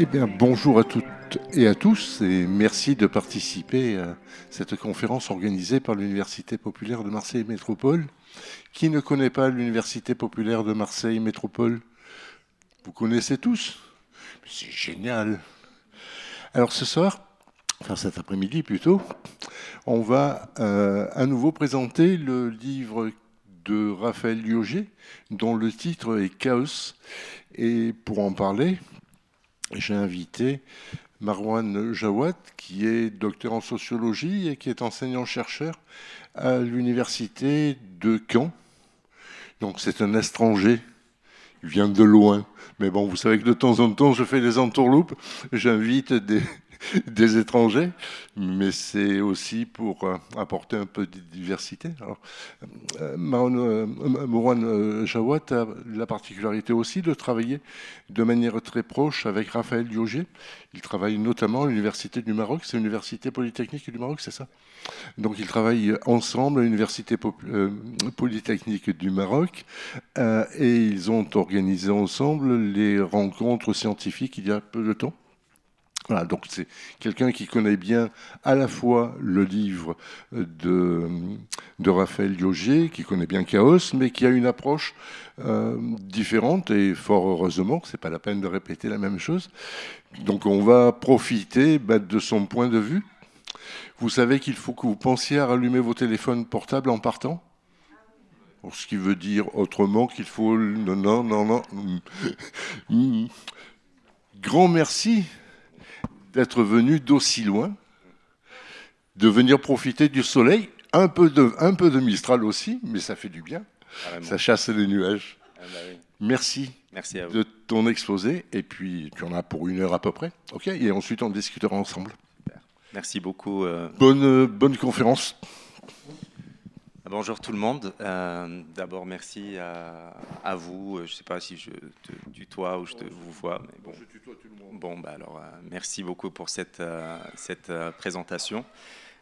Eh bien, bonjour à toutes et à tous et merci de participer à cette conférence organisée par l'Université populaire de Marseille Métropole. Qui ne connaît pas l'Université populaire de Marseille Métropole Vous connaissez tous C'est génial. Alors ce soir, enfin cet après-midi plutôt, on va euh, à nouveau présenter le livre de Raphaël Lioger, dont le titre est Chaos. Et pour en parler, j'ai invité Marwan Jawad, qui est docteur en sociologie et qui est enseignant-chercheur à l'université de Caen. Donc c'est un étranger, il vient de loin. Mais bon, vous savez que de temps en temps, je fais des entourloupes, j'invite des, des étrangers, mais c'est aussi pour euh, apporter un peu de diversité. Alors, euh, euh, Mouran Jawat a la particularité aussi de travailler de manière très proche avec Raphaël Diogé. Il travaille notamment à l'Université du Maroc, c'est l'Université Polytechnique du Maroc, c'est ça Donc, ils travaillent ensemble à l'Université Polytechnique du Maroc et ils ont organisé ensemble les rencontres scientifiques il y a peu de temps. Voilà, donc c'est quelqu'un qui connaît bien à la fois le livre de, de Raphaël Diogier, qui connaît bien Chaos, mais qui a une approche euh, différente, et fort heureusement, que ce n'est pas la peine de répéter la même chose. Donc on va profiter bah, de son point de vue. Vous savez qu'il faut que vous pensiez à rallumer vos téléphones portables en partant ce qui veut dire autrement qu'il faut... Non, non, non, non. Grand merci d'être venu d'aussi loin, de venir profiter du soleil, un peu de, un peu de Mistral aussi, mais ça fait du bien. ça chasse les nuages. Ah bah Merci, de ton exposé. Et puis, tu en as pour une heure à peu près. OK Et ensuite, on discutera ensemble. Merci beaucoup. Euh. Bonne, bonne conférence. Ah, bonjour tout le monde. Euh, d'abord, merci euh, à, vous. Euh, je ne sais pas si je te tutoie ou je te vous vois. Mais bon. Je tutoie tout le monde. Bon, bah alors, merci beaucoup pour cette, présentation.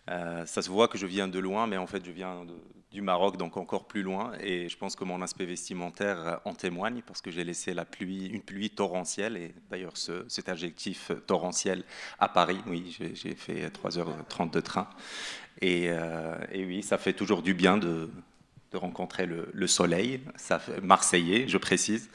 ça se voit que je viens de loin, mais en fait, je viens du Maroc, donc encore plus loin. Et je pense que mon aspect vestimentaire en témoigne, parce que j'ai laissé la pluie, une pluie torrentielle. Et d'ailleurs, cet adjectif torrentiel à Paris, oui, j'ai fait 3h30 de train. Euh, et, oui, ça fait toujours du bien de, rencontrer le, le soleil, ça fait, marseillais, je précise.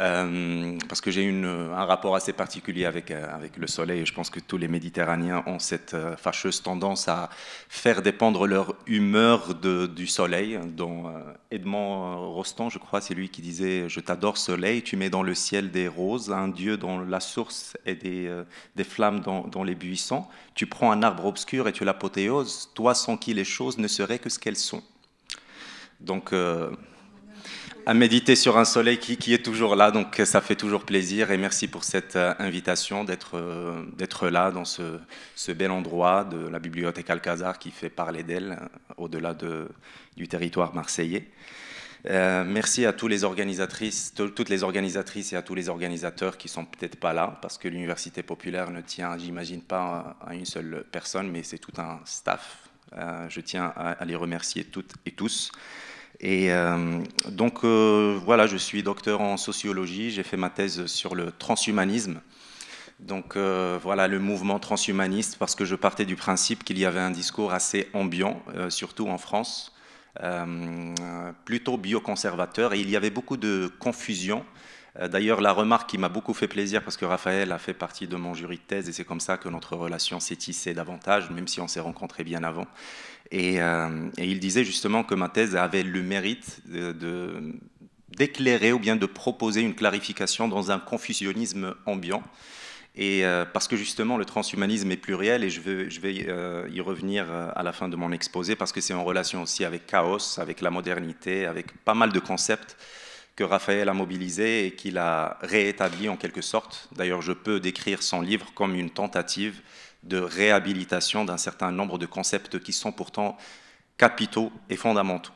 Euh, parce que j'ai une, un rapport assez particulier avec, euh, avec le soleil. Je pense que tous les Méditerranéens ont cette euh, fâcheuse tendance à faire dépendre leur humeur de, du soleil. Dont Edmond Rostand, je crois, c'est lui qui disait Je t'adore soleil, tu mets dans le ciel des roses, un dieu dont la source est des, des flammes dans, les buissons. Tu prends un arbre obscur et tu l'apothéoses, toi sans qui les choses ne seraient que ce qu'elles sont. Donc à méditer sur un soleil qui, qui, est toujours là, donc ça fait toujours plaisir. Et merci pour cette euh, invitation euh, d'être là dans ce, bel endroit de la bibliothèque Alcazar qui fait parler d'elle euh, au-delà de, du territoire marseillais. merci à les organisatrices, toutes les organisatrices et à tous les organisateurs qui sont peut-être pas là, parce que l'université populaire ne tient, j'imagine, pas à une seule personne, mais c'est tout un staff. je tiens à les remercier toutes et tous. Et euh, donc euh, voilà, je suis docteur en sociologie, j'ai fait ma thèse sur le transhumanisme. Donc euh, voilà le mouvement transhumaniste parce que je partais du principe qu'il y avait un discours assez ambiant, surtout en France, plutôt bioconservateur, et il y avait beaucoup de confusion euh, d'ailleurs, la remarque qui m'a beaucoup fait plaisir, parce que Raphaël a fait partie de mon jury de thèse, et c'est comme ça que notre relation s'est tissée davantage, même si on s'est rencontrés bien avant. Et, euh, il disait justement que ma thèse avait le mérite d'éclairer de, ou bien de proposer une clarification dans un confusionnisme ambiant. Et euh, parce que justement, le transhumanisme est pluriel, et je, vais y revenir à la fin de mon exposé, parce que c'est en relation aussi avec chaos, avec la modernité, avec pas mal de concepts que Raphaël a mobilisé et qu'il a réétabli en quelque sorte. D'ailleurs, je peux décrire son livre comme une tentative de réhabilitation d'un certain nombre de concepts qui sont pourtant capitaux et fondamentaux.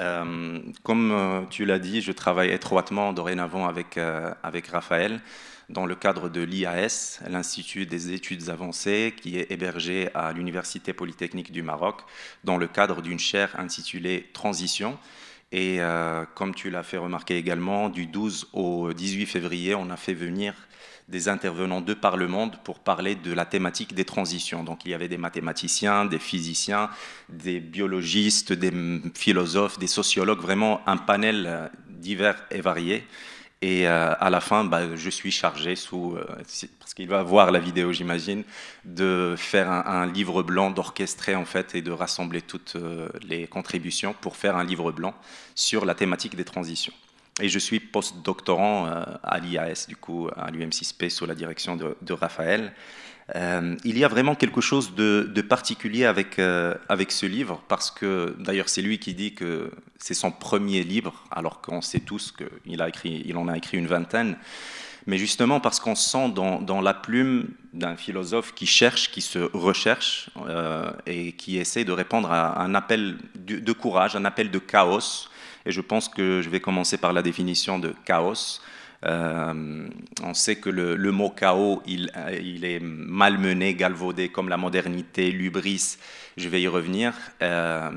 Euh, comme euh, tu l'as dit, je travaille étroitement dorénavant avec, euh, avec Raphaël dans le cadre de l'IAS, l'Institut des études avancées, qui est hébergé à l'Université polytechnique du Maroc, dans le cadre d'une chaire intitulée Transition, et euh, comme tu l'as fait remarquer également, du 12 au 18 février, on a fait venir des intervenants de par le monde pour parler de la thématique des transitions. Donc il y avait des mathématiciens, des physiciens, des biologistes, des philosophes, des sociologues, vraiment un panel divers et varié. Et euh, à la fin, bah, je suis chargé, sous, euh, parce qu'il va voir la vidéo, j'imagine, de faire un, livre blanc, d'orchestrer en fait et de rassembler toutes euh, les contributions pour faire un livre blanc sur la thématique des transitions. Et je suis post-doctorant à l'IAS, du coup, à l'UM6P, sous la direction de, de Raphaël. Euh, il y a vraiment quelque chose de, particulier euh, avec, ce livre, parce que d'ailleurs c'est lui qui dit que c'est son premier livre, alors qu'on sait tous qu'il a écrit, il en a écrit une vingtaine, mais justement parce qu'on sent dans, la plume d'un philosophe qui cherche, qui se recherche euh, et qui essaie de répondre à un appel de courage, un appel de chaos. Et je pense que je vais commencer par la définition de chaos. Euh, on sait que le, mot chaos, euh, il, est malmené, galvaudé, comme la modernité, l'ubris. Je vais y revenir. Euh,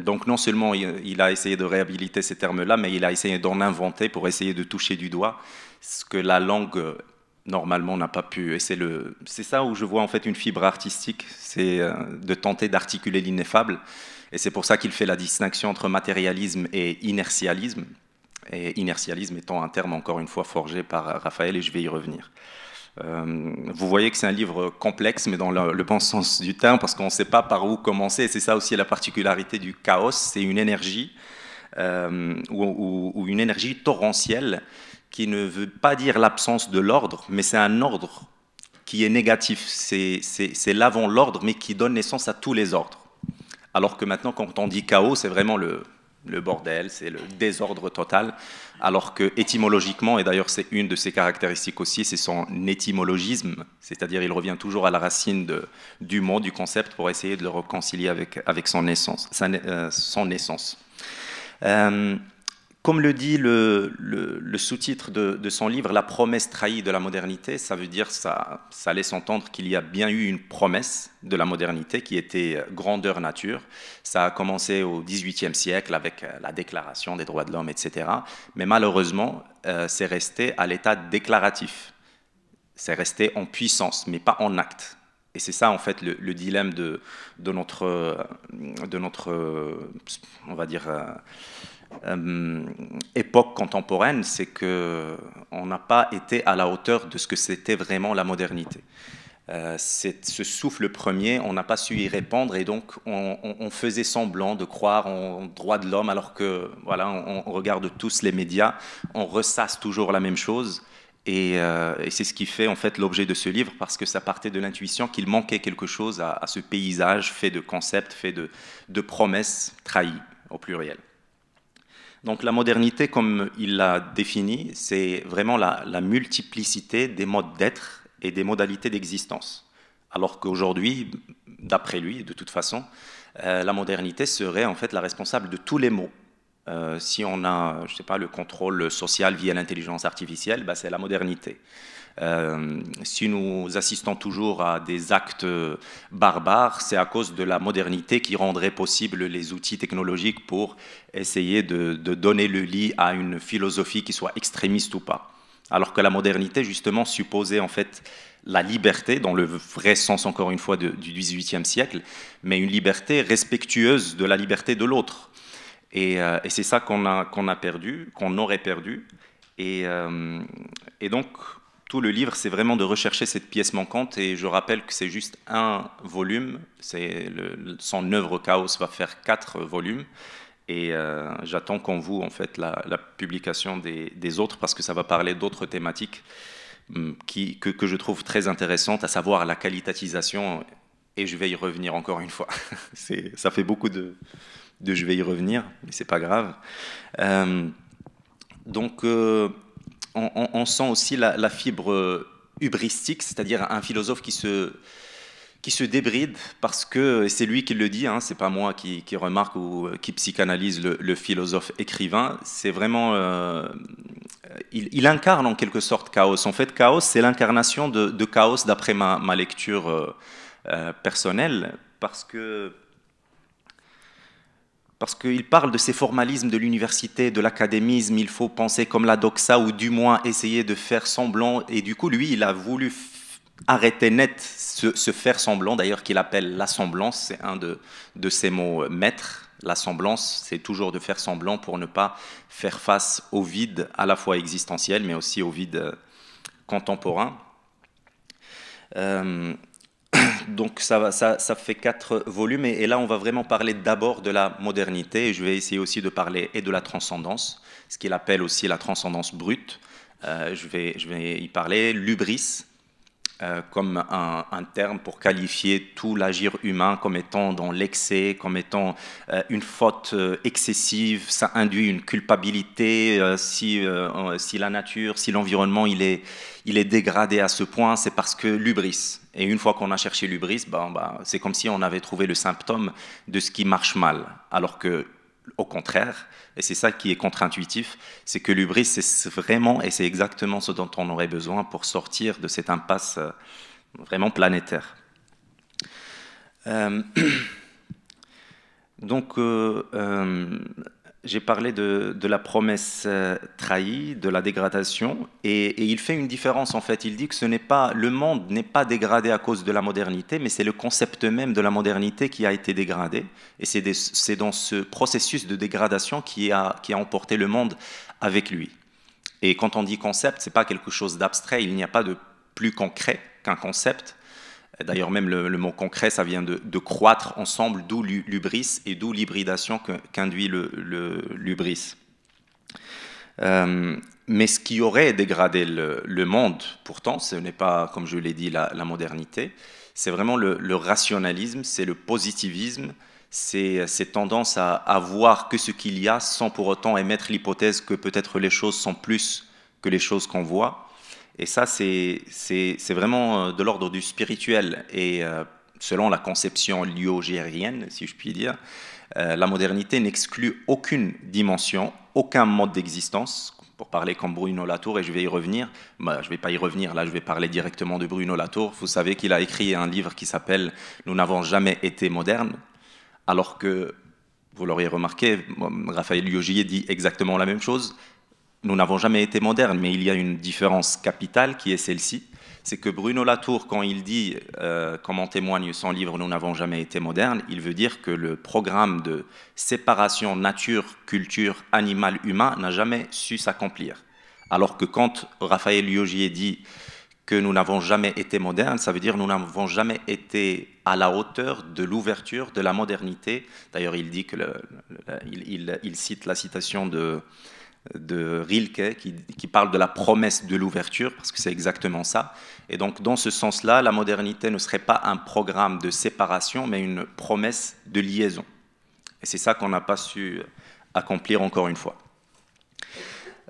donc non seulement il a essayé de réhabiliter ces termes-là, mais il a essayé d'en inventer pour essayer de toucher du doigt ce que la langue normalement n'a pas pu. Et c'est le, c'est ça où je vois en fait une fibre artistique, c'est de tenter d'articuler l'ineffable. Et c'est pour ça qu'il fait la distinction entre matérialisme et inertialisme et inertialisme étant un terme encore une fois forgé par Raphaël et je vais y revenir. Euh, vous voyez que c'est un livre complexe, mais dans le, bon sens du terme, parce qu'on ne sait pas par où commencer. C'est ça aussi la particularité du chaos, c'est une énergie euh, ou, ou, une énergie torrentielle qui ne veut pas dire l'absence de l'ordre, mais c'est un ordre qui est négatif. C'est l'avant l'ordre, mais qui donne naissance à tous les ordres. Alors que maintenant, quand on dit chaos, c'est vraiment le, le bordel, c'est le désordre total, alors que étymologiquement, et d'ailleurs c'est une de ses caractéristiques aussi, c'est son étymologisme, c'est-à-dire il revient toujours à la racine du mot, du concept, pour essayer de le reconcilier avec, avec son essence. Euh, euh, comme le dit le, sous-titre de, son livre, La promesse trahie de la modernité, ça veut dire, ça, ça laisse entendre qu'il y a bien eu une promesse de la modernité qui était euh, grandeur nature. Ça a commencé au XVIIIe siècle avec euh, la Déclaration des droits de l'homme, etc. Mais malheureusement, euh, c'est resté à l'état déclaratif. C'est resté en puissance, mais pas en acte. Et c'est ça, en fait, le, dilemme de, de, notre, de notre, on va dire... Euh, époque contemporaine, c'est que on n'a pas été à la hauteur de ce que c'était vraiment la modernité. Euh, ce souffle premier, on n'a pas su y répondre et donc on, faisait semblant de croire en droit de l'homme alors que voilà, on, regarde tous les médias, on ressasse toujours la même chose euh, et, c'est ce qui fait en fait l'objet de ce livre parce que ça partait de l'intuition qu'il manquait quelque chose à, ce paysage fait de concepts, fait de promesses trahies au pluriel. Donc la modernité, comme il l'a défini, c'est vraiment la, multiplicité des modes d'être et des modalités d'existence. Alors qu'aujourd'hui, d'après lui, de toute façon, euh, la modernité serait en fait la responsable de tous les maux. Euh, si on a, je sais pas, le contrôle social via l'intelligence artificielle, bah, c'est la modernité. Euh, si nous assistons toujours à des actes barbares, c'est à cause de la modernité qui rendrait possible les outils technologiques pour essayer de, donner le lit à une philosophie qui soit extrémiste ou pas. Alors que la modernité, justement, supposait en fait la liberté, dans le vrai sens encore une fois du XVIIIe siècle, mais une liberté respectueuse de la liberté de l'autre. Euh, et, c'est ça qu'on a, qu'on a perdu, qu'on aurait perdu. Et, euh, et donc, tout le livre, c'est vraiment de rechercher cette pièce manquante. Et je rappelle que c'est juste un volume. C'est son œuvre Chaos va faire quatre volumes. Et euh, j'attends qu'on vous, en fait, la, publication des, autres parce que ça va parler d'autres thématiques hum, qui, que, que, je trouve très intéressantes, à savoir la qualitatisation. Et je vais y revenir encore une fois. ça fait beaucoup de, de, je vais y revenir, mais c'est pas grave. Euh, donc, euh, on, sent aussi la, fibre euh, hubristique, c'est-à-dire un philosophe qui se, qui se débride parce que c'est lui qui le dit, hein, c'est pas moi qui, remarque ou euh, qui psychanalyse le, philosophe écrivain. C'est vraiment. Euh, il, incarne en quelque sorte Chaos. En fait, Chaos, c'est l'incarnation de, Chaos d'après ma, lecture personnelle parce que parce qu'il parle de ces formalismes de l'université, de l'académisme, il faut penser comme la doxa ou du moins essayer de faire semblant. Et du coup, lui, il a voulu arrêter net ce, faire semblant, d'ailleurs qu'il appelle l'assemblance, c'est un de, ses mots euh, maîtres. L'assemblance, c'est toujours de faire semblant pour ne pas faire face au vide à la fois existentiel, mais aussi au vide euh, contemporain. Euh, donc ça, fait quatre volumes et, là on va vraiment parler d'abord de la modernité et je vais essayer aussi de parler et de la transcendance, ce qu'il appelle aussi la transcendance brute. Euh, je, vais, je, vais, y parler, l'ubris, euh, comme un, terme pour qualifier tout l'agir humain comme étant dans l'excès, comme étant euh, une faute euh, excessive. Ça induit une culpabilité. si, si la nature, si l'environnement, il est, il est dégradé à ce point, c'est parce que l'ubris. Et une fois qu'on a cherché l'ubris, ben, ben, c'est comme si on avait trouvé le symptôme de ce qui marche mal. Alors que au contraire, et c'est ça qui est contre-intuitif, c'est que l'ubris, c'est vraiment et c'est exactement ce dont on aurait besoin pour sortir de cette impasse euh, vraiment planétaire. Euh, donc, euh, j'ai parlé de, la promesse euh, trahie, de la dégradation, et, il fait une différence en fait. Il dit que ce n'est pas le monde n'est pas dégradé à cause de la modernité, mais c'est le concept même de la modernité qui a été dégradé, et c'est dans ce processus de dégradation qui a, qui a emporté le monde avec lui. Et quand on dit concept, c'est pas quelque chose d'abstrait. Il n'y a pas de plus concret qu'un concept. D'ailleurs, même le, mot concret, ça vient de, croître ensemble, d'où l'ubris et d'où l'hybridation qu'induit l'ubris. Euh, mais ce qui aurait dégradé le, monde, pourtant, ce n'est pas, comme je l'ai dit, la, modernité, c'est vraiment le, rationalisme, c'est le positivisme, c'est cette tendance à, à, voir que ce qu'il y a sans pour autant émettre l'hypothèse que peut-être les choses sont plus que les choses qu'on voit. Et ça, c'est vraiment euh, de l'ordre du spirituel. Et euh, selon la conception lyogérienne, si je puis dire, euh, la modernité n'exclut aucune dimension, aucun mode d'existence, pour parler comme Bruno Latour, et je vais y revenir. Bah, je ne vais pas y revenir, là je vais parler directement de Bruno Latour. Vous savez qu'il a écrit un livre qui s'appelle Nous n'avons jamais été modernes, alors que, vous l'auriez remarqué, Raphaël Liogier dit exactement la même chose nous n'avons jamais été modernes, mais il y a une différence capitale qui est celle-ci. C'est que Bruno Latour, quand il dit, euh, comme en témoigne son livre Nous n'avons jamais été modernes, il veut dire que le programme de séparation nature, culture, animal, humain n'a jamais su s'accomplir. Alors que quand Raphaël Liogier dit que nous n'avons jamais été modernes, ça veut dire que nous n'avons jamais été à la hauteur de l'ouverture de la modernité. D'ailleurs, il il, cite la citation de de Rilke qui, parle de la promesse de l'ouverture, parce que c'est exactement ça. Et donc, dans ce sens-là, la modernité ne serait pas un programme de séparation, mais une promesse de liaison. Et c'est ça qu'on n'a pas su accomplir encore une fois.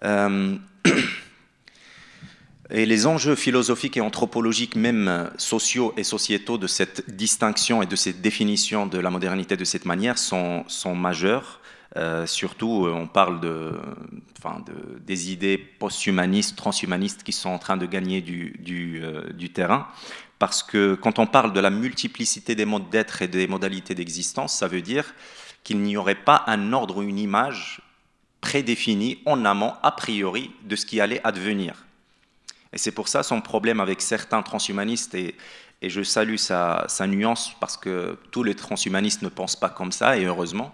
Euh, et les enjeux philosophiques et anthropologiques, même sociaux et sociétaux, de cette distinction et de cette définition de la modernité de cette manière sont majeurs. Euh, surtout, euh, on parle de, des idées post-humanistes, transhumanistes qui sont en train de gagner euh, du, terrain. Parce que quand on parle de la multiplicité des modes d'être et des modalités d'existence, ça veut dire qu'il n'y aurait pas un ordre ou une image prédéfinie en amont, a priori, de ce qui allait advenir. Et c'est pour ça son problème avec certains transhumanistes et et je salue sa, nuance parce que tous les transhumanistes ne pensent pas comme ça, et heureusement.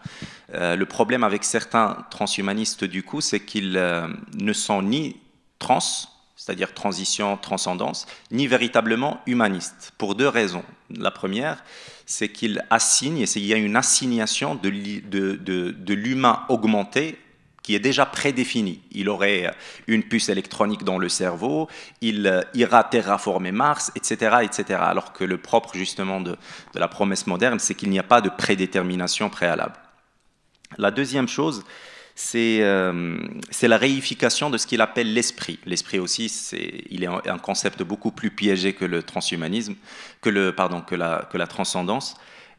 Euh, le problème avec certains transhumanistes, du coup, c'est qu'ils euh, ne sont ni trans, c'est-à-dire transition, transcendance, ni véritablement humanistes, pour deux raisons. La première, c'est qu'ils assignent, et il y a une assignation de l'humain augmenté qui est déjà prédéfini. Il aurait euh, une puce électronique dans le cerveau, il euh, ira terraformer Mars, etc. etc. alors que le propre justement de, de la promesse moderne, c'est qu'il n'y a pas de prédétermination préalable. La deuxième chose, c'est euh, la réification de ce qu'il appelle l'esprit. L'esprit aussi, c'est il est un concept beaucoup plus piégé que le transhumanisme, que, le, pardon, que, la, que la transcendance.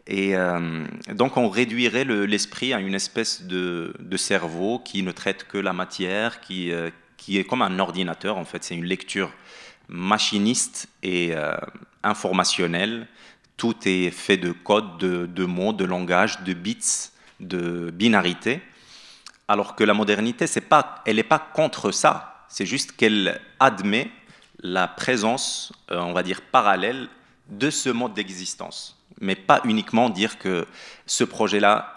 Et euh, donc on réduirait l'esprit à une espèce de, cerveau qui ne traite que la matière, euh, qui, est comme un ordinateur en fait, c'est une lecture machiniste et euh, informationnelle. Tout est fait de codes, de, mots, de langage, de bits, de binarité. Alors que la modernité, elle n'est pas contre ça, c'est juste qu'elle admet la présence, on va dire, parallèle de ce mode d'existence mais pas uniquement dire que ce projet-là,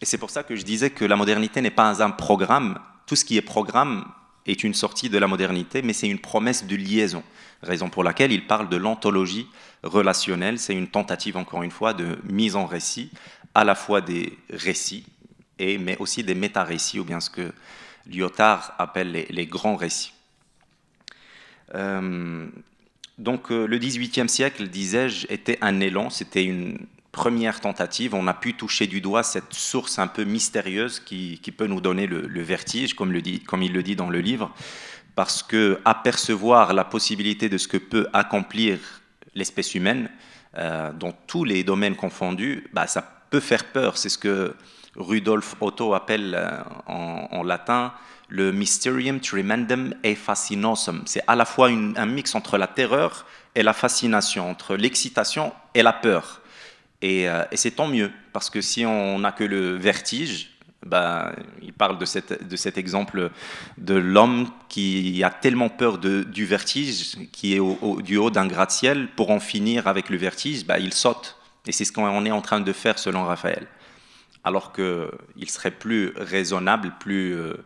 et c'est pour ça que je disais que la modernité n'est pas un programme, tout ce qui est programme est une sortie de la modernité, mais c'est une promesse de liaison, raison pour laquelle il parle de l'anthologie relationnelle, c'est une tentative encore une fois de mise en récit à la fois des récits, et, mais aussi des méta-récits, ou bien ce que Lyotard appelle les, les grands récits. Euh, donc euh, le 18e siècle, disais-je, était un élan, c'était une première tentative. On a pu toucher du doigt cette source un peu mystérieuse qui, peut nous donner le, vertige, comme, il le dit dans le livre, parce que apercevoir la possibilité de ce que peut accomplir l'espèce humaine, euh, dans tous les domaines confondus, bah, ça peut faire peur. C'est ce que Rudolf Otto appelle euh, en, latin le Mysterium Tremendum et Fascinosum. C'est à la fois un mix entre la terreur et la fascination, entre l'excitation et la peur. Euh, et, c'est tant mieux, parce que si on n'a que le vertige, ben, il parle de, cet exemple de l'homme qui a tellement peur du vertige, qui est au, du haut d'un gratte-ciel, pour en finir avec le vertige, ben, il saute. Et c'est ce qu'on est en train de faire selon Raphaël. Alors qu'il serait plus raisonnable, plus... Euh,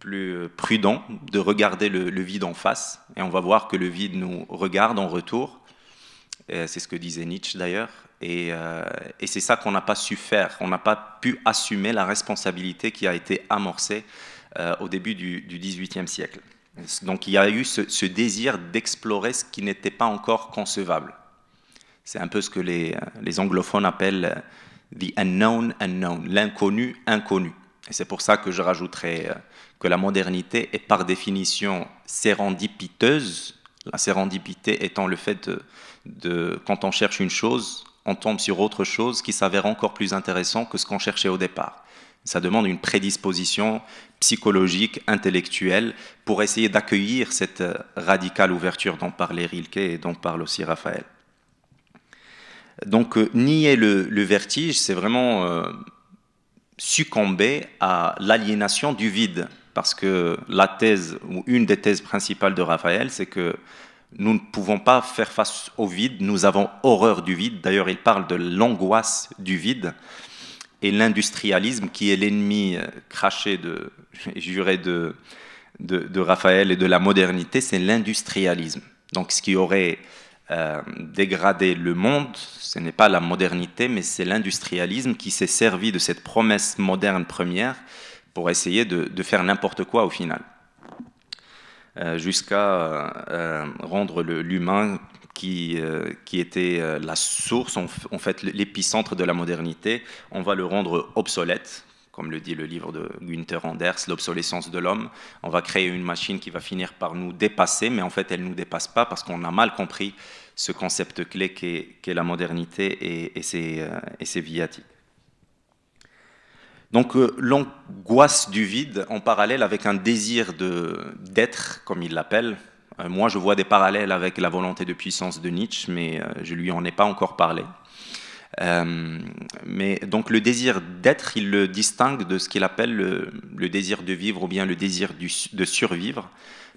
plus euh, prudent de regarder le, vide en face. Et on va voir que le vide nous regarde en retour. Euh, c'est ce que disait Nietzsche d'ailleurs. Euh, et, c'est ça qu'on n'a pas su faire. On n'a pas pu assumer la responsabilité qui a été amorcée au début du, XVIIIe siècle. Donc il y a eu ce, désir d'explorer ce qui n'était pas encore concevable. C'est un peu ce que les, les anglophones appellent the unknown unknown, l'inconnu inconnu. Et c'est pour ça que je rajouterai que la modernité est par définition sérendipiteuse, la sérendipité étant le fait de, quand on cherche une chose, on tombe sur autre chose qui s'avère encore plus intéressant que ce qu'on cherchait au départ. Ça demande une prédisposition psychologique, intellectuelle, pour essayer d'accueillir cette euh, radicale ouverture dont parlait Rilke et dont parle aussi Raphaël. Donc euh, nier le, vertige, c'est vraiment euh, succomber à l'aliénation du vide parce que la thèse, ou une des thèses principales de Raphaël, c'est que nous ne pouvons pas faire face au vide, nous avons horreur du vide. D'ailleurs, il parle de l'angoisse du vide et l'industrialisme qui est l'ennemi euh, craché de, juré de, Raphaël et de la modernité, c'est l'industrialisme. Donc ce qui aurait euh, dégradé le monde, ce n'est pas la modernité, mais c'est l'industrialisme qui s'est servi de cette promesse moderne première pour essayer de, faire n'importe quoi au final, euh, jusqu'à euh, rendre l'humain qui, euh, était la source, en, fait l'épicentre de la modernité, on va le rendre obsolète, comme le dit le livre de Günther Anders, l'obsolescence de l'homme. On va créer une machine qui va finir par nous dépasser, mais en fait elle ne nous dépasse pas parce qu'on a mal compris ce concept clé qu'est la modernité et, ses, et donc euh, l'angoisse du vide en parallèle avec un désir d'être, comme il l'appelle. Euh, moi, je vois des parallèles avec la volonté de puissance de Nietzsche, mais euh, je lui en ai pas encore parlé. mais donc le désir d'être, il le distingue de ce qu'il appelle le, désir de vivre ou bien le désir de survivre,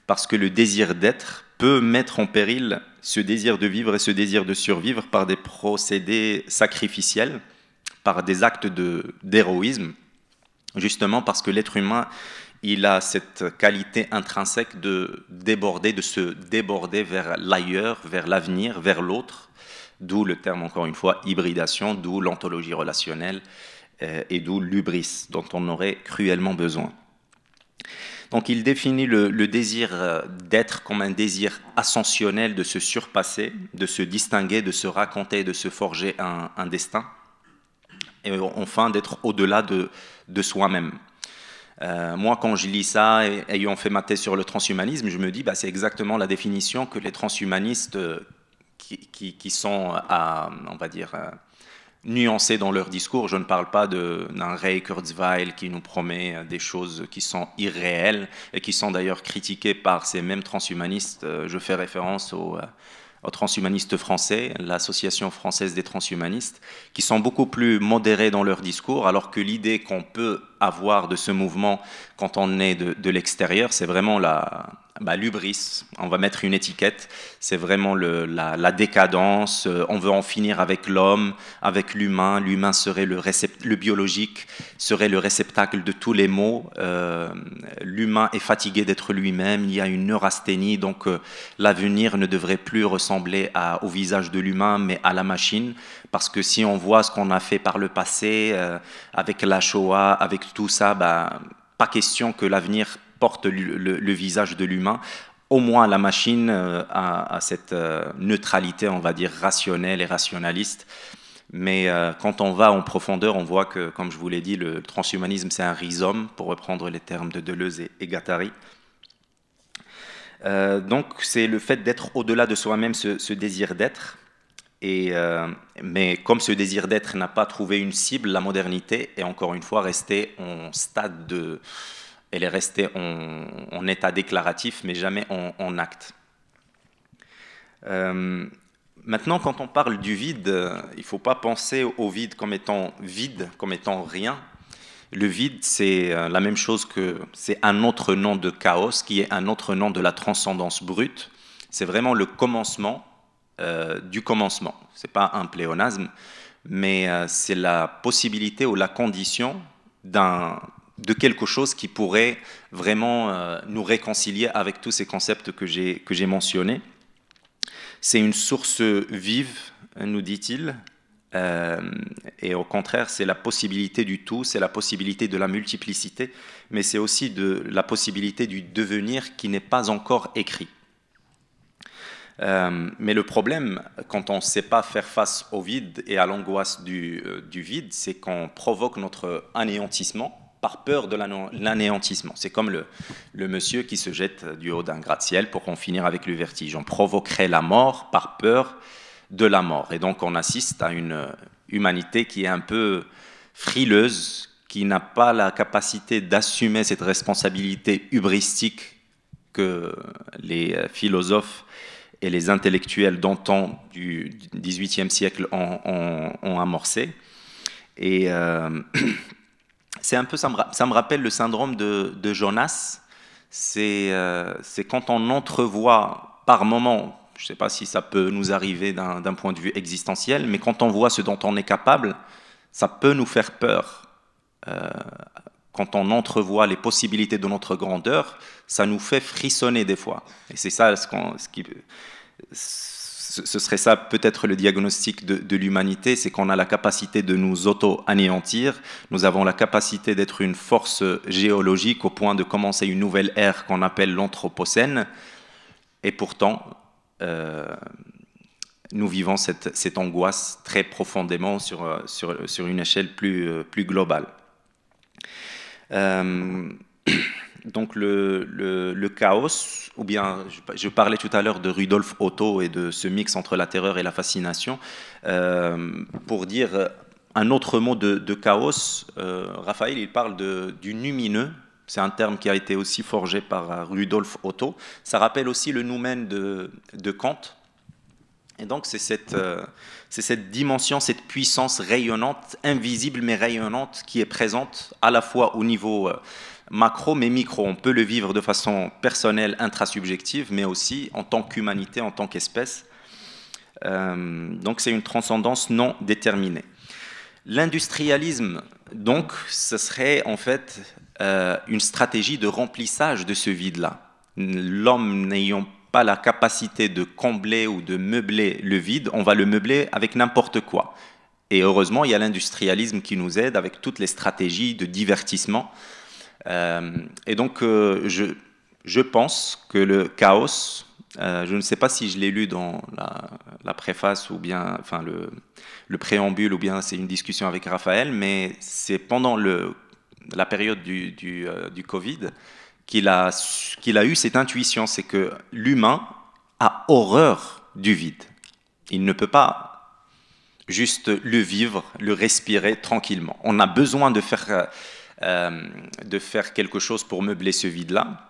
parce que le désir d'être peut mettre en péril ce désir de vivre et ce désir de survivre par des procédés sacrificiels, par des actes d'héroïsme justement parce que l'être humain, il a cette qualité intrinsèque de déborder, de se déborder vers l'ailleurs, vers l'avenir, vers l'autre, d'où le terme, encore une fois, hybridation, d'où l'anthologie relationnelle euh, et d'où l'ubris, dont on aurait cruellement besoin. Donc il définit le, désir euh, d'être comme un désir ascensionnel de se surpasser, de se distinguer, de se raconter, de se forger un destin et enfin d'être au-delà de, de soi-même. Euh, moi, quand je lis ça, et, ayant fait ma thèse sur le transhumanisme, je me dis, bah, c'est exactement la définition que les transhumanistes euh, qui, qui, sont, euh, à, on va dire, nuancés dans leur discours. Je ne parle pas d'un Ray Kurzweil qui nous promet des choses qui sont irréelles et qui sont d'ailleurs critiquées par ces mêmes transhumanistes. Je fais référence au aux transhumanistes français, l'Association française des transhumanistes, qui sont beaucoup plus modérés dans leur discours, alors que l'idée qu'on peut avoir de ce mouvement quand on est de, l'extérieur, c'est vraiment la bah, On va mettre une étiquette. C'est vraiment la, décadence. Euh, on veut en finir avec l'homme, avec l'humain. L'humain serait le, le biologique, serait le réceptacle de tous les maux. Euh, l'humain est fatigué d'être lui-même. Il y a une neurasthénie. Donc euh, l'avenir ne devrait plus ressembler au visage de l'humain, mais à la machine. Parce que si on voit ce qu'on a fait par le passé, euh, avec la Shoah, avec tout ça, bah, pas question que l'avenir porte le, visage de l'humain. Au moins, la machine euh, a, cette euh, neutralité, on va dire, rationnelle et rationaliste. Mais quand on va en profondeur, on voit que, comme je vous l'ai dit, le transhumanisme, c'est un rhizome, pour reprendre les termes de Deleuze et, Gattari. donc, c'est le fait d'être au-delà de soi-même, ce, désir d'être. Et, euh, mais comme ce désir d'être n'a pas trouvé une cible, la modernité est encore une fois restée en stade de... Elle est restée en, état déclaratif, mais jamais en, acte. Euh, maintenant, quand on parle du vide, il ne faut pas penser au vide comme étant vide, comme étant rien. Le vide, c'est euh, la même chose que... C'est un autre nom de chaos, qui est un autre nom de la transcendance brute. C'est vraiment le commencement euh, du commencement. Ce n'est pas un pléonasme, mais euh, c'est la possibilité ou la condition de quelque chose qui pourrait vraiment euh, nous réconcilier avec tous ces concepts que j'ai mentionnés. C'est une source vive, nous dit-il, et au contraire, c'est la possibilité du tout, c'est la possibilité de la multiplicité, mais c'est aussi de la possibilité du devenir qui n'est pas encore écrit. Euh, mais le problème, quand on ne sait pas faire face au vide et à l'angoisse du, euh, vide, c'est qu'on provoque notre anéantissement par peur de l'anéantissement. C'est comme le, le, monsieur qui se jette du haut d'un gratte-ciel pour en finir avec le vertige. On provoquerait la mort par peur de la mort. Et donc on assiste à une humanité qui est un peu frileuse, qui n'a pas la capacité d'assumer cette responsabilité hubristique que les philosophes et les intellectuels d'antan du XVIIIe siècle ont, amorcé. Et euh, c'est un peu, ça me, ça me, rappelle le syndrome de, Jonas. C'est euh, c'est quand on entrevoit par moment, je ne sais pas si ça peut nous arriver d'un point de vue existentiel, mais quand on voit ce dont on est capable, ça peut nous faire peur. Euh, quand on entrevoit les possibilités de notre grandeur, ça nous fait frissonner des fois. Et c'est ça ce qui, ce serait ça peut-être le diagnostic de, l'humanité, c'est qu'on a la capacité de nous auto-anéantir, nous avons la capacité d'être une force géologique au point de commencer une nouvelle ère qu'on appelle l'Anthropocène, et pourtant euh, nous vivons cette, angoisse très profondément sur, sur, une échelle plus, plus globale. Euh, donc le, chaos, ou bien je, parlais tout à l'heure de Rudolf Otto et de ce mix entre la terreur et la fascination, euh, pour dire un autre mot de, chaos, euh, Raphaël il parle de, du numineux, c'est un terme qui a été aussi forgé par Rudolf Otto, ça rappelle aussi le noumen de, de Kant, et donc, c'est cette, euh, cette, dimension, cette puissance rayonnante, invisible mais rayonnante, qui est présente à la fois au niveau macro mais micro. On peut le vivre de façon personnelle, intrasubjective, mais aussi en tant qu'humanité, en tant qu'espèce. Euh, donc c'est une transcendance non déterminée. L'industrialisme, donc, ce serait en fait euh, une stratégie de remplissage de ce vide-là. L'homme n'ayant pas la capacité de combler ou de meubler le vide, on va le meubler avec n'importe quoi. Et heureusement, il y a l'industrialisme qui nous aide avec toutes les stratégies de divertissement euh, et donc, euh, je, je pense que le chaos, euh, je ne sais pas si je l'ai lu dans la, préface ou bien, enfin le, le préambule ou bien c'est une discussion avec Raphaël, mais c'est pendant le, la période du, du, du Covid qu'il a, qu'il a eu cette intuition, c'est que l'humain a horreur du vide. Il ne peut pas juste le vivre, le respirer tranquillement. On a besoin de faire euh, de faire quelque chose pour meubler ce vide-là.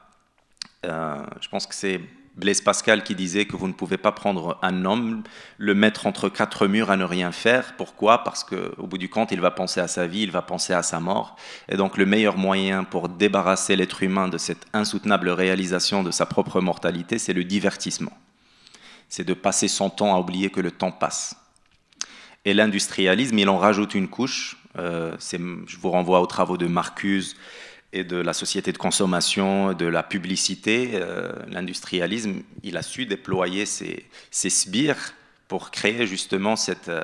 Euh, je pense que c'est Blaise Pascal qui disait que vous ne pouvez pas prendre un homme, le mettre entre quatre murs à ne rien faire. Pourquoi Parce qu'au bout du compte, il va penser à sa vie, il va penser à sa mort. Et donc le meilleur moyen pour débarrasser l'être humain de cette insoutenable réalisation de sa propre mortalité, c'est le divertissement. C'est de passer son temps à oublier que le temps passe. Et l'industrialisme, il en rajoute une couche euh, je vous renvoie aux travaux de Marcuse et de la société de consommation, de la publicité, euh, l'industrialisme, il a su déployer ses, sbires pour créer justement euh,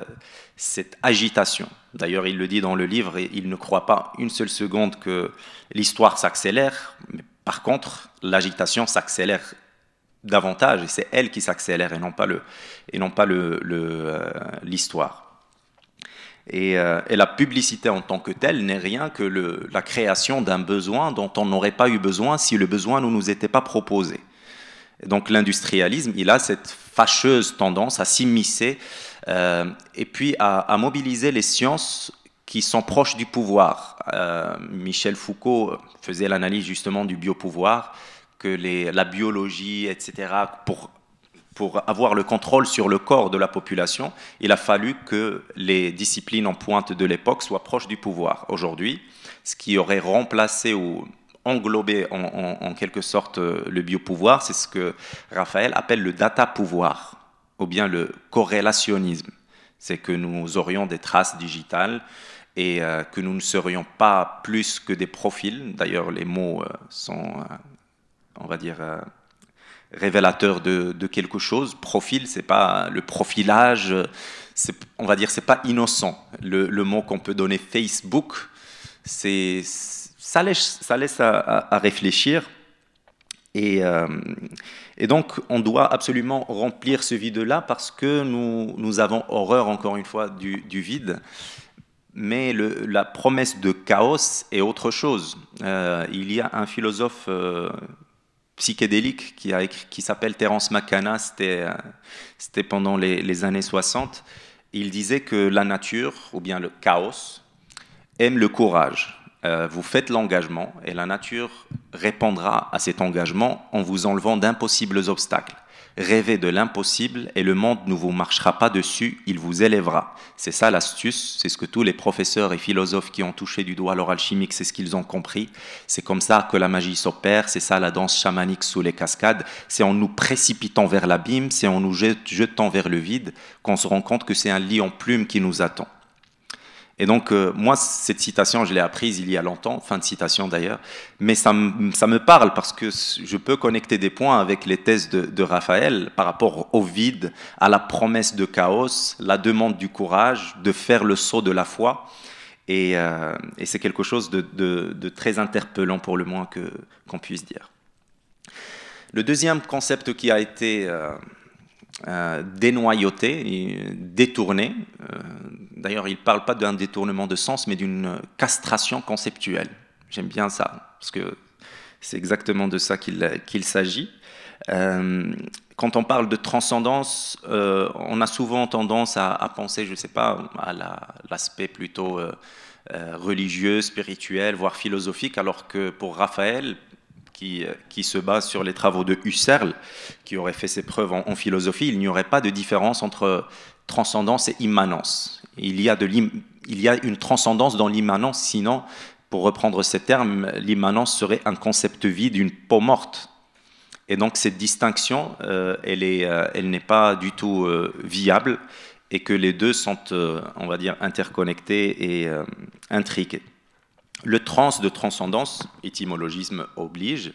cette, agitation. D'ailleurs, il le dit dans le livre, il ne croit pas une seule seconde que l'histoire s'accélère, mais par contre, l'agitation s'accélère davantage, et c'est elle qui s'accélère et non pas l'histoire. Le, le, euh, et, la publicité en tant que telle n'est rien que le, la création d'un besoin dont on n'aurait pas eu besoin si le besoin ne nous était pas proposé. donc l'industrialisme, il a cette fâcheuse tendance à s'immiscer euh, et puis à, mobiliser les sciences qui sont proches du pouvoir. Euh, Michel Foucault faisait l'analyse justement du biopouvoir, que les, la biologie, etc., pour pour avoir le contrôle sur le corps de la population, il a fallu que les disciplines en pointe de l'époque soient proches du pouvoir. Aujourd'hui, ce qui aurait remplacé ou englobé en, quelque sorte euh, le biopouvoir, c'est ce que Raphaël appelle le data pouvoir ou bien le corrélationnisme. C'est que nous aurions des traces digitales et euh, que nous ne serions pas plus que des profils. D'ailleurs, les mots euh, sont, on va dire, révélateur de, quelque chose. Profil, c'est pas le profilage, on va dire, c'est pas innocent. Le, mot qu'on peut donner Facebook, c'est ça laisse, ça laisse à, réfléchir. Euh, et, donc, on doit absolument remplir ce vide-là parce que nous, nous, avons horreur, encore une fois, du, vide. Mais la promesse de chaos est autre chose. Euh, il y a un philosophe euh, psychédélique qui, qui s'appelle Terence McKenna, c'était, euh, c'était pendant les, années 60. Il disait que la nature, ou bien le chaos, aime le courage. Euh, vous faites l'engagement et la nature répondra à cet engagement en vous enlevant d'impossibles obstacles. Rêvez de l'impossible et le monde ne vous marchera pas dessus, il vous élèvera. C'est ça l'astuce, c'est ce que tous les professeurs et philosophes qui ont touché du doigt l'or alchimique, c'est ce qu'ils ont compris. C'est comme ça que la magie s'opère, c'est ça la danse chamanique sous les cascades, c'est en nous précipitant vers l'abîme, c'est en nous jetant vers le vide qu'on se rend compte que c'est un lit en plume qui nous attend. Et donc, euh, moi, cette citation, je l'ai apprise il y a longtemps, fin de citation d'ailleurs, mais ça, me parle parce que je peux connecter des points avec les thèses de, Raphaël par rapport au vide, à la promesse de chaos, la demande du courage, de faire le saut de la foi. Et, euh, c'est quelque chose de, très interpellant pour le moins qu'on puisse dire. Le deuxième concept qui a été... Euh, dénoyauté, détourné, D'ailleurs, il ne parle pas d'un détournement de sens, mais d'une castration conceptuelle. J'aime bien ça, parce que c'est exactement de ça qu'il s'agit. Euh, quand on parle de transcendance, euh, on a souvent tendance à, penser, je ne sais pas, à l'aspect plutôt euh, religieux, spirituel, voire philosophique, alors que pour Raphaël, qui, se base sur les travaux de Husserl, qui aurait fait ses preuves en philosophie, il n'y aurait pas de différence entre transcendance et immanence. Il y a, une transcendance dans l'immanence, sinon, pour reprendre ces termes, l'immanence serait un concept vide, une peau morte. Et donc cette distinction, euh, euh, elle n'est pas du tout euh, viable et que les deux sont, on va dire, interconnectés et intriqués. Le trans de transcendance, étymologisme oblige,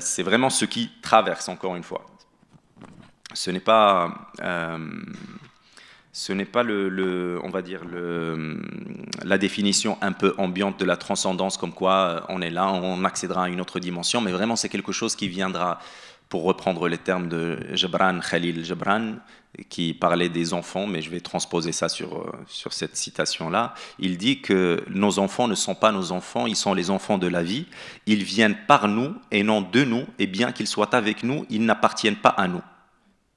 c'est vraiment ce qui traverse, encore une fois. Ce n'est pas ce n'est pas le, on va dire le, la définition un peu ambiante de la transcendance, comme quoi euh, on est là, on accédera à une autre dimension, mais vraiment c'est quelque chose qui viendra, pour reprendre les termes de Jebran Khalil Jebran, qui parlait des enfants, mais je vais transposer ça sur, euh, sur cette citation-là. Il dit que nos enfants ne sont pas nos enfants, ils sont les enfants de la vie. Ils viennent par nous et non de nous, et bien qu'ils soient avec nous, ils n'appartiennent pas à nous.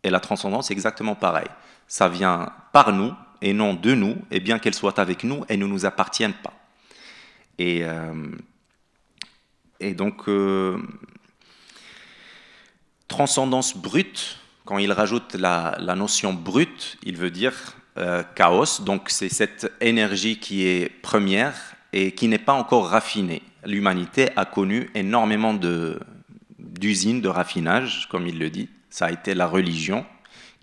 Et la transcendance, est exactement pareil ça vient par nous et non de nous, et bien qu'elle soit avec nous, elle ne nous appartient pas. Et, euh, donc, euh, transcendance brute, quand il rajoute la, notion brute, il veut dire euh, chaos, donc c'est cette énergie qui est première et qui n'est pas encore raffinée. L'humanité a connu énormément d'usines de raffinage, comme il le dit. Ça a été la religion,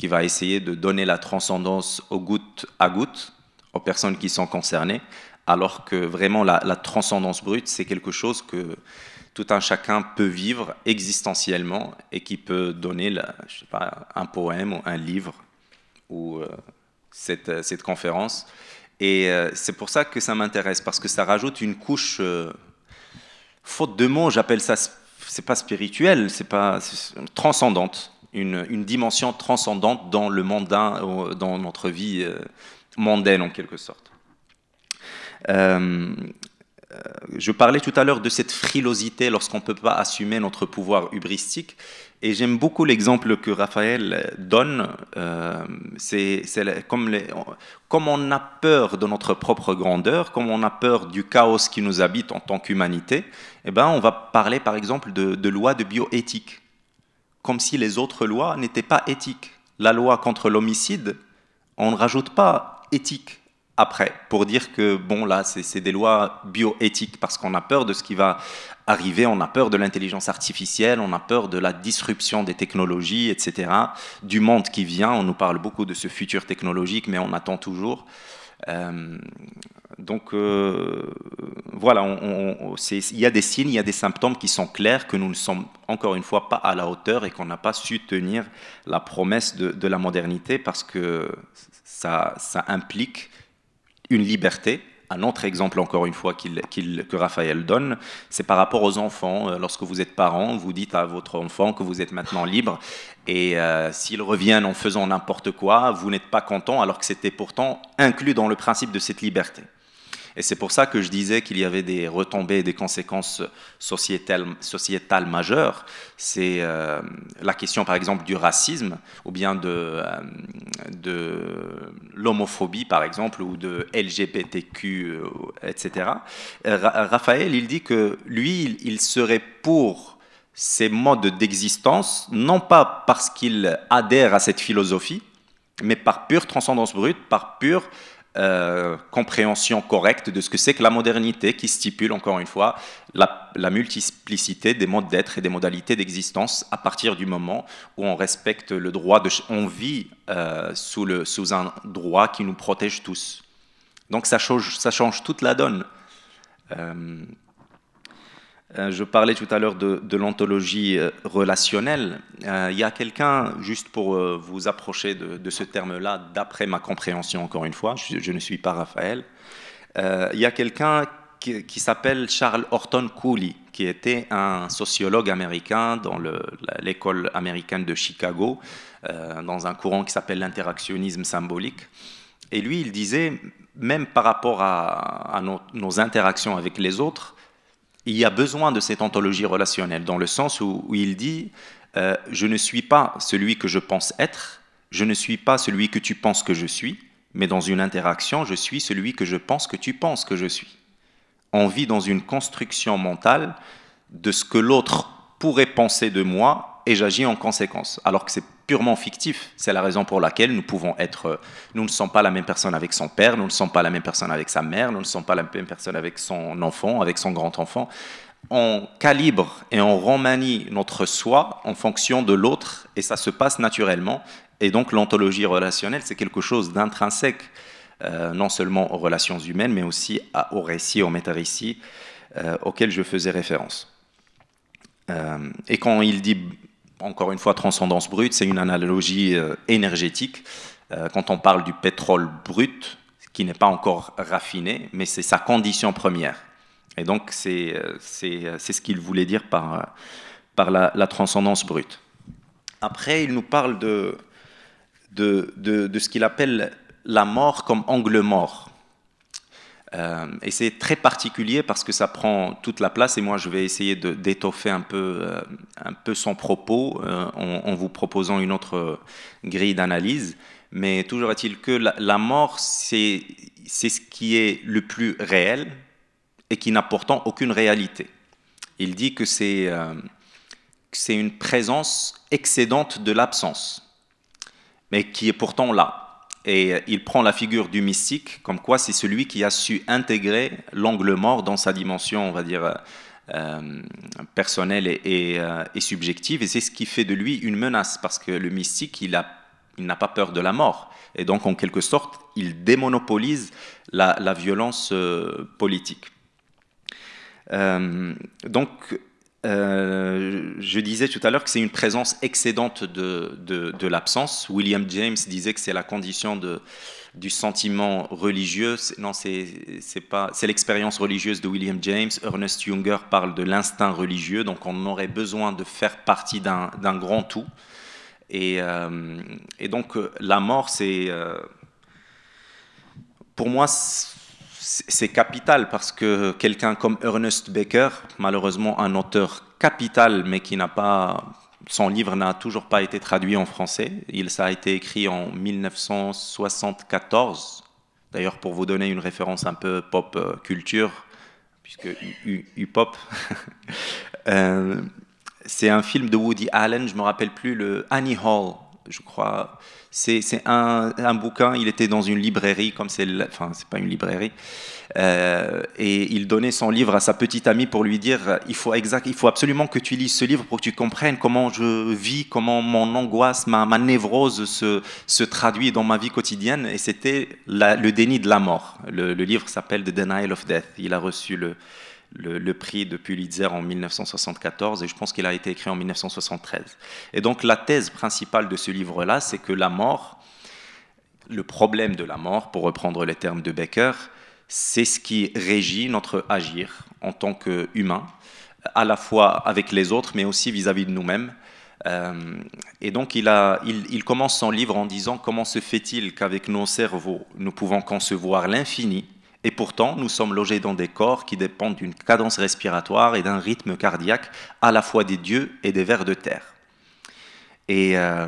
qui va essayer de donner la transcendance au goutte à goutte aux personnes qui sont concernées, alors que vraiment la, transcendance brute, c'est quelque chose que tout un chacun peut vivre existentiellement et qui peut donner sais pas, un poème ou un livre ou euh, cette, euh, cette, conférence. Et euh, c'est pour ça que ça m'intéresse, parce que ça rajoute une couche, faute de mots, j'appelle ça, c'est pas spirituel, c'est pas transcendante une, dimension transcendante dans le euh, dans notre vie euh, mondaine en quelque sorte. Euh, je parlais tout à l'heure de cette frilosité lorsqu'on ne peut pas assumer notre pouvoir hubristique. Et j'aime beaucoup l'exemple que Raphaël donne. c'est comme, les, comme on a peur de notre propre grandeur, comme on a peur du chaos qui nous habite en tant qu'humanité, eh ben on va parler par exemple de, de lois de bioéthique comme si les autres lois n'étaient pas éthiques. La loi contre l'homicide, on ne rajoute pas éthique après pour dire que, bon, là, c'est des lois bioéthiques parce qu'on a peur de ce qui va arriver, on a peur de l'intelligence artificielle, on a peur de la disruption des technologies, etc., du monde qui vient. On nous parle beaucoup de ce futur technologique, mais on attend toujours. Euh, donc euh, voilà, il y a des signes, il y a des symptômes qui sont clairs que nous ne sommes encore une fois pas à la hauteur et qu'on n'a pas su tenir la promesse de, la modernité parce que ça, ça implique une liberté un autre exemple, encore une fois, que Raphaël donne, c'est par rapport aux enfants. Euh, lorsque vous êtes parent, vous dites à votre enfant que vous êtes maintenant libre. Et euh, s'il revient en faisant n'importe quoi, vous n'êtes pas content, alors que c'était pourtant inclus dans le principe de cette liberté. Et c'est pour ça que je disais qu'il y avait des retombées des conséquences sociétales, sociétales majeures. C'est euh, la question, par exemple, du racisme ou bien de, euh, de l'homophobie, par exemple, ou de LGBTQ, etc. Euh, Raphaël, il dit que lui, il serait pour ces modes d'existence, non pas parce qu'il adhère à cette philosophie, mais par pure transcendance brute, par pure euh, compréhension correcte de ce que c'est que la modernité qui stipule, encore une fois, la, multiplicité des modes d'être et des modalités d'existence à partir du moment où on respecte le droit, de, on vit euh, sous, un droit qui nous protège tous. Donc ça change, ça toute la donne. Euh, euh, je parlais tout à l'heure de, de euh, relationnelle. il euh, y a quelqu'un, juste pour vous approcher de, ce terme-là, d'après ma compréhension, encore une fois, je, ne suis pas Raphaël, il y a quelqu'un qui, s'appelle Charles Horton Cooley, qui était un sociologue américain dans l'école américaine de Chicago, dans un courant qui s'appelle l'interactionnisme symbolique. Et lui, il disait, même par rapport à, nos, interactions avec les autres, il y a besoin de cette ontologie relationnelle, dans le sens où, il dit euh, Je ne suis pas celui que je pense être, je ne suis pas celui que tu penses que je suis, mais dans une interaction, je suis celui que je pense que tu penses que je suis. On vit dans une construction mentale de ce que l'autre pourrait penser de moi et j'agis en conséquence, alors que c'est purement fictif. C'est la raison pour laquelle nous pouvons être, euh, nous ne sommes pas la même personne avec son père, nous ne sommes pas la même personne avec sa mère, nous ne sommes pas la même personne avec son enfant, avec son grand-enfant. On calibre et on remanie notre soi en fonction de l'autre et ça se passe naturellement. Et donc l'anthologie relationnelle, c'est quelque chose d'intrinsèque, euh, non seulement aux relations humaines, mais aussi à, au récit, au métarécit euh, auquel je faisais référence. et quand il dit encore une fois, transcendance brute, c'est une analogie euh, énergétique. Euh, quand on parle du pétrole brut, qui n'est pas encore raffiné, mais c'est sa condition première. Et donc, c'est euh, ce qu'il voulait dire par, par la, transcendance brute. Après, il nous parle de, de, de ce qu'il appelle la mort comme angle mort. Euh, et c'est très particulier parce que ça prend toute la place et moi je vais essayer d'étoffer un, peu, euh, un peu son propos euh, en, vous proposant une autre grille d'analyse. Mais toujours est-il que la, mort, c'est ce qui est le plus réel et qui n'a pourtant aucune réalité. Il dit que c'est c'est une présence excédente de l'absence, mais qui est pourtant là et euh, il prend la figure du mystique, comme quoi c'est celui qui a su intégrer l'angle mort dans sa dimension, on va dire, euh, euh, personnelle et, subjective, et c'est ce qui fait de lui une menace, parce que le mystique, il, a, n'a pas peur de la mort, et donc en quelque sorte, il démonopolise la, violence politique. donc, euh, je disais tout à l'heure que c'est une présence excédente de, de, l'absence. William James disait que c'est la condition de, du sentiment religieux. Non, c'est pas, c'est l'expérience religieuse de William James. Ernest Junger parle de l'instinct religieux. Donc, on aurait besoin de faire partie d'un grand tout. Et, euh, et, donc, euh, la mort, c'est pour moi c'est capital parce que quelqu'un comme Ernest Becker, malheureusement un auteur capital, mais qui n'a pas son livre n'a toujours pas été traduit en français. Il ça a été écrit en 1974. D'ailleurs, pour vous donner une référence un peu pop euh, culture, puisque U-pop, euh, c'est un film de Woody Allen. Je me rappelle plus le Annie Hall je crois. C'est un, bouquin, il était dans une librairie, comme c'est. Enfin, c'est pas une librairie. Euh, et il donnait son livre à sa petite amie pour lui dire il faut, exact, il faut absolument que tu lises ce livre pour que tu comprennes comment je vis, comment mon angoisse, ma, névrose se, traduit dans ma vie quotidienne. Et c'était Le déni de la mort. le livre s'appelle The Denial of Death. Il a reçu le, le, prix de Pulitzer en 1974 et je pense qu'il a été écrit en 1973. Et donc la thèse principale de ce livre-là, c'est que la mort, le problème de la mort, pour reprendre les termes de Becker, c'est ce qui régit notre agir en tant qu'humain, à la fois avec les autres, mais aussi vis-à-vis de nous-mêmes. Euh, et donc il commence son livre en disant comment se fait-il qu'avec nos cerveaux, nous pouvons concevoir l'infini, et pourtant, nous sommes logés dans des corps qui dépendent d'une cadence respiratoire et d'un rythme cardiaque à la fois des dieux et des vers de terre. Et, euh,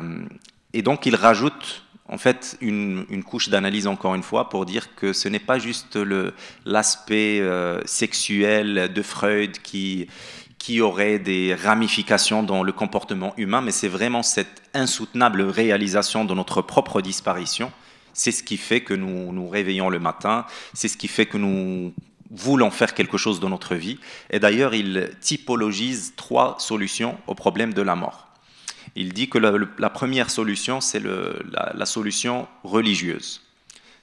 donc, il rajoute en fait une, couche d'analyse encore une fois pour dire que ce n'est pas juste l'aspect euh, sexuel de Freud qui aurait des ramifications dans le comportement humain, mais c'est vraiment cette insoutenable réalisation de notre propre disparition c'est ce qui fait que nous nous réveillons le matin, c'est ce qui fait que nous voulons faire quelque chose dans notre vie. Et d'ailleurs, il typologise trois solutions au problème de la mort. Il dit que la, première solution, c'est la, solution religieuse.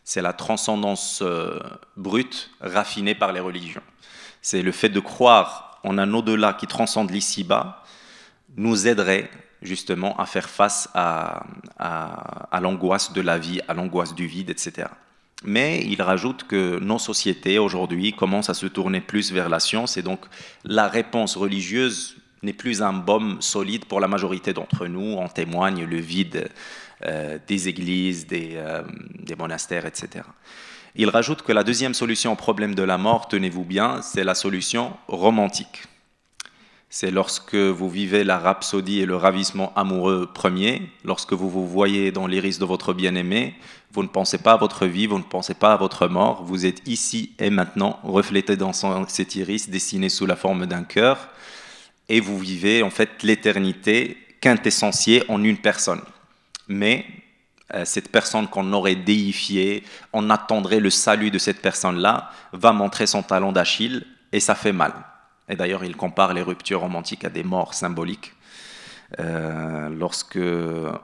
C'est la transcendance euh, brute raffinée par les religions. C'est le fait de croire en un au-delà qui transcende l'ici-bas nous aiderait justement à faire face à, l'angoisse de la vie, à l'angoisse du vide, etc. Mais il rajoute que nos sociétés aujourd'hui commencent à se tourner plus vers la science et donc la réponse religieuse n'est plus un baume solide pour la majorité d'entre nous. En témoigne le vide euh, des églises, des, euh, monastères, etc. Il rajoute que la deuxième solution au problème de la mort, tenez-vous bien, c'est la solution romantique c'est lorsque vous vivez la rhapsodie et le ravissement amoureux premier, lorsque vous vous voyez dans l'iris de votre bien-aimé, vous ne pensez pas à votre vie, vous ne pensez pas à votre mort, vous êtes ici et maintenant, reflété dans cet iris dessiné sous la forme d'un cœur, et vous vivez en fait l'éternité quintessentielle en une personne. Mais euh, cette personne qu'on aurait déifiée, on attendrait le salut de cette personne-là, va montrer son talent d'Achille, et ça fait mal. Et d'ailleurs, il compare les ruptures romantiques à des morts symboliques. Euh, lorsque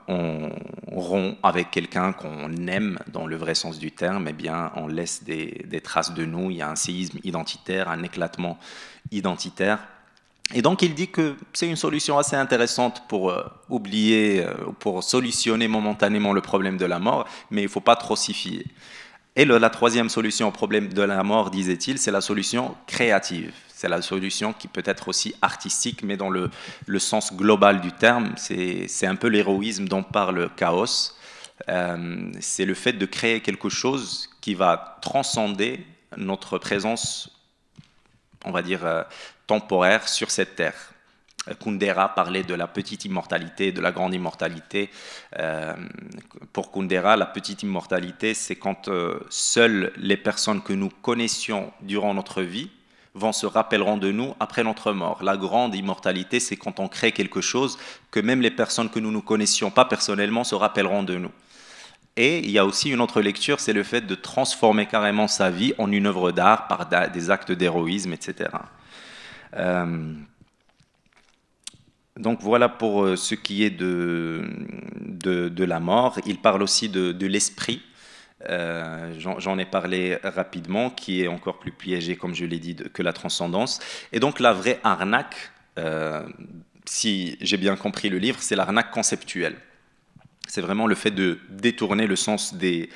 on rompt avec quelqu'un qu'on aime dans le vrai sens du terme, eh bien, on laisse des, traces de nous. Il y a un séisme identitaire, un éclatement identitaire. Et donc, il dit que c'est une solution assez intéressante pour euh, oublier, euh, pour solutionner momentanément le problème de la mort, mais il ne faut pas trop s'y fier. Et la troisième solution au problème de la mort, disait-il, c'est la solution créative. C'est la solution qui peut être aussi artistique, mais dans le, sens global du terme, c'est un peu l'héroïsme dont parle Chaos. Euh, c'est le fait de créer quelque chose qui va transcender notre présence, on va dire, euh, temporaire sur cette terre. Kundera parlait de la petite immortalité, de la grande immortalité. Euh, pour Kundera, la petite immortalité, c'est quand euh, seules les personnes que nous connaissions durant notre vie vont se rappelleront de nous après notre mort. La grande immortalité, c'est quand on crée quelque chose que même les personnes que nous ne connaissions pas personnellement se rappelleront de nous. Et il y a aussi une autre lecture, c'est le fait de transformer carrément sa vie en une œuvre d'art par des actes d'héroïsme, etc. Euh, donc voilà pour euh, ce qui est de, de, la mort. Il parle aussi de, l'esprit. Euh, j'en ai parlé rapidement, qui est encore plus piégé, comme je l'ai dit, que la transcendance. Et donc la vraie arnaque, euh, si j'ai bien compris le livre, c'est l'arnaque conceptuelle. C'est vraiment le fait de détourner le sens des,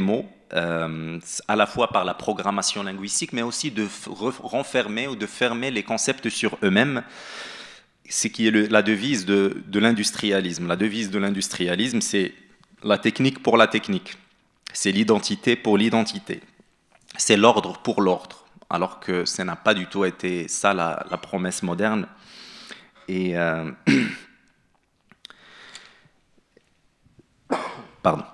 mots, à la fois par la programmation linguistique, mais aussi de renfermer ou de fermer les concepts sur eux-mêmes ce qui est la devise de, de l'industrialisme. La devise de l'industrialisme, c'est la technique pour la technique, c'est l'identité pour l'identité, c'est l'ordre pour l'ordre, alors que ça n'a pas du tout été ça la, promesse moderne. Et euh, pardon.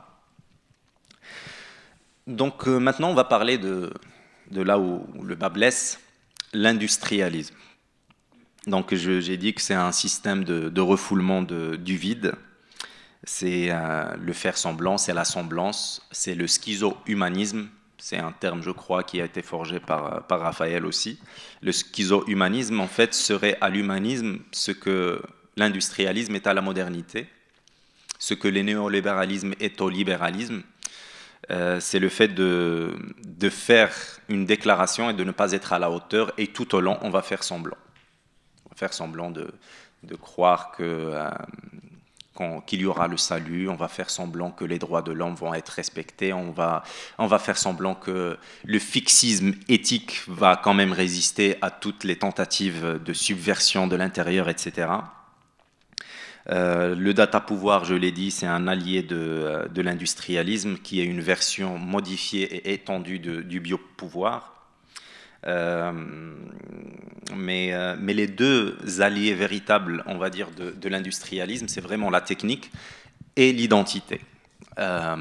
Donc euh, maintenant, on va parler de, là où, où le bas blesse, l'industrialisme. Donc j'ai dit que c'est un système de, refoulement du vide. C'est euh, le faire semblant, c'est la semblance, c'est le schizo-humanisme. C'est un terme, je crois, qui a été forgé par, euh, par Raphaël aussi. Le schizo-humanisme, en fait, serait à l'humanisme ce que l'industrialisme est à la modernité, ce que le néolibéralisme est au libéralisme. Euh, c'est le fait de, de faire une déclaration et de ne pas être à la hauteur, et tout au long, on va faire semblant faire semblant de, de croire euh, qu'il y aura le salut, on va faire semblant que les droits de l'homme vont être respectés, on va, on va faire semblant que le fixisme éthique va quand même résister à toutes les tentatives de subversion de l'intérieur, etc. Euh, le data pouvoir, je l'ai dit, c'est un allié de, euh, de l'industrialisme qui est une version modifiée et étendue du biopouvoir. Euh, mais, euh, mais, les deux alliés véritables, on va dire, de, l'industrialisme, c'est vraiment la technique et l'identité. Euh,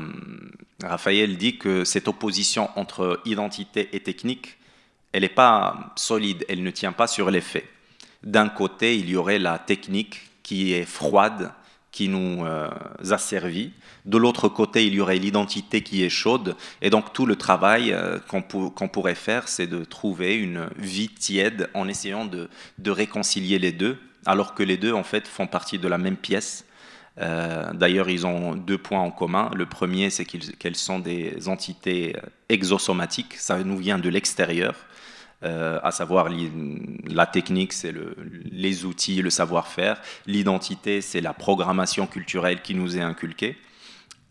Raphaël dit que cette opposition entre identité et technique, elle n'est pas solide, elle ne tient pas sur les faits. D'un côté, il y aurait la technique qui est froide, qui nous euh, a servi De l'autre côté, il y aurait l'identité qui est chaude. Et donc tout le travail euh, qu'on pourrait faire, c'est de trouver une vie tiède en essayant de, réconcilier les deux, alors que les deux, en fait, font partie de la même pièce. Euh, d'ailleurs, ils ont deux points en commun. Le premier, c'est qu'elles sont des entités exosomatiques, ça nous vient de l'extérieur. Euh, à savoir la technique, c'est les outils, le savoir-faire, l'identité, c'est la programmation culturelle qui nous est inculquée,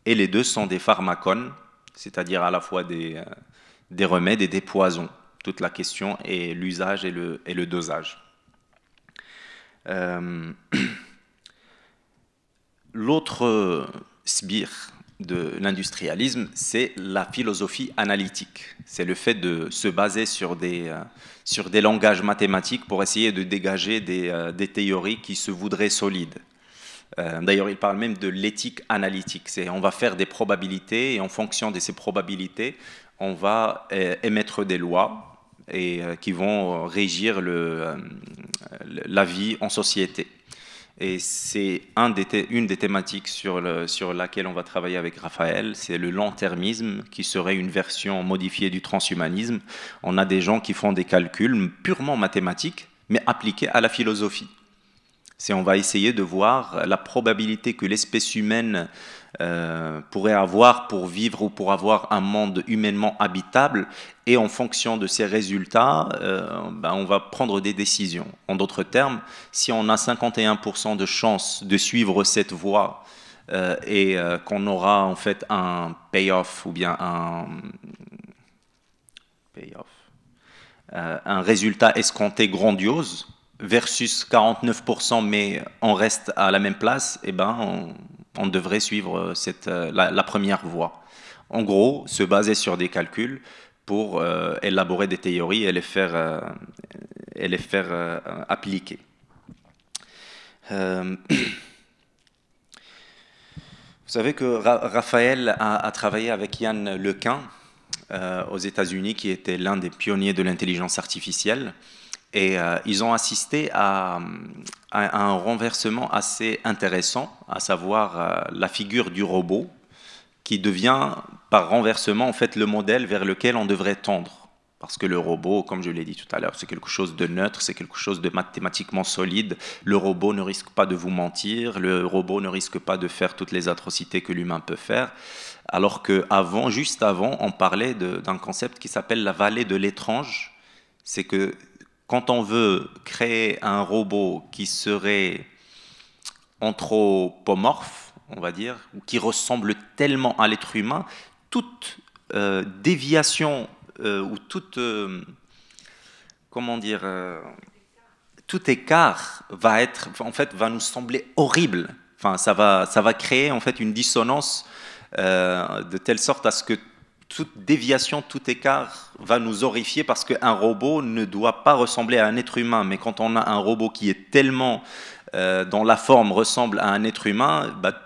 et les deux sont des pharmacones, c'est-à-dire à la fois des, euh, des remèdes et des poisons. Toute la question est l'usage et le, et le dosage. Euh, l'autre sbire de l'industrialisme, c'est la philosophie analytique. C'est le fait de se baser sur des, euh, sur des langages mathématiques pour essayer de dégager des, euh, théories qui se voudraient solides. Euh, d'ailleurs, il parle même de l'éthique analytique. C'est on va faire des probabilités et en fonction de ces probabilités, on va émettre des lois et qui vont régir le, la vie en société. Et c'est une des thématiques sur, laquelle on va travailler avec Raphaël, c'est le long-termisme, qui serait une version modifiée du transhumanisme. On a des gens qui font des calculs purement mathématiques, mais appliqués à la philosophie. C'est on va essayer de voir la probabilité que l'espèce humaine euh, pourrait avoir pour vivre ou pour avoir un monde humainement habitable. Et en fonction de ces résultats, euh, ben on va prendre des décisions. En d'autres termes, si on a 51% de chance de suivre cette voie euh, et qu'on aura en fait un payoff ou bien un un résultat escompté grandiose versus 49% mais on reste à la même place, et eh ben on, on devrait suivre euh, euh, la, première voie. En gros, se baser sur des calculs pour euh, élaborer des théories et les faire, appliquer. Vous savez que Raphaël a, a, travaillé avec Yann Lequin aux États-Unis, qui était l'un des pionniers de l'intelligence artificielle. Et euh, ils ont assisté à, un renversement assez intéressant, à savoir euh, la figure du robot qui devient par renversement en fait le modèle vers lequel on devrait tendre. Parce que le robot, comme je l'ai dit tout à l'heure, c'est quelque chose de neutre, c'est quelque chose de mathématiquement solide. Le robot ne risque pas de vous mentir, le robot ne risque pas de faire toutes les atrocités que l'humain peut faire. Alors qu'avant, juste avant, on parlait d'un concept qui s'appelle la vallée de l'étrange. C'est que quand on veut créer un robot qui serait anthropomorphe, on va dire, ou qui ressemble tellement à l'être humain, toute euh, déviation euh, ou toute, euh, comment dire, tout écart va être, en fait, va nous sembler horrible. Enfin, ça va, ça va créer en fait une dissonance de telle sorte à ce que toute déviation, tout écart va nous horrifier parce qu'un robot ne doit pas ressembler à un être humain. Mais quand on a un robot qui est tellement, euh, dans la forme, ressemble à un être humain, bah,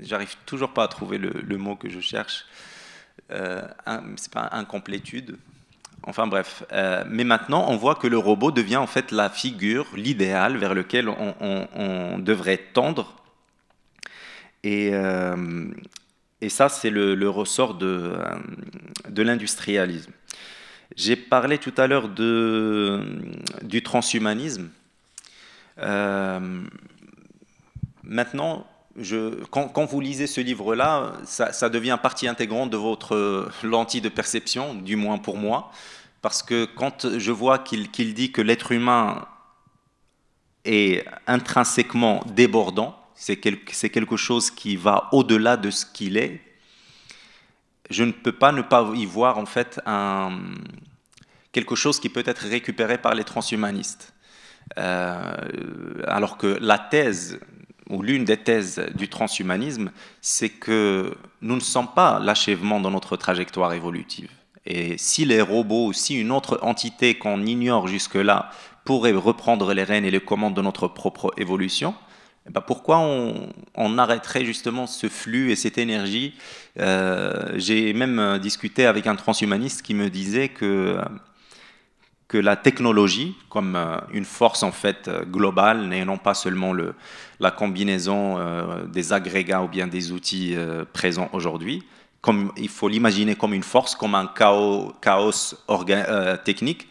j'arrive toujours pas à trouver le, mot que je cherche. Euh, c'est pas incomplétude. Enfin bref. Euh, mais maintenant, on voit que le robot devient en fait la figure, l'idéal vers lequel on, devrait tendre. Et, et ça, c'est le, ressort de, euh, de l'industrialisme. J'ai parlé tout à l'heure du transhumanisme. Euh, maintenant, quand, vous lisez ce livre-là, ça, devient partie intégrante de votre euh, lentille de perception, du moins pour moi, parce que quand je vois qu'il dit que l'être humain est intrinsèquement débordant, c'est quelque chose qui va au-delà de ce qu'il est, je ne peux pas ne pas y voir en fait quelque chose qui peut être récupéré par les transhumanistes. Euh, alors que la thèse, ou l'une des thèses du transhumanisme, c'est que nous ne sommes pas l'achèvement de notre trajectoire évolutive. Et si les robots, si une autre entité qu'on ignore jusque-là pourrait reprendre les rênes et les commandes de notre propre évolution, eh ben, pourquoi on, arrêterait justement ce flux et cette énergie euh, J'ai même euh, discuté avec un transhumaniste qui me disait que, que la technologie, comme euh, une force en fait globale, et non pas seulement le, la combinaison des agrégats ou bien des outils présents aujourd'hui, comme, il faut l'imaginer comme une force, comme un chaos, chaos technique.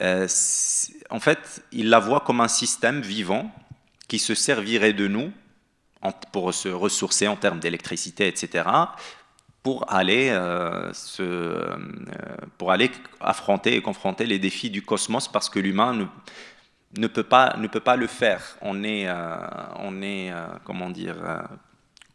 en fait, il la voit comme un système vivant qui se servirait de nous pour se ressourcer en termes d'électricité, etc., pour aller, euh, euh, pour aller affronter et confronter les défis du cosmos, parce que l'humain ne, ne, peut, pas, ne peut pas le faire. On est, euh, on est comment dire,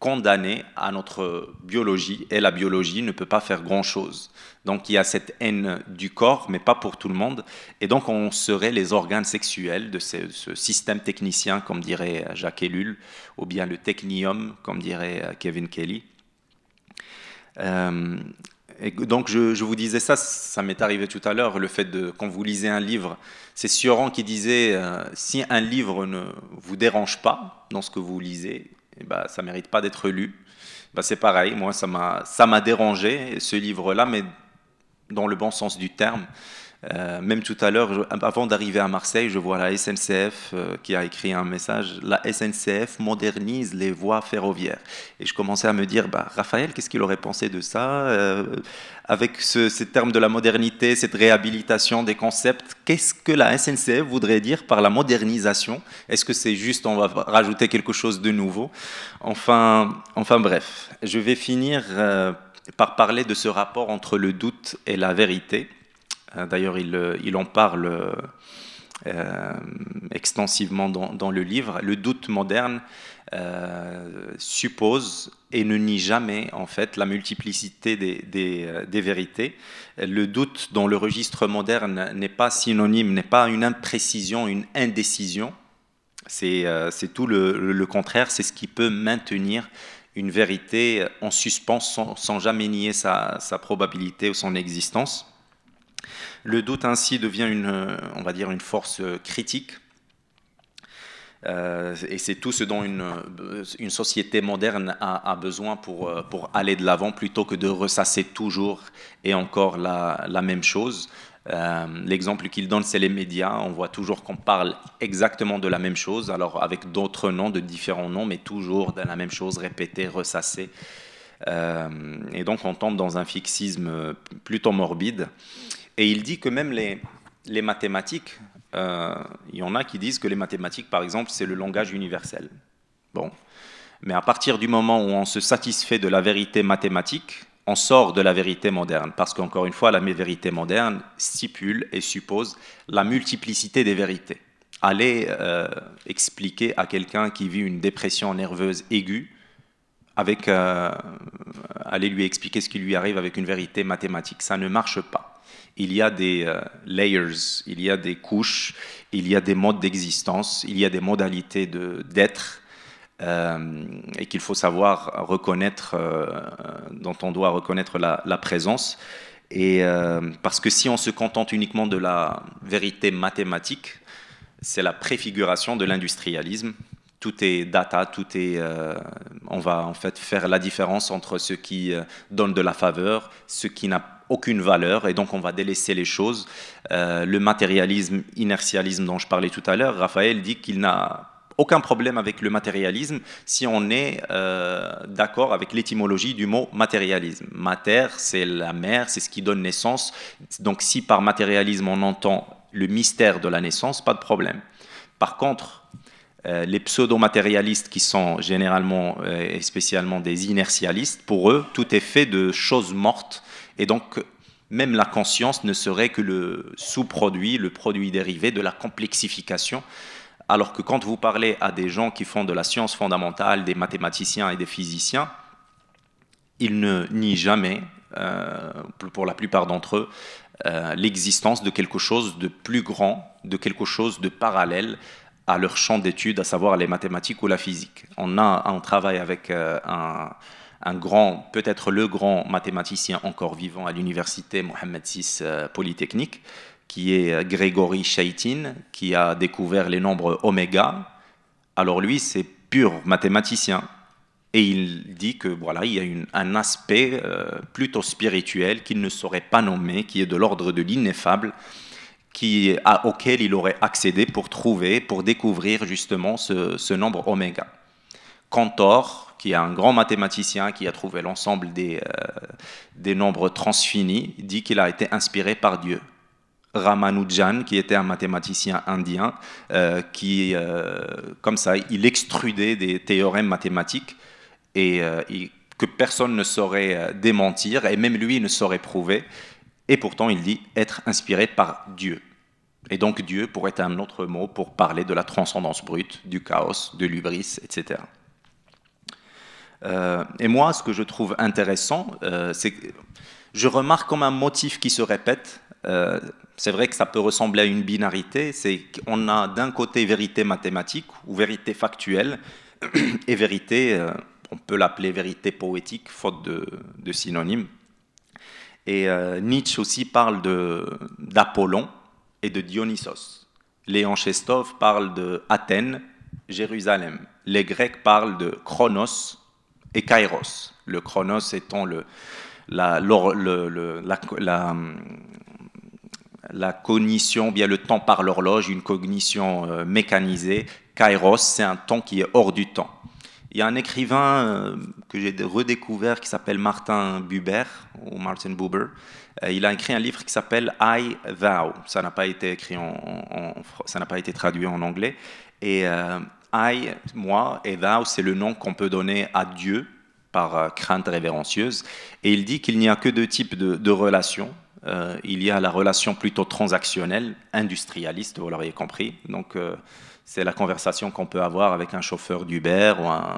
condamnés à notre biologie et la biologie ne peut pas faire grand-chose. Donc il y a cette haine du corps, mais pas pour tout le monde. Et donc on serait les organes sexuels de ce, système technicien, comme dirait Jacques Ellul, ou bien le technium, comme dirait euh, Kevin Kelly. Euh, donc je, vous disais ça, ça m'est arrivé tout à l'heure, le fait de quand vous lisez un livre, c'est Sioran qui disait euh, si un livre ne vous dérange pas dans ce que vous lisez, eh ben, ça ne mérite pas d'être lu. Ben, c'est pareil, moi, ça m'a dérangé, ce livre-là, mais dans le bon sens du terme. Euh, même tout à l'heure, avant d'arriver à Marseille, je vois la SNCF euh, qui a écrit un message. La SNCF modernise les voies ferroviaires. Et je commençais à me dire, bah, Raphaël, qu'est-ce qu'il aurait pensé de ça euh, Avec ce, ces termes de la modernité, cette réhabilitation des concepts, qu'est-ce que la SNCF voudrait dire par la modernisation Est-ce que c'est juste on va rajouter quelque chose de nouveau enfin, enfin bref, je vais finir par parler de ce rapport entre le doute et la vérité. Hein, d'ailleurs, euh, il, en parle euh, euh, extensivement dans, le livre. Le doute moderne suppose et ne nie jamais en fait la multiplicité des, vérités. Le doute dans le registre moderne n'est pas synonyme, n'est pas une imprécision, une indécision. C'est tout le, contraire, c'est ce qui peut maintenir une vérité en suspens sans, jamais nier sa probabilité ou son existence. Le doute ainsi devient une, euh, on va dire, une force euh, critique. Euh, et c'est tout ce dont une, société moderne a, besoin pour, pour aller de l'avant plutôt que de ressasser toujours et encore la, même chose. L'exemple qu'il donne, c'est les médias. On voit toujours qu'on parle exactement de la même chose, alors avec d'autres noms, de différents noms, mais toujours de la même chose, répétée, ressassée. et donc on tombe dans un fixisme plutôt morbide. Et il dit que même les, les mathématiques, il euh, y en a qui disent que les mathématiques, par exemple, c'est le langage universel. Bon. Mais à partir du moment où on se satisfait de la vérité mathématique, on sort de la vérité moderne, parce qu'encore une fois, la vérité moderne stipule et suppose la multiplicité des vérités. Allez euh, expliquer à quelqu'un qui vit une dépression nerveuse aiguë, avec, euh, lui expliquer ce qui lui arrive avec une vérité mathématique, ça ne marche pas il y a des euh, layers, il y a des couches, il y a des modes d'existence, il y a des modalités d'être. Euh, et qu'il faut savoir reconnaître, euh, dont on doit reconnaître la, présence. Et parce que si on se contente uniquement de la vérité mathématique, c'est la préfiguration de l'industrialisme. Tout est data, tout est. on va en fait faire la différence entre ce qui donne de la faveur, ce qui n'a aucune valeur et donc on va délaisser les choses. Euh, le matérialisme, inertialisme dont je parlais tout à l'heure, Raphaël dit qu'il n'a aucun problème avec le matérialisme si on est euh, d'accord avec l'étymologie du mot matérialisme. Mater, c'est la mère, c'est ce qui donne naissance. Donc si par matérialisme on entend le mystère de la naissance, pas de problème. Par contre, euh, les pseudo-matérialistes qui sont généralement et spécialement des inertialistes, pour eux, tout est fait de choses mortes et donc, même la conscience ne serait que le sous-produit, le produit dérivé de la complexification. Alors que quand vous parlez à des gens qui font de la science fondamentale, des mathématiciens et des physiciens, ils ne nient jamais, euh, pour la plupart d'entre eux, euh, l'existence de quelque chose de plus grand, de quelque chose de parallèle à leur champ d'études, à savoir les mathématiques ou la physique. On a euh, un travail avec un un grand, peut-être le grand mathématicien encore vivant à l'université Mohamed VI euh, Polytechnique, qui est euh, Grégory Chaitin, qui a découvert les nombres oméga. Alors lui, c'est pur mathématicien. Et il dit que voilà, il y a un aspect euh, plutôt spirituel qu'il ne saurait pas nommer, qui est de l'ordre de l'ineffable, qui, auquel il aurait accédé pour trouver, pour découvrir justement ce, ce nombre oméga. Cantor, qui est un grand mathématicien qui a trouvé l'ensemble des, euh, des nombres transfinis, dit qu'il a été inspiré par Dieu. Ramanujan, qui était un mathématicien indien, euh, qui, euh, comme ça, il extrudait des théorèmes mathématiques et, que personne ne saurait démentir, et même lui ne saurait prouver. Et pourtant, il dit être inspiré par Dieu. Et donc Dieu pourrait être un autre mot pour parler de la transcendance brute, du chaos, de l'ubris, etc. Euh, et moi, ce que je trouve intéressant, euh, c'est que je remarque comme un motif qui se répète. Euh, c'est vrai que ça peut ressembler à une binarité. C'est qu'on a d'un côté vérité mathématique ou vérité factuelle et vérité, on peut l'appeler vérité poétique, faute de, de synonyme. Et Nietzsche aussi parle d'Apollon et de Dionysos. Léon Chestov parle d'Athènes, Jérusalem. Les Grecs parlent de Chronos, et kairos. Le chronos étant le, la, cognition, bien le temps par l'horloge, une cognition euh, mécanisée. Kairos, c'est un temps qui est hors du temps. Il y a un écrivain euh, que j'ai redécouvert qui s'appelle Martin Buber, ou Martin Buber. Euh, il a écrit un livre qui s'appelle I Thou. Ça n'a pas été, écrit en, ça n'a pas été traduit en anglais. Et I, moi, et thou, c'est le nom qu'on peut donner à Dieu par euh, crainte révérencieuse. Et il dit qu'il n'y a que deux types de, relations. Euh, il y a la relation plutôt transactionnelle, industrialiste, vous l'auriez compris. Donc, euh, c'est la conversation qu'on peut avoir avec un chauffeur d'Uber ou un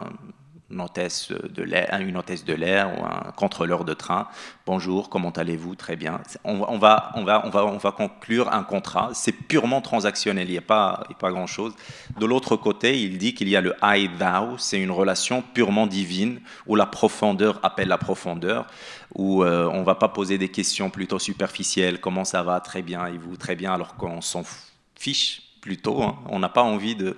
Hein, une hôtesse de l'air ou un contrôleur de train. Bonjour, comment allez-vous Très bien. On, va, on, va, on, va, on va conclure un contrat. C'est purement transactionnel, il n'y a pas, il pas grand-chose. De l'autre côté, il dit qu'il y a le I thou, c'est une relation purement divine où la profondeur appelle la profondeur, où euh, on ne va pas poser des questions plutôt superficielles, comment ça va Très bien, et vous Très bien, alors qu'on s'en fiche plutôt, hein. On n'a pas envie de,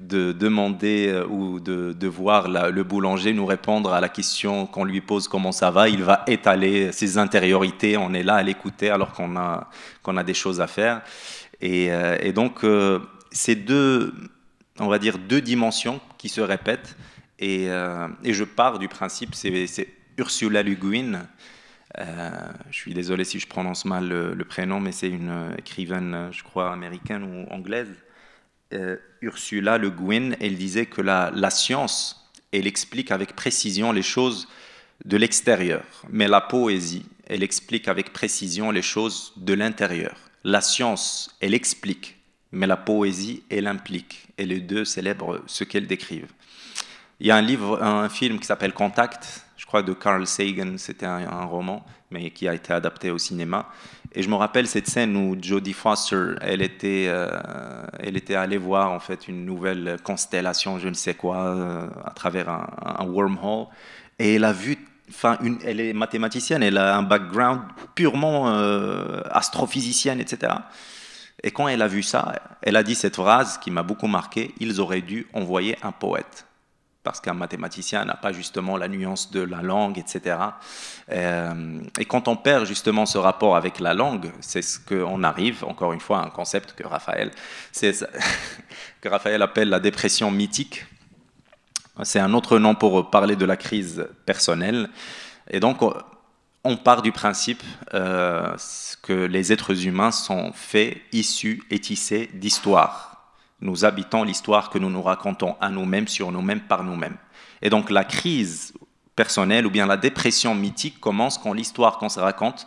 demander euh, ou de, voir le boulanger nous répondre à la question qu'on lui pose comment ça va. Il va étaler ses intériorités. On est là à l'écouter alors qu'on a, des choses à faire. Et, euh, donc, euh, c'est deux, on va dire, deux dimensions qui se répètent. Et, et je pars du principe, c'est Ursula Le euh, je suis désolé si je prononce mal le, prénom, mais c'est une euh, écrivaine, euh, je crois, américaine ou anglaise. Ursula Le Guin, elle disait que la, la science, elle explique avec précision les choses de l'extérieur, mais la poésie, elle explique avec précision les choses de l'intérieur. La science, elle explique, mais la poésie, elle implique. Et les deux célèbrent ce qu'elles décrivent. Il y a un livre, un film qui s'appelle Contact, je crois, de Carl Sagan, c'était un, roman, mais qui a été adapté au cinéma. Et je me rappelle cette scène où Jodie Foster, elle était, euh, elle était allée voir en fait une nouvelle constellation, je ne sais quoi, euh, à travers un, wormhole, et elle a vu. Enfin, elle est mathématicienne, elle a un background purement euh, astrophysicienne, etc. Et quand elle a vu ça, elle a dit cette phrase qui m'a beaucoup marqué, ils auraient dû envoyer un poète parce qu'un mathématicien n'a pas justement la nuance de la langue, etc. Euh, et quand on perd justement ce rapport avec la langue, c'est ce qu'on arrive, encore une fois, à un concept que Raphaël, que Raphaël appelle la dépression mythique. C'est un autre nom pour parler de la crise personnelle. Et donc, on part du principe euh, que les êtres humains sont faits, issus, et tissés d'histoire nous habitons l'histoire que nous nous racontons à nous-mêmes, sur nous-mêmes, par nous-mêmes. Et donc la crise personnelle ou bien la dépression mythique commence quand l'histoire qu'on se raconte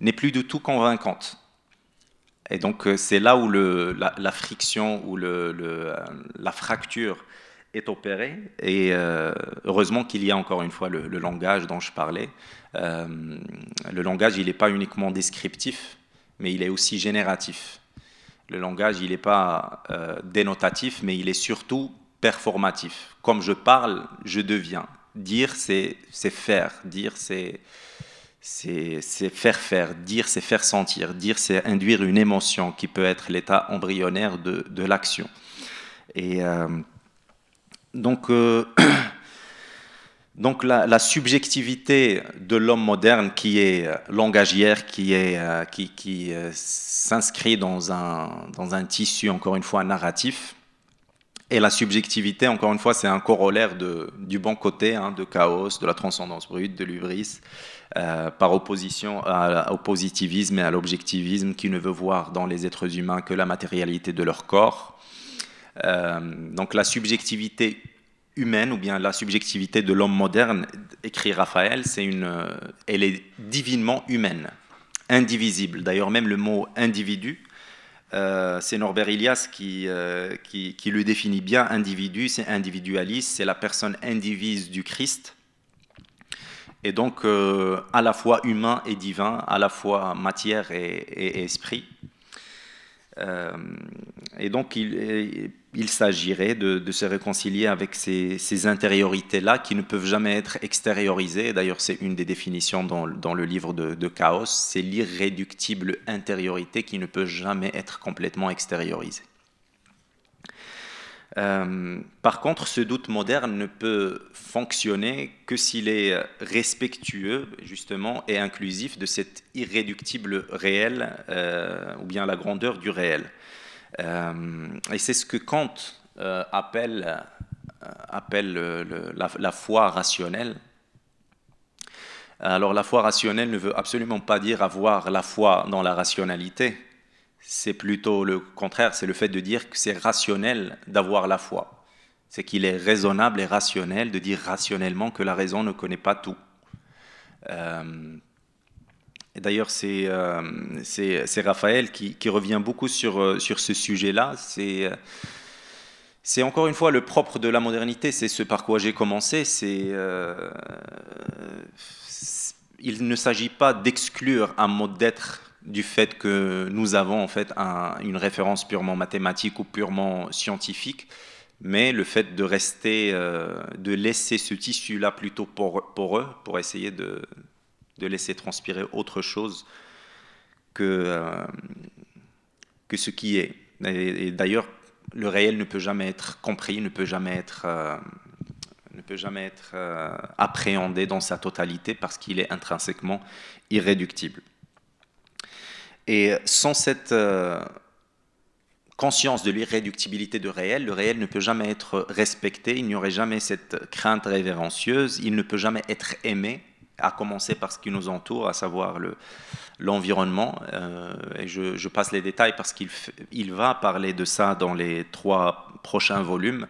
n'est plus du tout convaincante. Et donc euh, c'est là où la, friction ou euh, la fracture est opérée. Et euh, heureusement qu'il y a encore une fois le, langage dont je parlais. le langage, il n'est pas uniquement descriptif, mais il est aussi génératif. Le langage, il n'est pas euh, dénotatif, mais il est surtout performatif. Comme je parle, je deviens. Dire, c'est faire. Dire, c'est faire faire. Dire, c'est faire sentir. Dire, c'est induire une émotion qui peut être l'état embryonnaire de, l'action. Et euh, donc, euh, Donc la, subjectivité de l'homme moderne qui est euh, langagière, qui, est, euh, qui, euh, s'inscrit dans un, dans un tissu, encore une fois, narratif, et la subjectivité, encore une fois, c'est un corollaire de, du bon côté, hein, de chaos, de la transcendance brute, de l'ubris, par opposition au positivisme et à l'objectivisme qui ne veut voir dans les êtres humains que la matérialité de leur corps. donc la subjectivité humaine ou bien la subjectivité de l'homme moderne, écrit Raphaël, c'est une, euh, elle est divinement humaine, indivisible. D'ailleurs, même le mot individu, euh, c'est Norbert Ilias euh, qui, qui, le définit bien. Individu, c'est individualiste, c'est la personne indivise du Christ. Et donc, à la fois humain et divin, à la fois matière et, esprit. et donc, il, il s'agirait de, se réconcilier avec ces, intériorités-là qui ne peuvent jamais être extériorisées. D'ailleurs, c'est une des définitions dans, le livre de, Chaos, c'est l'irréductible intériorité qui ne peut jamais être complètement extériorisée. Euh, par contre, ce doute moderne ne peut fonctionner que s'il est respectueux, justement, et inclusif de cette irréductible réel, euh, ou bien la grandeur du réel. Euh, et c'est ce que Kant euh, appelle, euh, appelle la, foi rationnelle. Alors la foi rationnelle ne veut absolument pas dire avoir la foi dans la rationalité. C'est plutôt le contraire, c'est le fait de dire que c'est rationnel d'avoir la foi. C'est qu'il est raisonnable et rationnel de dire rationnellement que la raison ne connaît pas tout. Euh, d'ailleurs, euh, c'est c'est Raphaël qui, revient beaucoup sur, euh, sur ce sujet-là. C'est. Euh, c'est encore une fois le propre de la modernité, c'est ce par quoi j'ai commencé. C'est, il ne s'agit pas d'exclure un mode d'être du fait que nous avons en fait une référence purement mathématique ou purement scientifique, mais le fait de rester, de laisser ce tissu-là plutôt poreux pour, pour essayer de, de laisser transpirer autre chose que, euh, que ce qui est. Et, d'ailleurs, le réel ne peut jamais être compris, ne peut jamais être, euh, ne peut jamais être euh, appréhendé dans sa totalité parce qu'il est intrinsèquement irréductible. Et sans cette conscience de l'irréductibilité du réel, le réel ne peut jamais être respecté, il n'y aurait jamais cette crainte révérencieuse, il ne peut jamais être aimé, à commencer par ce qui nous entoure, à savoir l'environnement. Euh, et je, passe les détails parce qu'il va parler de ça dans les trois prochains volumes.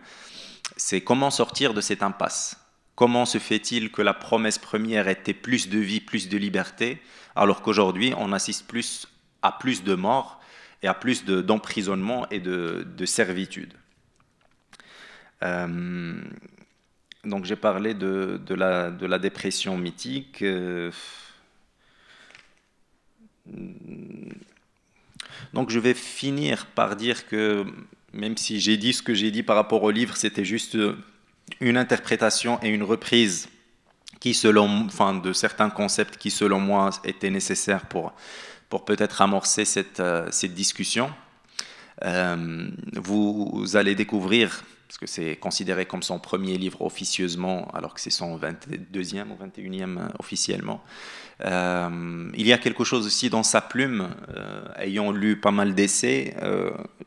C'est comment sortir de cette impasse. Comment se fait-il que la promesse première était plus de vie, plus de liberté, alors qu'aujourd'hui on assiste plus à plus de morts et à plus d'emprisonnement et de, servitude. Euh, donc j'ai parlé de, la, de, la, dépression mythique. Euh, mm. donc je vais finir par dire que même si j'ai dit ce que j'ai dit par rapport au livre, c'était juste euh, une interprétation et une reprise qui selon, enfin, de certains concepts qui selon moi étaient nécessaires pour, pour peut-être amorcer cette, euh, discussion. vous allez découvrir parce que c'est considéré comme son premier livre officieusement, alors que c'est son 22e ou 21e euh, officiellement. Euh, il y a quelque chose aussi dans sa plume, euh, ayant lu pas mal d'essais,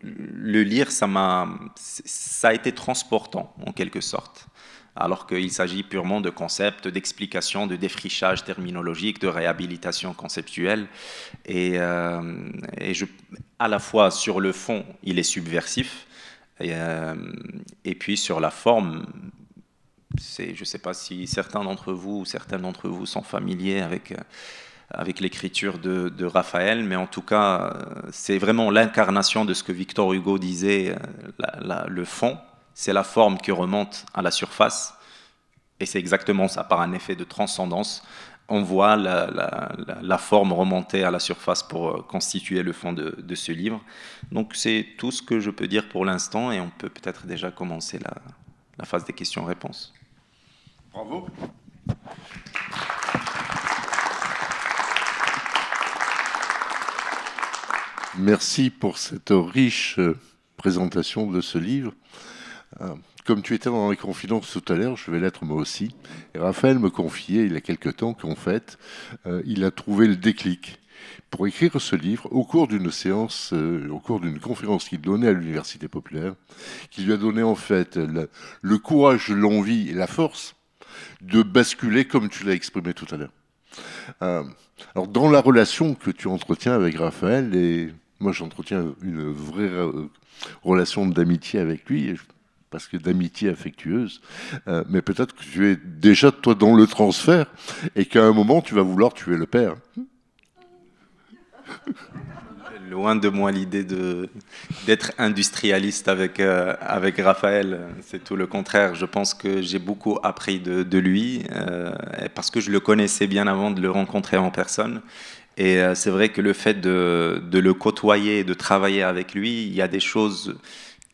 le lire, ça, m'a, ça a été transportant en quelque sorte alors qu'il s'agit purement de concepts, d'explications, de défrichage terminologique, de réhabilitation conceptuelle. Et, je, à la fois sur le fond, il est subversif, euh, et, puis sur la forme, je ne sais pas si certains d'entre vous ou certains d'entre vous sont familiers avec, euh, avec l'écriture de, Raphaël, mais en tout cas, c'est vraiment l'incarnation de ce que Victor Hugo disait, euh, le fond, c'est la forme qui remonte à la surface. Et c'est exactement ça, par un effet de transcendance, on voit la, forme remonter à la surface pour euh, constituer le fond de, ce livre. Donc c'est tout ce que je peux dire pour l'instant et on peut peut-être déjà commencer la, la phase des questions-réponses. Bravo. Merci pour cette riche euh, présentation de ce livre. Ah, comme tu étais dans les confidences tout à l'heure, je vais l'être moi aussi. Raphaël me confiait il y a quelque temps qu'en fait, euh, il a trouvé le déclic pour écrire ce livre au cours d'une séance, euh, au cours d'une conférence qu'il donnait à l'Université populaire, qui lui a donné en fait le, courage, l'envie et la force de basculer comme tu l'as exprimé tout à l'heure. Euh, alors dans la relation que tu entretiens avec Raphaël, et moi j'entretiens une vraie relation d'amitié avec lui, et parce que d'amitié affectueuse, euh, mais peut-être que tu es déjà toi dans le transfert et qu'à un moment tu vas vouloir tuer le père. Loin de moi l'idée d'être industrialiste avec, euh, avec Raphaël, c'est tout le contraire. Je pense que j'ai beaucoup appris de, de lui euh, parce que je le connaissais bien avant de le rencontrer en personne. Et c'est vrai que le fait de, de le côtoyer, de travailler avec lui, il y a des choses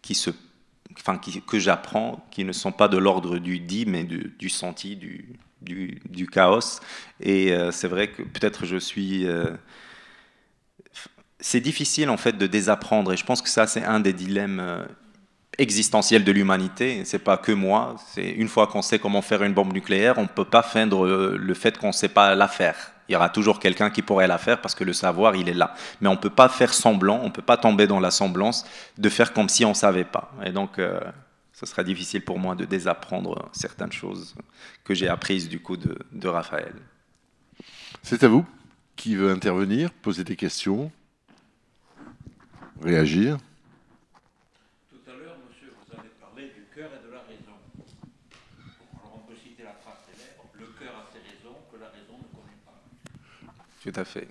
qui se que j'apprends, qui ne sont pas de l'ordre du dit, mais du, senti, du, du, chaos. Et euh, c'est vrai que peut-être je suis... Euh, c'est difficile en fait de désapprendre et je pense que ça c'est un des dilemmes euh, existentielle de l'humanité. C'est pas que moi. C'est une fois qu'on sait comment faire une bombe nucléaire, on ne peut pas feindre euh, le fait qu'on ne sait pas la faire. Il y aura toujours quelqu'un qui pourrait la faire parce que le savoir, il est là. Mais on ne peut pas faire semblant, on ne peut pas tomber dans la semblance de faire comme si on ne savait pas. Et donc, euh, ce sera difficile pour moi de désapprendre certaines choses que j'ai apprises du coup de, de Raphaël. C'est à vous. Qui veut intervenir, poser des questions, réagir Tout à fait.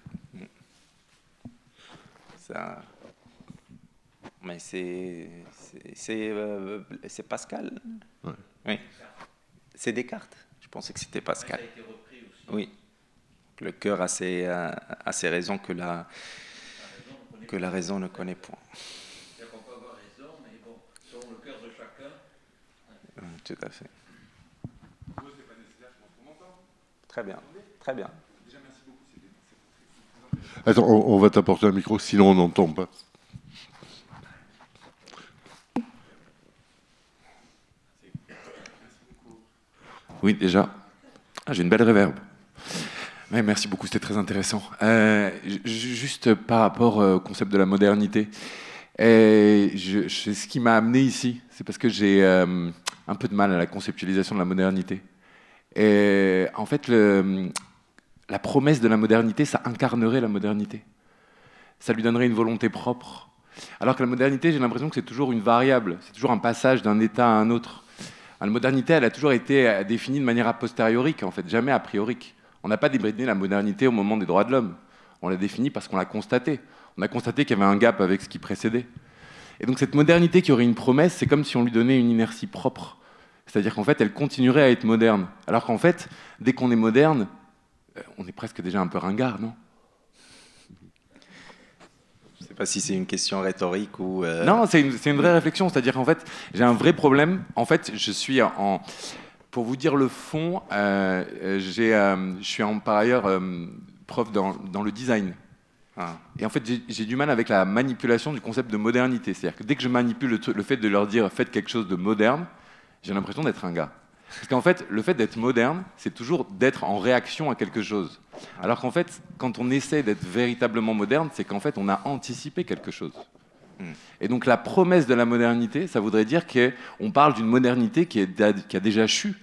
Ça... Mais c'est euh, euh, c'est Pascal. Ouais. Oui. C'est Descartes. Je pensais que c'était Pascal. Ouais, ça a été repris aussi. Oui. Le cœur a ses, a ses raisons que la, la que la raison ne connaît point. C'est-à-dire qu'on peut avoir raison, mais bon, selon le cœur de chacun. Tout à fait. Très bien, très bien. Attends, on, va t'apporter un micro, sinon on n'entend pas. Oui, déjà. Ah, j'ai une belle réverbe. merci beaucoup, c'était très intéressant. Euh, juste par rapport euh, au concept de la modernité, et ce qui m'a amené ici, c'est parce que j'ai euh, un peu de mal à la conceptualisation de la modernité. Et en fait, le, la promesse de la modernité, ça incarnerait la modernité. Ça lui donnerait une volonté propre. Alors que la modernité, j'ai l'impression que c'est toujours une variable, c'est toujours un passage d'un état à un autre. La modernité, elle a toujours été définie de manière a posteriori, en fait, jamais a priori. On n'a pas débridé la modernité au moment des droits de l'homme. On l'a définie parce qu'on l'a constatée. On a constaté qu'il y avait un gap avec ce qui précédait. Et donc cette modernité qui aurait une promesse, c'est comme si on lui donnait une inertie propre. C'est-à-dire qu'en fait, elle continuerait à être moderne. Alors qu'en fait, dès qu'on est moderne, euh, on est presque déjà un peu ringard, non Je ne sais pas si c'est une question rhétorique ou... Euh, non, c'est une, vraie réflexion, c'est-à-dire qu'en fait, j'ai un vrai problème. En fait, je suis en... Pour vous dire le fond, euh, je suis par ailleurs prof dans, le design. Hein. Et en fait, j'ai du mal avec la manipulation du concept de modernité. C'est-à-dire que dès que je manipule le, le fait de leur dire faites quelque chose de moderne, j'ai l'impression d'être un gars. Parce qu'en fait, le fait d'être moderne, c'est toujours d'être en réaction à quelque chose. Alors qu'en fait, quand on essaie d'être véritablement moderne, c'est qu'en fait, on a anticipé quelque chose. Hmm. Et donc la promesse de la modernité, ça voudrait dire qu'on parle d'une modernité qui, a déjà chu,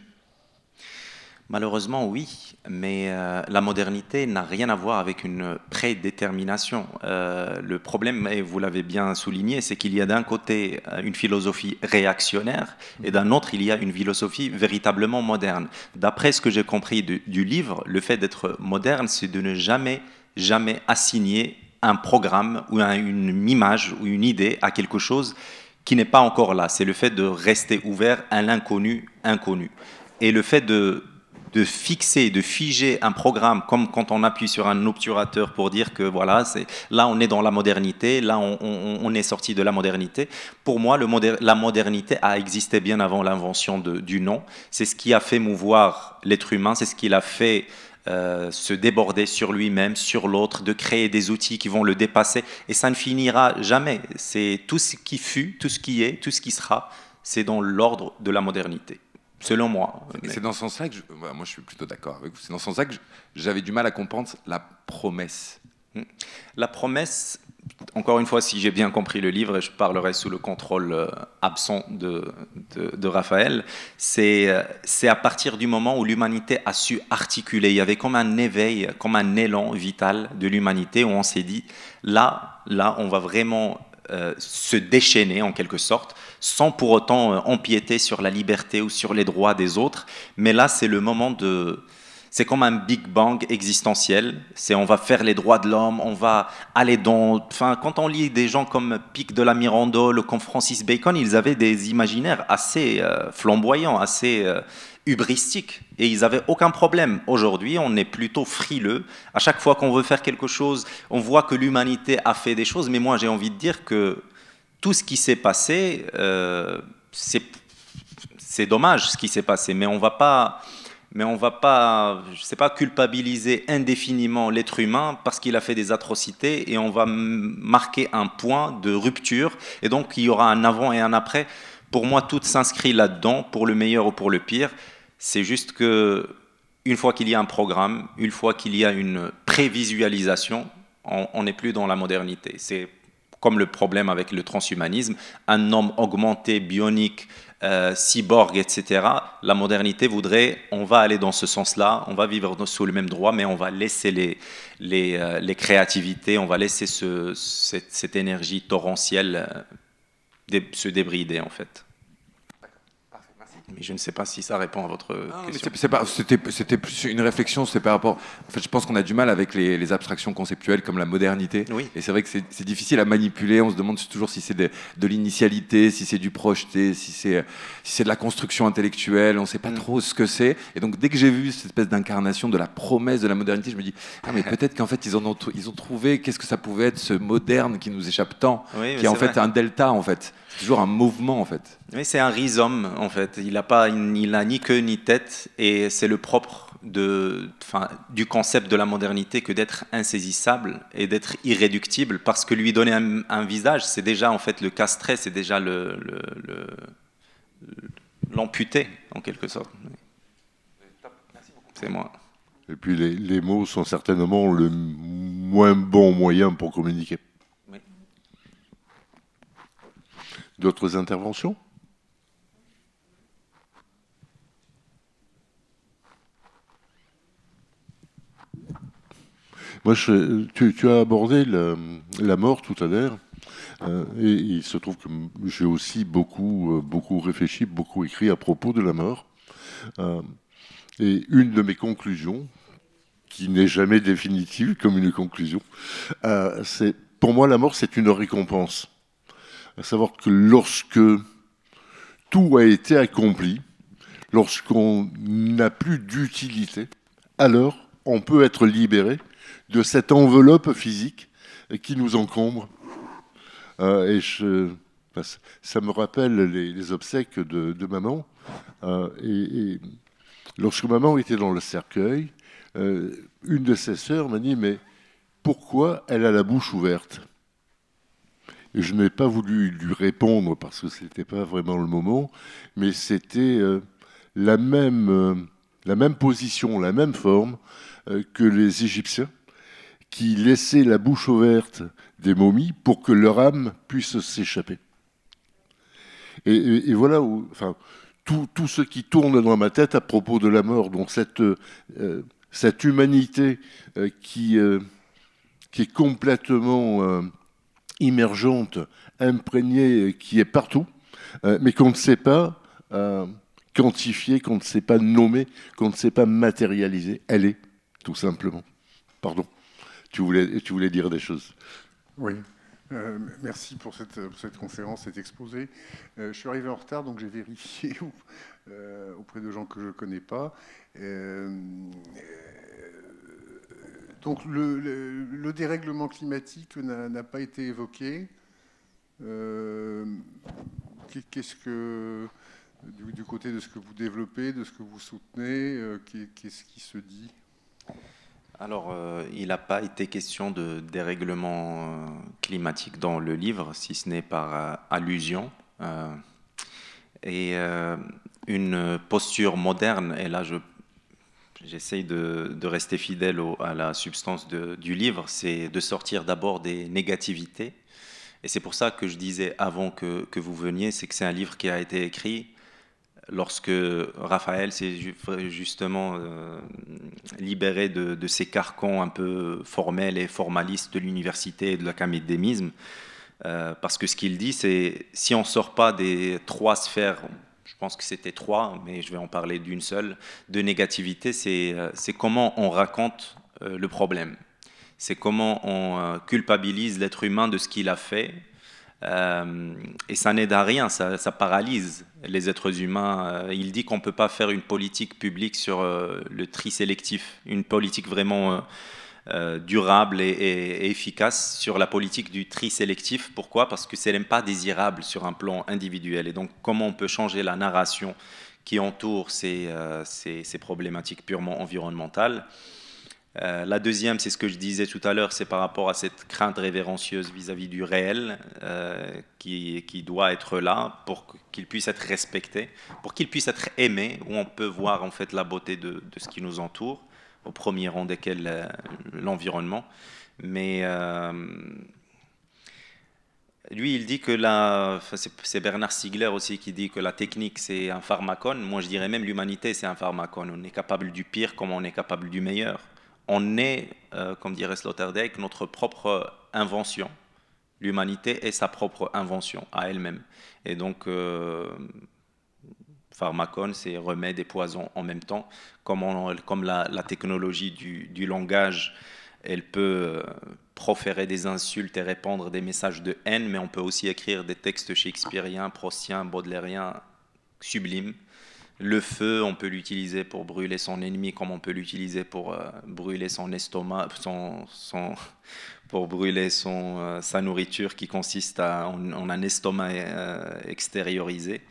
Malheureusement, oui, mais euh, la modernité n'a rien à voir avec une prédétermination. Euh, le problème, et vous l'avez bien souligné, c'est qu'il y a d'un côté euh, une philosophie réactionnaire et d'un autre, il y a une philosophie véritablement moderne. D'après ce que j'ai compris du, livre, le fait d'être moderne, c'est de ne jamais, jamais assigner un programme ou une image ou une idée à quelque chose qui n'est pas encore là. C'est le fait de rester ouvert à l'inconnu inconnu. Et le fait de de fixer, de figer un programme, comme quand on appuie sur un obturateur pour dire que voilà, c'est là on est dans la modernité, là on, est sorti de la modernité. Pour moi, la modernité a existé bien avant l'invention du nom. C'est ce qui a fait mouvoir l'être humain, c'est ce qui l'a fait euh, se déborder sur lui-même, sur l'autre, de créer des outils qui vont le dépasser. Et ça ne finira jamais. C'est tout ce qui fut, tout ce qui est, tout ce qui sera. C'est dans l'ordre de la modernité selon moi. C'est dans ce sens-là que, moi je suis plutôt d'accord avec c'est dans ce sens que j'avais du mal à comprendre la promesse. Hmm. La promesse, encore une fois, si j'ai bien compris le livre, et je parlerai sous le contrôle euh, absent de, Raphaël, euh, c'est à partir du moment où l'humanité a su articuler, il y avait comme un éveil, comme un élan vital de l'humanité, où on s'est dit, là, là, on va vraiment euh, se déchaîner en quelque sorte, sans pour autant euh, empiéter sur la liberté ou sur les droits des autres. Mais là, c'est le moment de... C'est comme un Big Bang existentiel. C'est on va faire les droits de l'homme, on va aller dans. Enfin, quand on lit des gens comme Pic de la Mirandole, comme Francis Bacon, ils avaient des imaginaires assez euh, flamboyants, assez euh, hubristiques. Et ils n'avaient aucun problème. Aujourd'hui, on est plutôt frileux. À chaque fois qu'on veut faire quelque chose, on voit que l'humanité a fait des choses. Mais moi, j'ai envie de dire que tout ce qui s'est passé, euh, c'est dommage ce qui s'est passé, mais on va pas, mais on va pas, je sais pas, culpabiliser indéfiniment l'être humain parce qu'il a fait des atrocités et on va marquer un point de rupture et donc il y aura un avant et un après. Pour moi, tout s'inscrit là-dedans, pour le meilleur ou pour le pire. C'est juste que une fois qu'il y a un programme, une fois qu'il y a une prévisualisation, on n'est plus dans la modernité. C'est comme le problème avec le transhumanisme, un homme augmenté, bionique, euh, cyborg, etc., la modernité voudrait, on va aller dans ce sens-là, on va vivre sous le même droit, mais on va laisser les, les, euh, créativités, on va laisser cette, énergie torrentielle euh, se débrider, en fait mais je ne sais pas si ça répond à votre ah, question. C'était une réflexion, c'est par rapport. En fait, je pense qu'on a du mal avec les, abstractions conceptuelles comme la modernité. Oui. Et c'est vrai que c'est difficile à manipuler. On se demande toujours si c'est de, l'initialité, si c'est du projeté, si c'est de la construction intellectuelle. On ne sait pas mm. trop ce que c'est. Et donc, dès que j'ai vu cette espèce d'incarnation de la promesse de la modernité, je me dis ah mais peut-être qu'en fait ils ont trouvé qu'est-ce que ça pouvait être ce moderne qui nous échappe tant, qui est, en fait un delta en fait. C'est toujours un mouvement en fait. Mais c'est un rhizome en fait. Il n'a pas, il ni queue ni tête et c'est le propre de, enfin, du concept de la modernité que d'être insaisissable et d'être irréductible parce que lui donner un, visage, c'est déjà en fait le castrer, c'est déjà le, l'amputer en quelque sorte. C'est moi. Et puis les mots sont certainement le moins bon moyen pour communiquer. D'autres interventions Moi, tu, as abordé la, mort tout à l'heure. Euh, et il se trouve que j'ai aussi beaucoup, euh, beaucoup réfléchi, beaucoup écrit à propos de la mort. Euh, et une de mes conclusions, qui n'est jamais définitive comme une conclusion, c'est pour moi la mort c'est une récompense à savoir que lorsque tout a été accompli, lorsqu'on n'a plus d'utilité, alors on peut être libéré de cette enveloppe physique qui nous encombre. Euh, et ben, ça me rappelle les, obsèques de, maman. Euh, et, lorsque maman était dans le cercueil, euh, une de ses sœurs m'a dit, mais pourquoi elle a la bouche ouverte je n'ai pas voulu lui répondre parce que ce n'était pas vraiment le moment, mais c'était euh, la, même, euh, la même position, la même forme euh, que les Égyptiens qui laissaient la bouche ouverte des momies pour que leur âme puisse s'échapper. Et, voilà où, enfin, tout, ce qui tourne dans ma tête à propos de la mort, donc cette, cette humanité qui, qui est complètement immergente, imprégnée, euh, qui est partout, euh, mais qu'on ne sait pas euh, quantifier, qu'on ne sait pas nommer, qu'on ne sait pas matérialiser. Elle est, tout simplement. Pardon. Tu voulais, tu voulais dire des choses. Oui. merci pour cette, cette, conférence, cet exposé. je suis arrivé en retard, donc j'ai vérifié auprès de gens que je ne connais pas. Donc le, dérèglement climatique n'a pas été évoqué. Euh, qu'est-ce que, du, côté de ce que vous développez, de ce que vous soutenez, euh, qu'est-ce qui se dit alors, euh, il n'a pas été question de dérèglement climatique dans le livre, si ce n'est par allusion. et une posture moderne, et là je j'essaye de, rester fidèle à la substance du livre, c'est de sortir d'abord des négativités. Et c'est pour ça que je disais avant que, vous veniez, c'est que c'est un livre qui a été écrit lorsque Raphaël s'est justement euh, libéré de, de, ces carcans un peu formels et formalistes de l'université et de l'académisme. Euh, parce que ce qu'il dit, c'est si on ne sort pas des trois sphères je pense que c'était trois, mais je vais en parler d'une seule, de négativité, c'est euh, comment on raconte euh, le problème. C'est comment on euh, culpabilise l'être humain de ce qu'il a fait. et ça n'aide à rien, ça, ça, paralyse les êtres humains. Il dit qu'on ne peut pas faire une politique publique sur le tri sélectif, une politique vraiment euh, durable et, efficace sur la politique du tri sélectif. Pourquoi Parce que ce n'est pas désirable sur un plan individuel. Et donc, comment on peut changer la narration qui entoure ces, euh, problématiques purement environnementales euh, la deuxième, c'est ce que je disais tout à l'heure, c'est par rapport à cette crainte révérencieuse vis-à-vis du réel qui, doit être là pour qu'il puisse être respecté, pour qu'il puisse être aimé, où on peut voir en fait la beauté de ce qui nous entoure au premier rang desquels euh, l'environnement. Mais euh, lui, il dit que la. C'est Bernard Sigler aussi qui dit que la technique, c'est un pharmacon Moi, je dirais même l'humanité, c'est un pharmacon On est capable du pire comme on est capable du meilleur. On est, euh, comme dirait Sloterdijk, notre propre invention. L'humanité est sa propre invention à elle-même. Et donc, pharmacone, c'est remède et poisons en même temps. Comme, la, technologie du, langage, elle peut euh, proférer des insultes et répandre des messages de haine, mais on peut aussi écrire des textes shakespeariens, proustiens, baudelairiens, sublimes. Le feu, on peut l'utiliser pour brûler son ennemi, comme on peut l'utiliser pour euh, brûler son estomac, pour brûler euh, sa nourriture qui consiste en, un estomac extériorisé.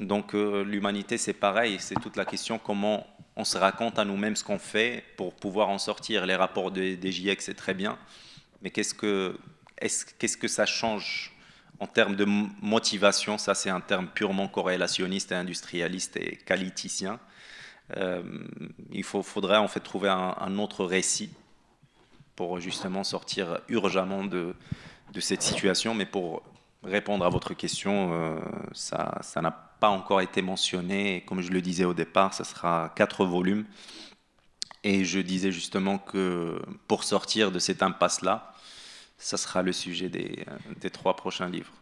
Donc euh, l'humanité, c'est pareil, c'est toute la question comment on se raconte à nous-mêmes ce qu'on fait pour pouvoir en sortir. Les rapports des, des c'est très bien, mais qu'est-ce que, qu'est-ce que ça change en termes de motivation Ça, c'est un terme purement corrélationniste et industrialiste et qualiticien. Euh, il faut, faudrait en fait trouver un, autre récit pour justement sortir urgemment de, de cette situation, mais pour répondre à votre question, euh, ça n'a pas encore été mentionné. Et comme je le disais au départ, ça sera quatre volumes. Et je disais justement que pour sortir de cette impasse-là, ça sera le sujet des, euh, trois prochains livres.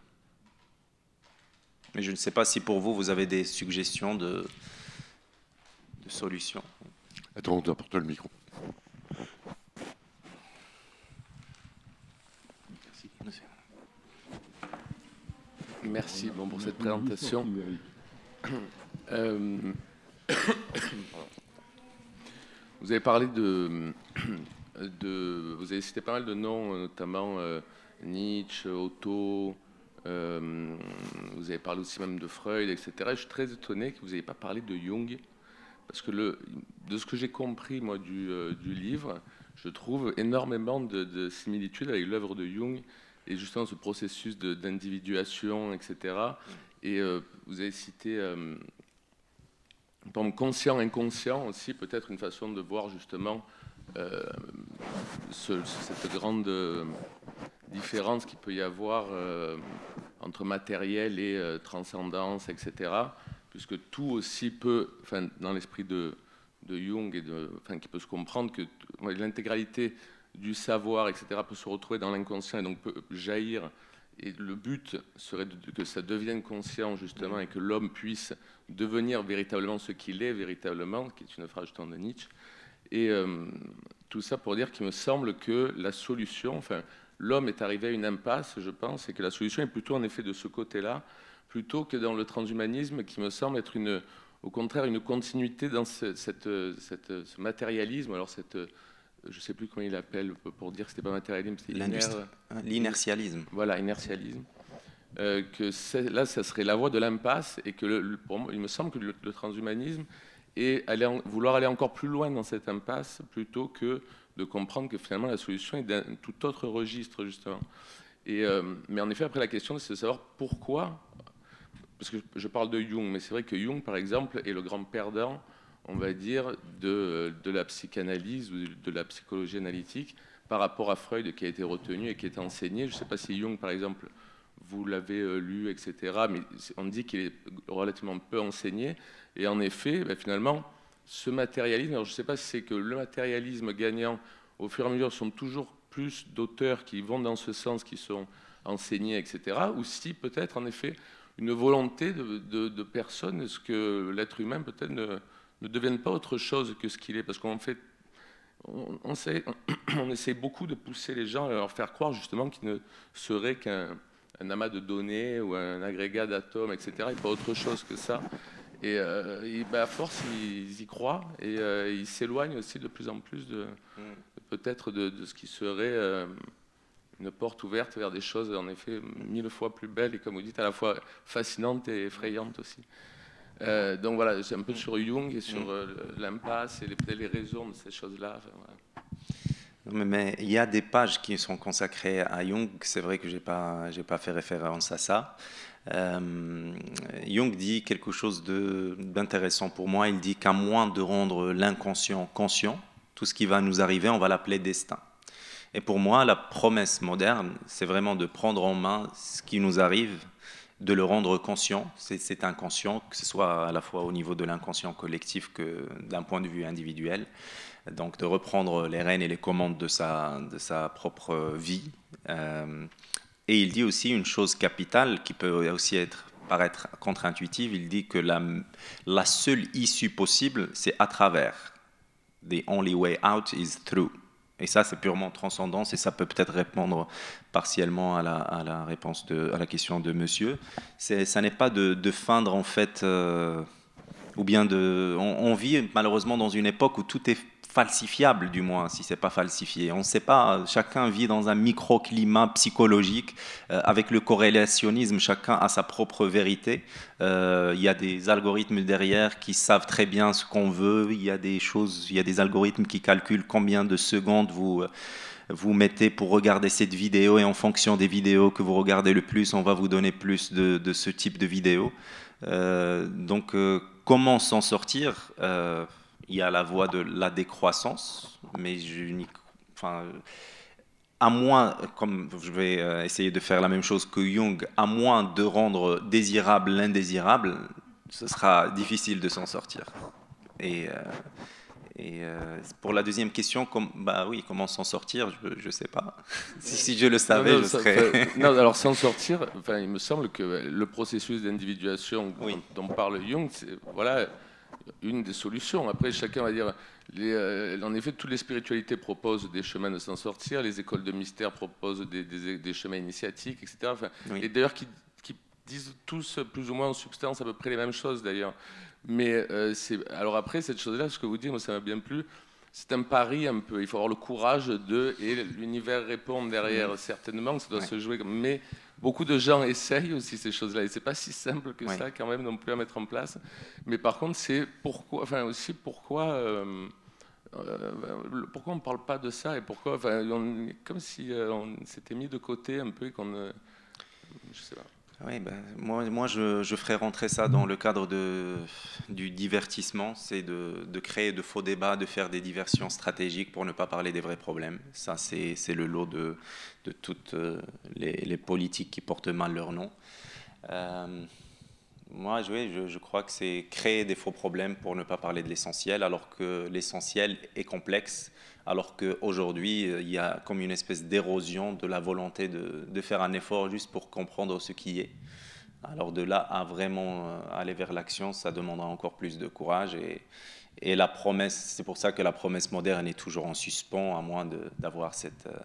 Mais je ne sais pas si pour vous, vous avez des suggestions de, solutions. Attends, on le micro. Merci. bon, pour cette présentation vous avez parlé de, Vous avez cité pas mal de noms, notamment Nietzsche, Otto. vous avez parlé aussi même de Freud, etc. Je suis très étonné que vous n'ayez pas parlé de Jung. Parce que le, de ce que j'ai compris, moi, du, livre, je trouve énormément de, de similitudes avec l'œuvre de Jung et justement ce processus d'individuation, etc. Et euh, vous avez cité, euh, conscient, inconscient aussi, peut-être une façon de voir justement euh, cette grande euh, différence qu'il peut y avoir entre matériel et transcendance, etc. Puisque tout aussi peut, dans l'esprit de, Jung, et de, qui peut se comprendre que l'intégralité du savoir, etc., peut se retrouver dans l'inconscient et donc peut jaillir et le but serait que ça devienne conscient, justement, et que l'homme puisse devenir véritablement ce qu'il est véritablement, qui est une phrase de Nietzsche. Et euh, tout ça pour dire qu'il me semble que la solution, enfin, l'homme est arrivé à une impasse, je pense, et que la solution est plutôt en effet de ce côté-là, plutôt que dans le transhumanisme, qui me semble être une, au contraire une continuité dans ce, cette, cette, ce matérialisme, alors cette je ne sais plus comment il l'appelle pour dire que ce n'était pas matérialisme, c'est hein, euh, l'inertialisme. Voilà, inertialisme. Euh, que là, ça serait la voie de l'impasse et que il me semble que le, transhumanisme est vouloir aller encore plus loin dans cette impasse plutôt que de comprendre que finalement la solution est d'un tout autre registre, justement. Et, euh, mais en effet, après, la question, c'est de savoir pourquoi, parce que je parle de Jung, mais c'est vrai que Jung, par exemple, est le grand perdant on va dire, de, la psychanalyse ou de la psychologie analytique par rapport à Freud qui a été retenu et qui est enseigné. Je ne sais pas si Jung, par exemple, vous l'avez euh, lu, etc. Mais on dit qu'il est relativement peu enseigné. Et en effet, ben, finalement, ce matérialisme, alors je ne sais pas si c'est que le matérialisme gagnant, au fur et à mesure, sont toujours plus d'auteurs qui vont dans ce sens, qui sont enseignés, etc. Ou si peut-être, en effet, une volonté de, de, de ce que l'être humain peut-être ne deviennent pas autre chose que ce qu'il est, parce qu'on fait, on, sait, on essaie beaucoup de pousser les gens à leur faire croire justement qu'ils ne seraient qu'un amas de données ou un agrégat d'atomes, etc., et pas autre chose que ça. Et, euh, ben, à force, ils, y croient et euh, ils s'éloignent aussi de plus en plus de, mm. peut-être de, ce qui serait euh, une porte ouverte vers des choses en effet mille fois plus belles et comme vous dites à la fois fascinantes et effrayantes aussi. Euh, donc voilà, c'est un peu mm. sur Jung et sur mm. euh, l'impasse et les, raisons de ces choses-là. mais il y a des pages qui sont consacrées à Jung. C'est vrai que je n'ai pas, pas fait référence à ça. Euh, Jung dit quelque chose d'intéressant pour moi. Il dit qu'à moins de rendre l'inconscient conscient, tout ce qui va nous arriver, on va l'appeler destin. Et pour moi, la promesse moderne, c'est vraiment de prendre en main ce qui nous arrive de le rendre conscient, c'est inconscient, que ce soit à la fois au niveau de l'inconscient collectif que d'un point de vue individuel. Donc de reprendre les rênes et les commandes de sa, de sa propre vie. Euh, et il dit aussi une chose capitale qui peut aussi être, paraître contre-intuitive, il dit que la seule issue possible, c'est à travers. The only way out is through. Et ça, c'est purement transcendance et ça peut peut-être répondre partiellement à la, réponse à la question de monsieur. Ça n'est pas de, feindre en fait, euh, ou bien de. on, vit malheureusement dans une époque où tout est falsifiable du moins, si c'est pas falsifié. On ne sait pas, chacun vit dans un micro-climat psychologique. Euh, avec le corrélationnisme, chacun a sa propre vérité. Euh, il y a des algorithmes derrière qui savent très bien ce qu'on veut. Il y a des choses, il y a des algorithmes qui calculent combien de secondes vous... Euh, vous mettez pour regarder cette vidéo et en fonction des vidéos que vous regardez le plus, on va vous donner plus de, de ce type de vidéo. donc comment s'en sortir il y a la voie de la décroissance, mais enfin, à moins, comme je vais euh, essayer de faire la même chose que Jung, à moins de rendre désirable l'indésirable, ce sera difficile de s'en sortir. Et, euh, et, euh, pour la deuxième question, bah oui, comment s'en sortir Je ne sais pas. si, je le savais, je serais. non, alors s'en sortir, il me semble que le processus d'individuation dont, parle Jung, voilà une des solutions. Après, chacun va dire, euh, en effet, toutes les spiritualités proposent des chemins de s'en sortir, les écoles de mystère proposent des, chemins initiatiques, etc. Et d'ailleurs, qui, disent tous plus ou moins en substance à peu près les mêmes choses, d'ailleurs. Mais euh, alors après, cette chose-là, ce que vous dites, moi, ça m'a bien plu. C'est un pari un peu. Il faut avoir le courage de, et l'univers répond derrière. Certainement, que ça doit se jouer. Mais Beaucoup de gens essayent aussi ces choses-là, et c'est pas si simple que ça quand même non plus à mettre en place. Mais par contre, c'est pourquoi, enfin aussi pourquoi, euh, euh, pourquoi on ne parle pas de ça et pourquoi, on, comme si euh, on s'était mis de côté un peu et qu'on, je sais pas. Oui, bah, moi, moi je, ferai rentrer ça dans le cadre de, du divertissement, c'est de, créer de faux débats, de faire des diversions stratégiques pour ne pas parler des vrais problèmes. Ça, c'est le lot de, toutes euh, les, politiques qui portent mal leur nom. Euh, moi, je, crois que c'est créer des faux problèmes pour ne pas parler de l'essentiel, alors que l'essentiel est complexe, alors qu'aujourd'hui, euh, il y a comme une espèce d'érosion de la volonté de, faire un effort juste pour comprendre ce qui est. Alors de là à vraiment euh, aller vers l'action, ça demandera encore plus de courage. Et, la promesse, c'est pour ça que la promesse moderne est toujours en suspens, à moins d'avoir cette euh,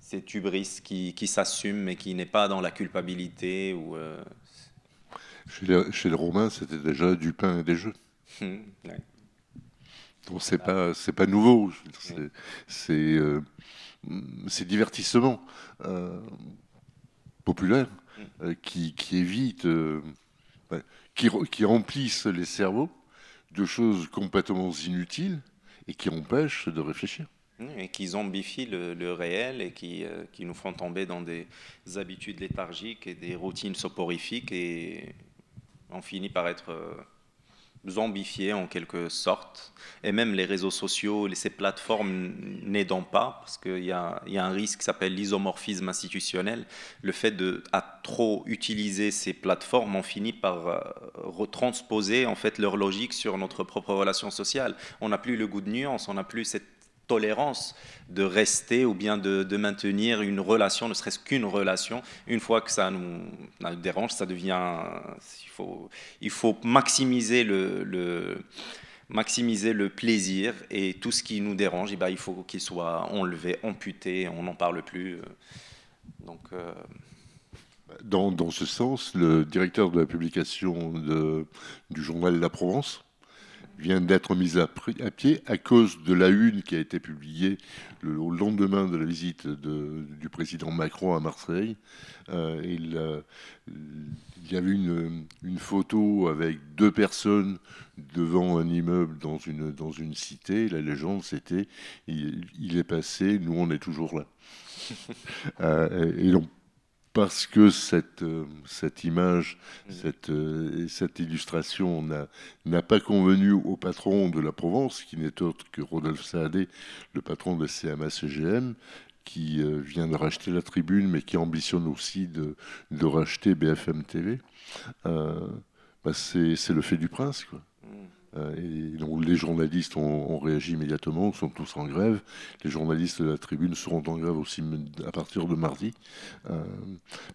cette hubris qui, s'assume mais qui n'est pas dans la culpabilité ou chez les, Romains, c'était déjà du pain et des jeux. Hum, ouais. Donc c'est pas c'est pas nouveau, c'est c'est divertissements euh, divertissement euh, populaire hum. euh, qui, qui, évite qui, qui remplissent les cerveaux de choses complètement inutiles et qui empêchent de réfléchir. Hum, et qui zombifient le, le réel et qui, qui nous font tomber dans des habitudes léthargiques et des routines soporifiques et on finit par être euh, zombifié en quelque sorte. Et même les réseaux sociaux, ces plateformes n'aidant pas, parce qu'il y, a un risque qui s'appelle l'isomorphisme institutionnel. Le fait de à trop utiliser ces plateformes, on finit par euh, retransposer en fait leur logique sur notre propre relation sociale. On n'a plus le goût de nuance, on n'a plus cette tolérance de rester ou bien de, maintenir une relation, ne serait-ce qu'une relation. Une fois que ça nous, dérange, ça devient... Il faut, maximiser le, plaisir et tout ce qui nous dérange, eh ben, il faut qu'il soit enlevé, amputé, on n'en parle plus. Donc, euh, dans, ce sens, le directeur de la publication du journal La Provence vient d'être mise à, pied à cause de la une qui a été publiée au lendemain de la visite du président Macron à Marseille. Euh, euh, il, y avait une, une, photo avec deux personnes devant un immeuble dans une, dans cité. La légende, c'était il, est passé, nous on est toujours là. Euh, et donc, parce que cette, euh, image, mm. euh, cette, illustration n'a pas convenu au patron de la Provence, qui n'est autre que Rodolphe Saadé, le patron de la CMA-CGM, qui euh, vient de racheter la tribune, mais qui ambitionne aussi de, de racheter BFM TV. Bah, c'est le fait du prince, quoi. Euh, et donc les journalistes ont, réagi immédiatement, sont tous en grève. Les journalistes de la tribune seront en grève aussi à partir de mardi, euh,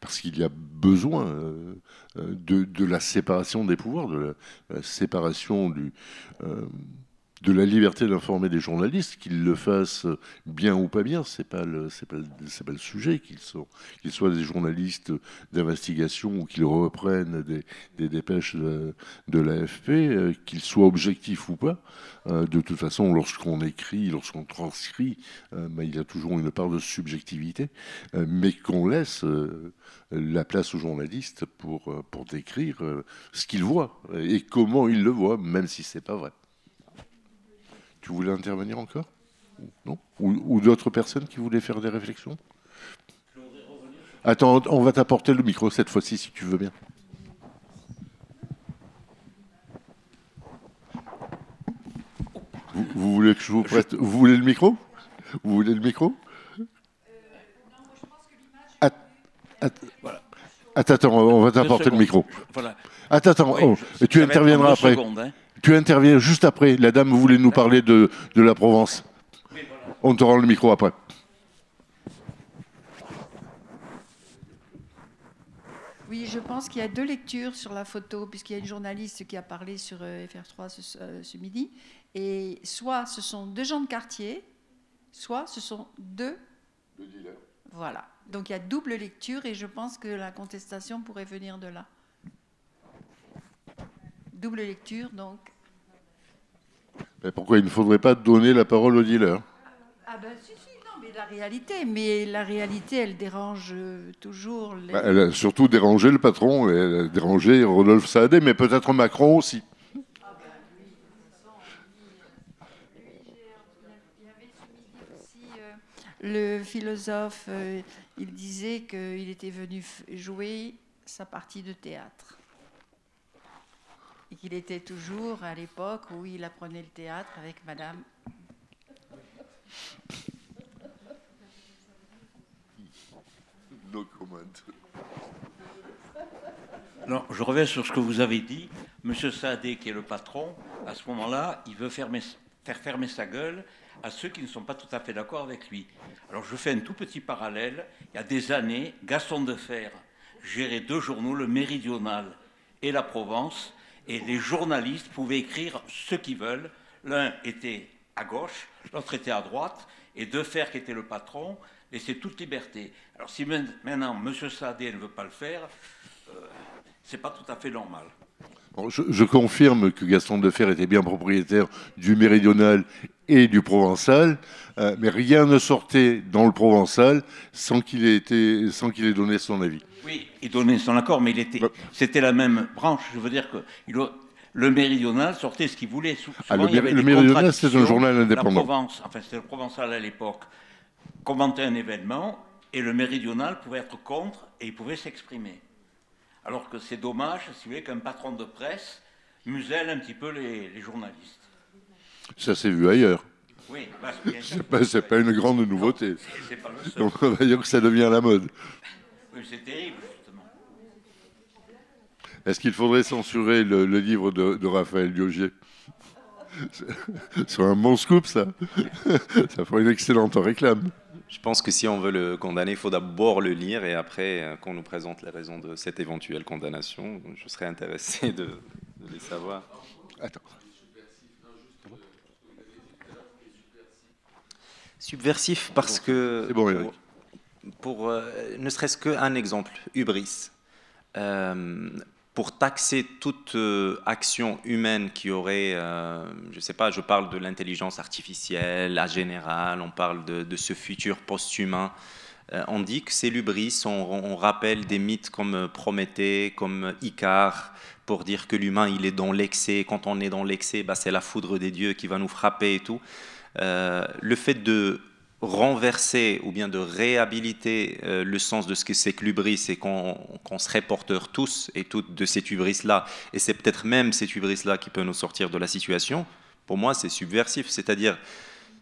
parce qu'il y a besoin euh, de, la séparation des pouvoirs, de la, séparation du de la liberté d'informer des journalistes, qu'ils le fassent bien ou pas bien, ce n'est pas, le sujet, qu'ils Qu'ils soient des journalistes d'investigation ou qu'ils reprennent des, dépêches de, l'AFP, euh, qu'ils soient objectifs ou pas. Euh, de toute façon, lorsqu'on écrit, lorsqu'on transcrit, euh, bah, il y a toujours une part de subjectivité, mais qu'on laisse la place aux journalistes pour, pour décrire ce qu'ils voient et comment ils le voient, même si ce n'est pas vrai. Tu voulais intervenir encore Non Ou, d'autres personnes qui voulaient faire des réflexions Attends, on va t'apporter le micro cette fois-ci si tu veux bien. Vous, voulez que je vous prête Vous voulez le micro Vous voulez le micro euh, Attends, attends, on va t'apporter le micro. Voilà. Attends, attends, oh, tu interviendras après. Hein. Tu interviens juste après. La dame voulait nous parler de, la Provence. On te rend le micro après. Oui, je pense qu'il y a deux lectures sur la photo, puisqu'il y a une journaliste qui a parlé sur euh, FR3 euh, ce, midi. Et soit ce sont deux gens de quartier, soit ce sont deux. Deux dealers. Voilà. Donc il y a double lecture et je pense que la contestation pourrait venir de là. Double lecture, donc. pourquoi il ne faudrait pas donner la parole au dealer Ah ben si, si, non, mais la réalité, mais la réalité, elle dérange euh, toujours. Bah, elle a surtout dérangé le patron, elle a dérangé Rodolphe Saadé, mais peut-être Macron aussi. le philosophe, euh, il disait qu'il était venu jouer sa partie de théâtre qu'il était toujours à l'époque où il apprenait le théâtre avec Madame. je reviens sur ce que vous avez dit. Monsieur Saadé, qui est le patron, à ce moment-là, il veut fermer, faire fermer sa gueule à ceux qui ne sont pas tout à fait d'accord avec lui. Alors je fais un tout petit parallèle. Il y a des années, Gaston Fer gérait deux journaux, le Méridional et la Provence, et les journalistes pouvaient écrire ce qu'ils veulent. L'un était à gauche, l'autre était à droite, et Defer, qui était le patron, laissait toute liberté. Alors si maintenant M. Sadé ne veut pas le faire, euh, ce n'est pas tout à fait normal. Je, confirme que Gaston Defer était bien propriétaire du méridional et du provençal, euh, mais rien ne sortait dans le provençal sans qu'il ait, sans qu'il ait donné son avis. Oui, il donnait son accord, mais il était, bah. c'était la même branche. Je veux dire que le méridional sortait ce qu'il voulait. sous ah, le, méridional, c'était un journal indépendant. enfin, c'était le provençal à l'époque, commentait un événement et le méridional pouvait être contre et il pouvait s'exprimer. Alors que c'est dommage, si vous voulez, qu'un patron de presse muselle un petit peu les, journalistes. Ça s'est vu ailleurs. Oui, bah, c'est pas, pas, une grande nouveauté. Donc pas On va dire que ça devient la mode. Oui, c'est terrible, justement. Est-ce qu'il faudrait censurer le, livre de, Raphaël Diogier C'est un bon scoop, ça. ça ferait une excellente réclame. Je pense que si on veut le condamner, il faut d'abord le lire et après euh, qu'on nous présente les raisons de cette éventuelle condamnation. Je serais intéressé de, les savoir. Attends. Subversif parce que... C'est bon, pour euh, ne serait-ce qu'un exemple, hubris. Euh, pour taxer toute euh, action humaine qui aurait, euh, je ne sais pas, je parle de l'intelligence artificielle, la générale, on parle de, ce futur post-humain, euh, on dit que c'est l'ubris, on, on, rappelle des mythes comme Prométhée, comme Icare, pour dire que l'humain, il est dans l'excès, quand on est dans l'excès, bah, c'est la foudre des dieux qui va nous frapper et tout. le fait de renverser ou bien de réhabiliter euh, le sens de ce que c'est que l'ubris et qu'on serait porteurs tous et toutes de cette hubris-là, et c'est peut-être même cette hubris-là qui peut nous sortir de la situation, pour moi c'est subversif, c'est-à-dire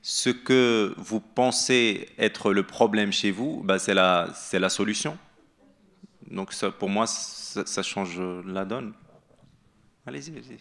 ce que vous pensez être le problème chez vous, bah, c'est la, la solution. Donc pour moi ça, ça change la donne. Allez-y, allez-y.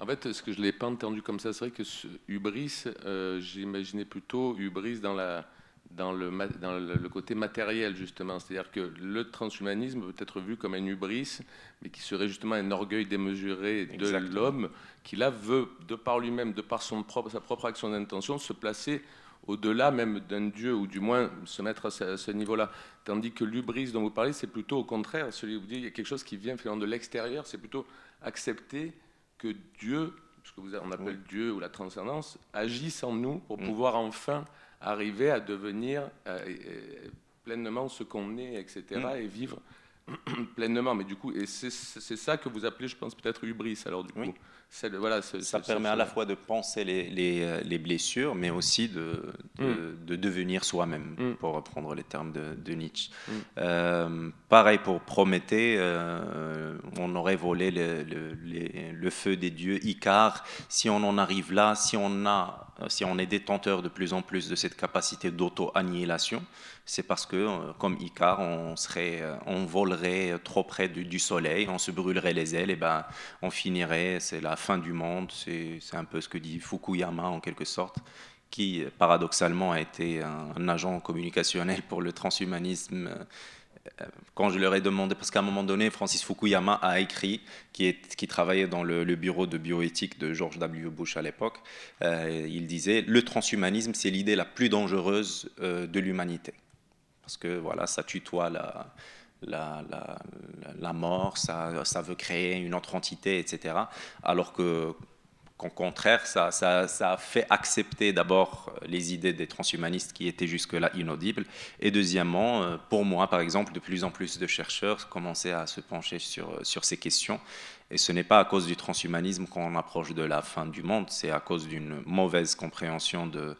En fait, ce que je ne l'ai pas entendu comme ça, c'est que ce hubris, euh, j'imaginais plutôt hubris dans, la, dans, le, le côté matériel, justement. C'est-à-dire que le transhumanisme peut être vu comme un hubris, mais qui serait justement un orgueil démesuré de l'homme, qui là veut, de par lui-même, de par son propre, sa propre action d'intention, se placer au-delà même d'un Dieu, ou du moins se mettre à ce, niveau-là. Tandis que l'hubris dont vous parlez, c'est plutôt au contraire, celui où vous dites, il y a quelque chose qui vient finalement de l'extérieur, c'est plutôt accepter que Dieu, ce que vous on appelle Dieu ou la transcendance, agisse en nous pour mm. pouvoir enfin arriver à devenir euh, pleinement ce qu'on est, etc., mm. et vivre pleinement, mais du coup, et c'est ça que vous appelez, je pense, peut-être hubris, alors du coup. voilà, ça permet à la fois de penser les, les, euh, les blessures, mais aussi de, de, mm. devenir soi-même, mm. pour reprendre les termes de, Nietzsche. Mm. Euh, pareil pour Prométhée, euh, on aurait volé le, le, le, feu des dieux, Icar, Si on en arrive là, si on, a, si on est détenteur de plus en plus de cette capacité d'auto-annihilation, c'est parce que, euh, comme Icar, on, serait, euh, volerait trop près du, soleil, on se brûlerait les ailes, et ben, on finirait, c'est la fin du monde, c'est un peu ce que dit Fukuyama en quelque sorte, qui paradoxalement a été un, agent communicationnel pour le transhumanisme euh, quand je leur ai demandé, parce qu'à un moment donné, Francis Fukuyama a écrit, qui, est, qui travaillait dans le, bureau de bioéthique de George W. Bush à l'époque, il disait, le transhumanisme, c'est l'idée la plus dangereuse de l'humanité parce que voilà, ça tutoie la, la, la, mort, ça, ça, veut créer une autre entité, etc. Alors que qu'au contraire, ça, ça, ça, fait accepter d'abord euh, les idées des transhumanistes qui étaient jusque-là inaudibles, et deuxièmement, euh, pour moi, par exemple, de plus en plus de chercheurs commençaient à se pencher sur, euh, sur ces questions, et ce n'est pas à cause du transhumanisme qu'on approche de la fin du monde, c'est à cause d'une mauvaise compréhension de,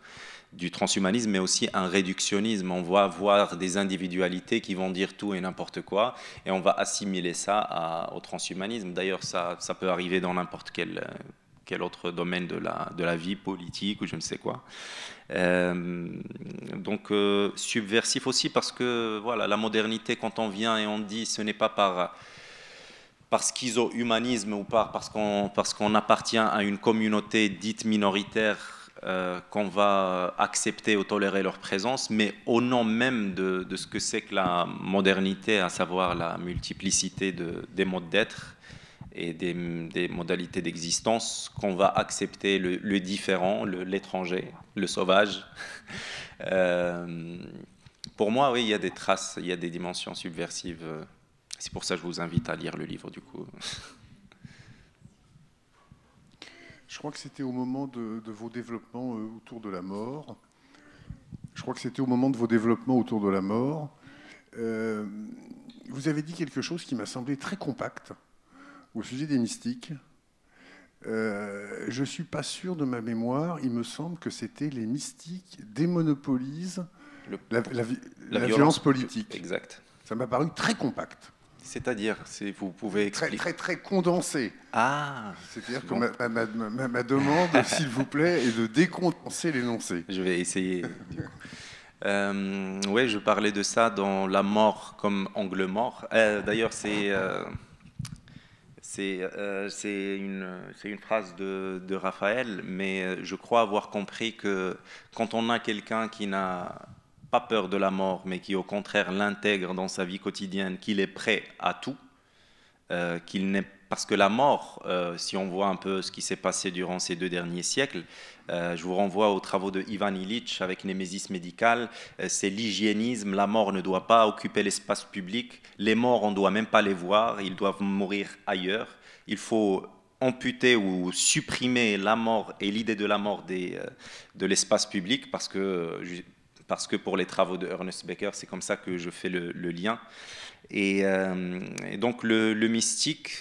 du transhumanisme, mais aussi un réductionnisme. On va voir des individualités qui vont dire tout et n'importe quoi, et on va assimiler ça au transhumanisme. D'ailleurs, ça, peut arriver dans n'importe quel, quel, autre domaine de la, de la, vie politique ou je ne sais quoi. Euh, donc, euh, subversif aussi parce que voilà, la modernité, quand on vient et on dit ce n'est pas par par schizo-humanisme ou par, parce qu'on appartient à une communauté dite minoritaire euh, qu'on va accepter ou tolérer leur présence, mais au nom même de, ce que c'est que la modernité, à savoir la multiplicité des modes d'être et des, modalités d'existence, qu'on va accepter le, différent, l'étranger, le, sauvage. Euh, pour moi, oui, il y a des traces, il y a des dimensions subversives. C'est pour ça que je vous invite à lire le livre, du coup. Je crois que c'était au moment de, vos développements euh, autour de la mort. Je crois que c'était au moment de vos développements autour de la mort. Euh, vous avez dit quelque chose qui m'a semblé très compact au sujet des mystiques. Euh, je ne suis pas sûr de ma mémoire. Il me semble que c'était les mystiques démonopolisent la, violence, violence politique. Exact. Ça m'a paru très compact. C'est-à-dire, si vous pouvez Très, très, très condensé. Ah C'est-à-dire que ma, demande, s'il vous plaît, est de décondenser l'énoncé. Je vais essayer. oui, euh, je parlais de ça dans La mort comme angle mort. Euh, d'ailleurs, c'est. Euh, c'est une, une, phrase de, de Raphaël, mais je crois avoir compris que quand on a quelqu'un qui n'a pas peur de la mort, mais qui au contraire l'intègre dans sa vie quotidienne, qu'il est prêt à tout, euh, qu'il n'est parce que la mort, euh, si on voit un peu ce qui s'est passé durant ces deux derniers siècles, euh, je vous renvoie aux travaux de Ivan Illich avec Némésis médicale, c'est l'hygiénisme, la mort ne doit pas occuper l'espace public, les morts on ne doit même pas les voir, ils doivent mourir ailleurs, il faut amputer ou supprimer la mort et l'idée de la mort des, de l'espace public parce que parce que pour les travaux de Ernest Becker, c'est comme ça que je fais le, lien. Et, euh, donc le, mystique,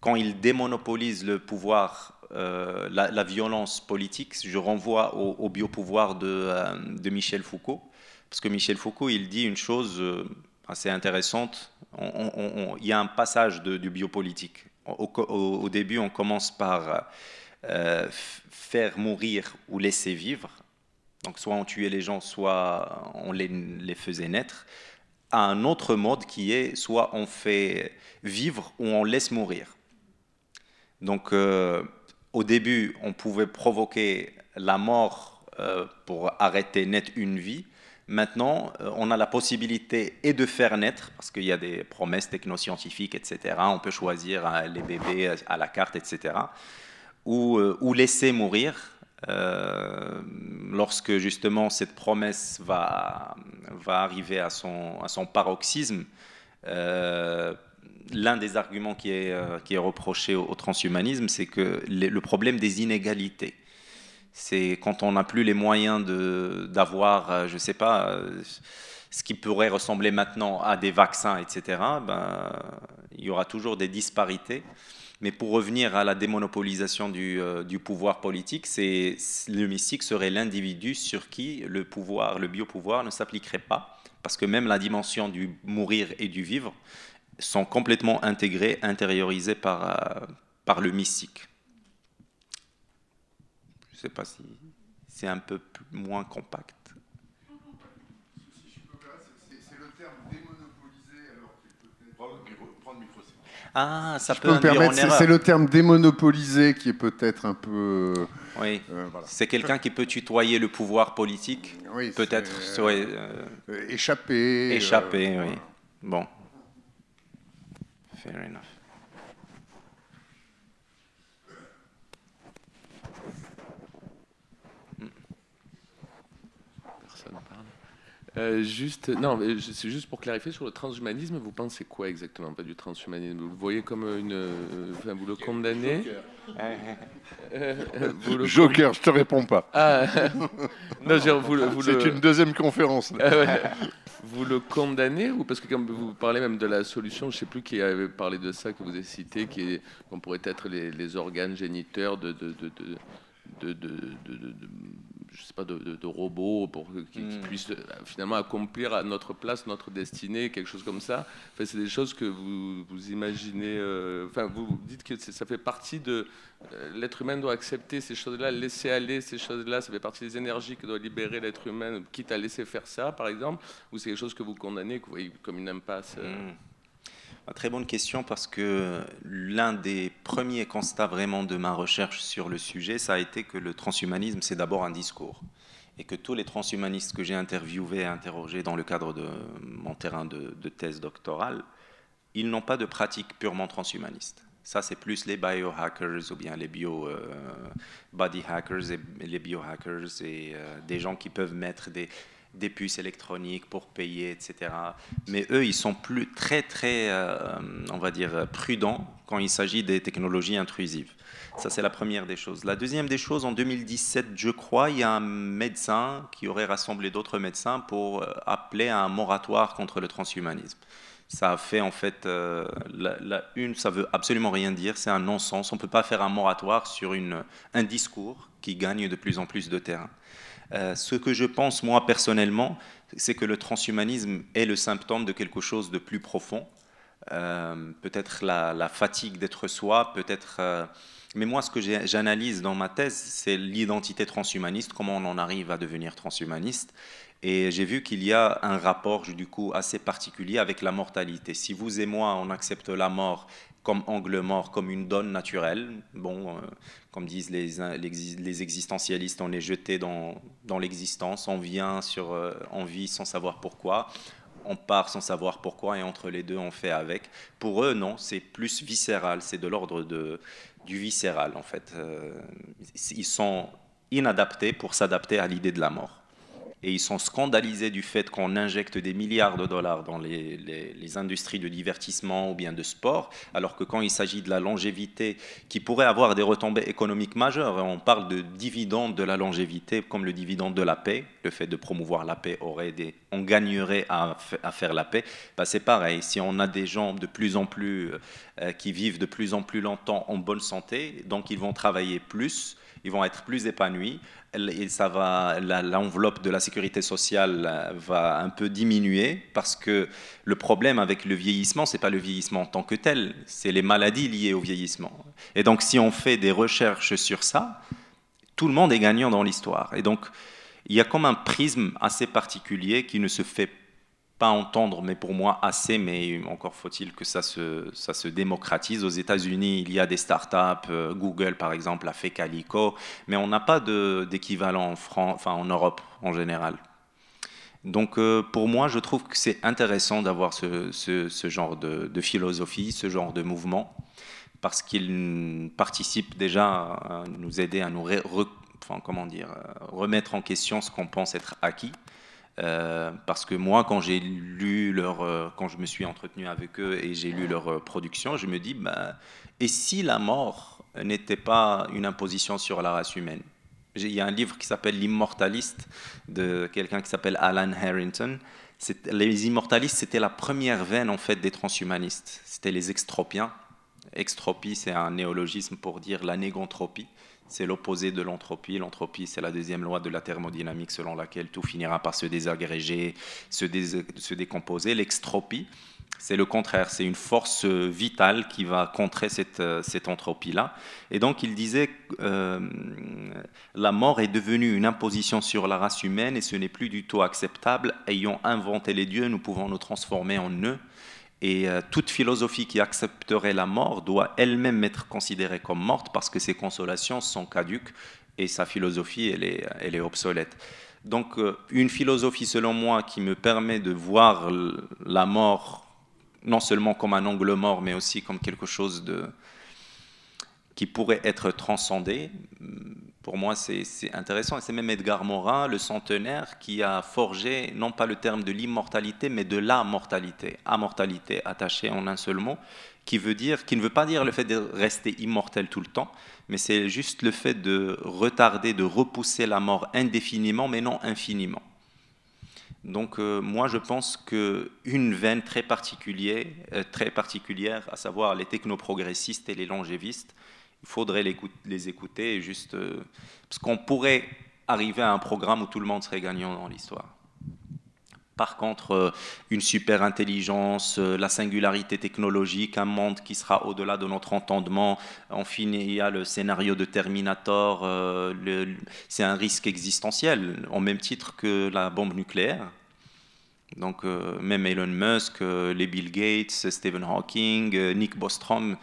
quand il démonopolise le pouvoir, euh, la, violence politique, je renvoie au, biopouvoir euh, de, Michel Foucault, parce que Michel Foucault, il dit une chose assez intéressante, il y a un passage du biopolitique. Au, au, début, on commence par faire mourir ou laisser vivre, donc soit on tuait les gens, soit on les, faisait naître, à un autre mode qui est soit on fait vivre ou on laisse mourir. Donc euh, au début, on pouvait provoquer la mort euh, pour arrêter naître une vie. Maintenant, euh, on a la possibilité et de faire naître, parce qu'il y a des promesses technoscientifiques, etc. On peut choisir hein, les bébés à la carte, etc. ou laisser mourir euh, lorsque justement cette promesse va, arriver à son, paroxysme, euh, l'un des arguments qui est, euh, reproché au, transhumanisme, c'est que le problème des inégalités. C'est quand on n'a plus les moyens d'avoir, je ne sais pas, ce qui pourrait ressembler maintenant à des vaccins, etc., ben, il y aura toujours des disparités. Mais pour revenir à la démonopolisation euh, du, pouvoir politique, c'est, le mystique serait l'individu sur qui le pouvoir, le biopouvoir ne s'appliquerait pas, parce que même la dimension du mourir et du vivre sont complètement intégrées, intériorisées par, euh, par le mystique. Je ne sais pas si c'est un peu moins compact. Ah, ça peut, permettre. C'est le terme démonopolisé qui est peut-être un peu. Oui. Euh, c'est quelqu'un qui peut tutoyer le pouvoir politique. Oui, peut-être euh, euh, échapper. Échapper, oui. Bon. Fair enough. Euh, juste, non, c'est juste pour clarifier sur le transhumanisme. Vous pensez quoi exactement Pas du transhumanisme. Vous le voyez comme une, euh, vous le condamnez. Euh, Joker, je te réponds pas. Ah. vous, vous c'est une deuxième conférence. Ah vous le condamnez ou parce que quand vous parlez même de la solution, je sais plus qui avait parlé de ça que vous avez cité, qui pourrait être les, organes géniteurs de, je sais pas, de, robots pour qu'ils hmm. puissent euh, finalement accomplir à notre place notre destinée, quelque chose comme ça. Enfin, c'est des choses que vous, vous imaginez. Euh, enfin, vous, dites que ça fait partie de euh, l'être humain doit accepter ces choses-là, laisser aller ces choses-là. Ça fait partie des énergies que doit libérer l'être humain, quitte à laisser faire ça, par exemple. Ou c'est quelque chose que vous condamnez, que vous voyez comme une impasse. Hmm. Ah, très bonne question parce que l'un des premiers constats vraiment de ma recherche sur le sujet, ça a été que le transhumanisme, c'est d'abord un discours. Et que tous les transhumanistes que j'ai interviewés et interrogés dans le cadre de mon terrain de, thèse doctorale, ils n'ont pas de pratique purement transhumaniste. Ça, c'est plus les biohackers ou bien les bio euh, bodyhackers hackers et les biohackers et euh, des gens qui peuvent mettre des des puces électroniques pour payer, etc. Mais eux, ils sont plus très, très, euh, on va dire, prudents quand il s'agit des technologies intrusives. Ça, c'est la première des choses. La deuxième des choses, en 2017, je crois, il y a un médecin qui aurait rassemblé d'autres médecins pour euh, appeler à un moratoire contre le transhumanisme. Ça a fait en fait euh, la, une, ça veut absolument rien dire, c'est un non-sens. On ne peut pas faire un moratoire sur une, un discours qui gagne de plus en plus de terrain. Euh, ce que je pense, moi, personnellement, c'est que le transhumanisme est le symptôme de quelque chose de plus profond. Euh, peut-être la, fatigue d'être soi, peut-être... Euh, mais moi, ce que j'analyse dans ma thèse, c'est l'identité transhumaniste, comment on en arrive à devenir transhumaniste. Et j'ai vu qu'il y a un rapport, du coup, assez particulier avec la mortalité. Si vous et moi, on accepte la mort comme angle mort, comme une donne naturelle. Bon, euh, comme disent les, les, existentialistes, on est jeté dans, dans l'existence, on vient sur, on euh, vit sans savoir pourquoi, on part sans savoir pourquoi, et entre les deux, on fait avec. Pour eux, non, c'est plus viscéral, c'est de l'ordre de, du viscéral, en fait. Euh, ils sont inadaptés pour s'adapter à l'idée de la mort et ils sont scandalisés du fait qu'on injecte des milliards de dollars dans les, industries de divertissement ou bien de sport, alors que quand il s'agit de la longévité, qui pourrait avoir des retombées économiques majeures, hein, on parle de dividendes de la longévité comme le dividende de la paix, le fait de promouvoir la paix aurait des... On gagnerait à, faire la paix, Bah c'est pareil, si on a des gens de plus en plus euh, euh, qui vivent de plus en plus longtemps en bonne santé, donc ils vont travailler plus, ils vont être plus épanouis, ça va, l'enveloppe de la sécurité sociale euh, va un peu diminuer parce que le problème avec le vieillissement, c'est pas le vieillissement en tant que tel, c'est les maladies liées au vieillissement. Et donc, si on fait des recherches sur ça, tout le monde est gagnant dans l'histoire. Et donc, il y a comme un prisme assez particulier qui ne se fait pas pas entendre, mais pour moi assez, mais encore faut-il que ça se, ça se démocratise. Aux États-Unis, il y a des startups, euh, Google par exemple a fait Calico, mais on n'a pas d'équivalent en, enfin, en Europe en général. Donc euh, pour moi, je trouve que c'est intéressant d'avoir ce, ce, genre de, philosophie, ce genre de mouvement, parce qu'il participe déjà à nous aider à nous enfin, comment dire, euh, remettre en question ce qu'on pense être acquis. Euh, parce que moi, quand j'ai lu leur, euh, quand je me suis entretenu avec eux et j'ai lu leur euh, production, je me dis, ben, et si la mort n'était pas une imposition sur la race humaine Il y a un livre qui s'appelle L'Immortaliste de quelqu'un qui s'appelle Alan Harrington. Les immortalistes, c'était la première veine en fait des transhumanistes. C'était les extropiens. Extropie, c'est un néologisme pour dire la négantropie c'est l'opposé de l'entropie. L'entropie, c'est la deuxième loi de la thermodynamique selon laquelle tout finira par se désagréger, se, décomposer. L'extropie, c'est le contraire, c'est une force vitale qui va contrer cette, entropie-là. Et donc il disait euh, la mort est devenue une imposition sur la race humaine et ce n'est plus du tout acceptable. Ayant inventé les dieux, nous pouvons nous transformer en eux. Et euh, toute philosophie qui accepterait la mort doit elle-même être considérée comme morte parce que ses consolations sont caduques et sa philosophie, elle est, elle est obsolète. Donc euh, une philosophie, selon moi, qui me permet de voir la mort non seulement comme un angle mort, mais aussi comme quelque chose de, qui pourrait être transcendé, pour moi, c'est intéressant. Et c'est même Edgar Morin, le centenaire, qui a forgé non pas le terme de l'immortalité, mais de la amortalité, attachée en un seul mot, qui, veut dire, qui ne veut pas dire le fait de rester immortel tout le temps, mais c'est juste le fait de retarder, de repousser la mort indéfiniment, mais non infiniment. Donc euh, moi je pense qu'une veine très particulière, euh, très particulière, à savoir les technoprogressistes et les longévistes, faudrait les écouter, juste, euh, parce qu'on pourrait arriver à un programme où tout le monde serait gagnant dans l'histoire. Par contre, euh, une super intelligence, euh, la singularité technologique, un monde qui sera au-delà de notre entendement. Enfin, il y a le scénario de Terminator. c'est un risque existentiel, en même titre que la bombe nucléaire. Donc, même Elon Musk, les Bill Gates, Stephen Hawking, Nick Bostrom,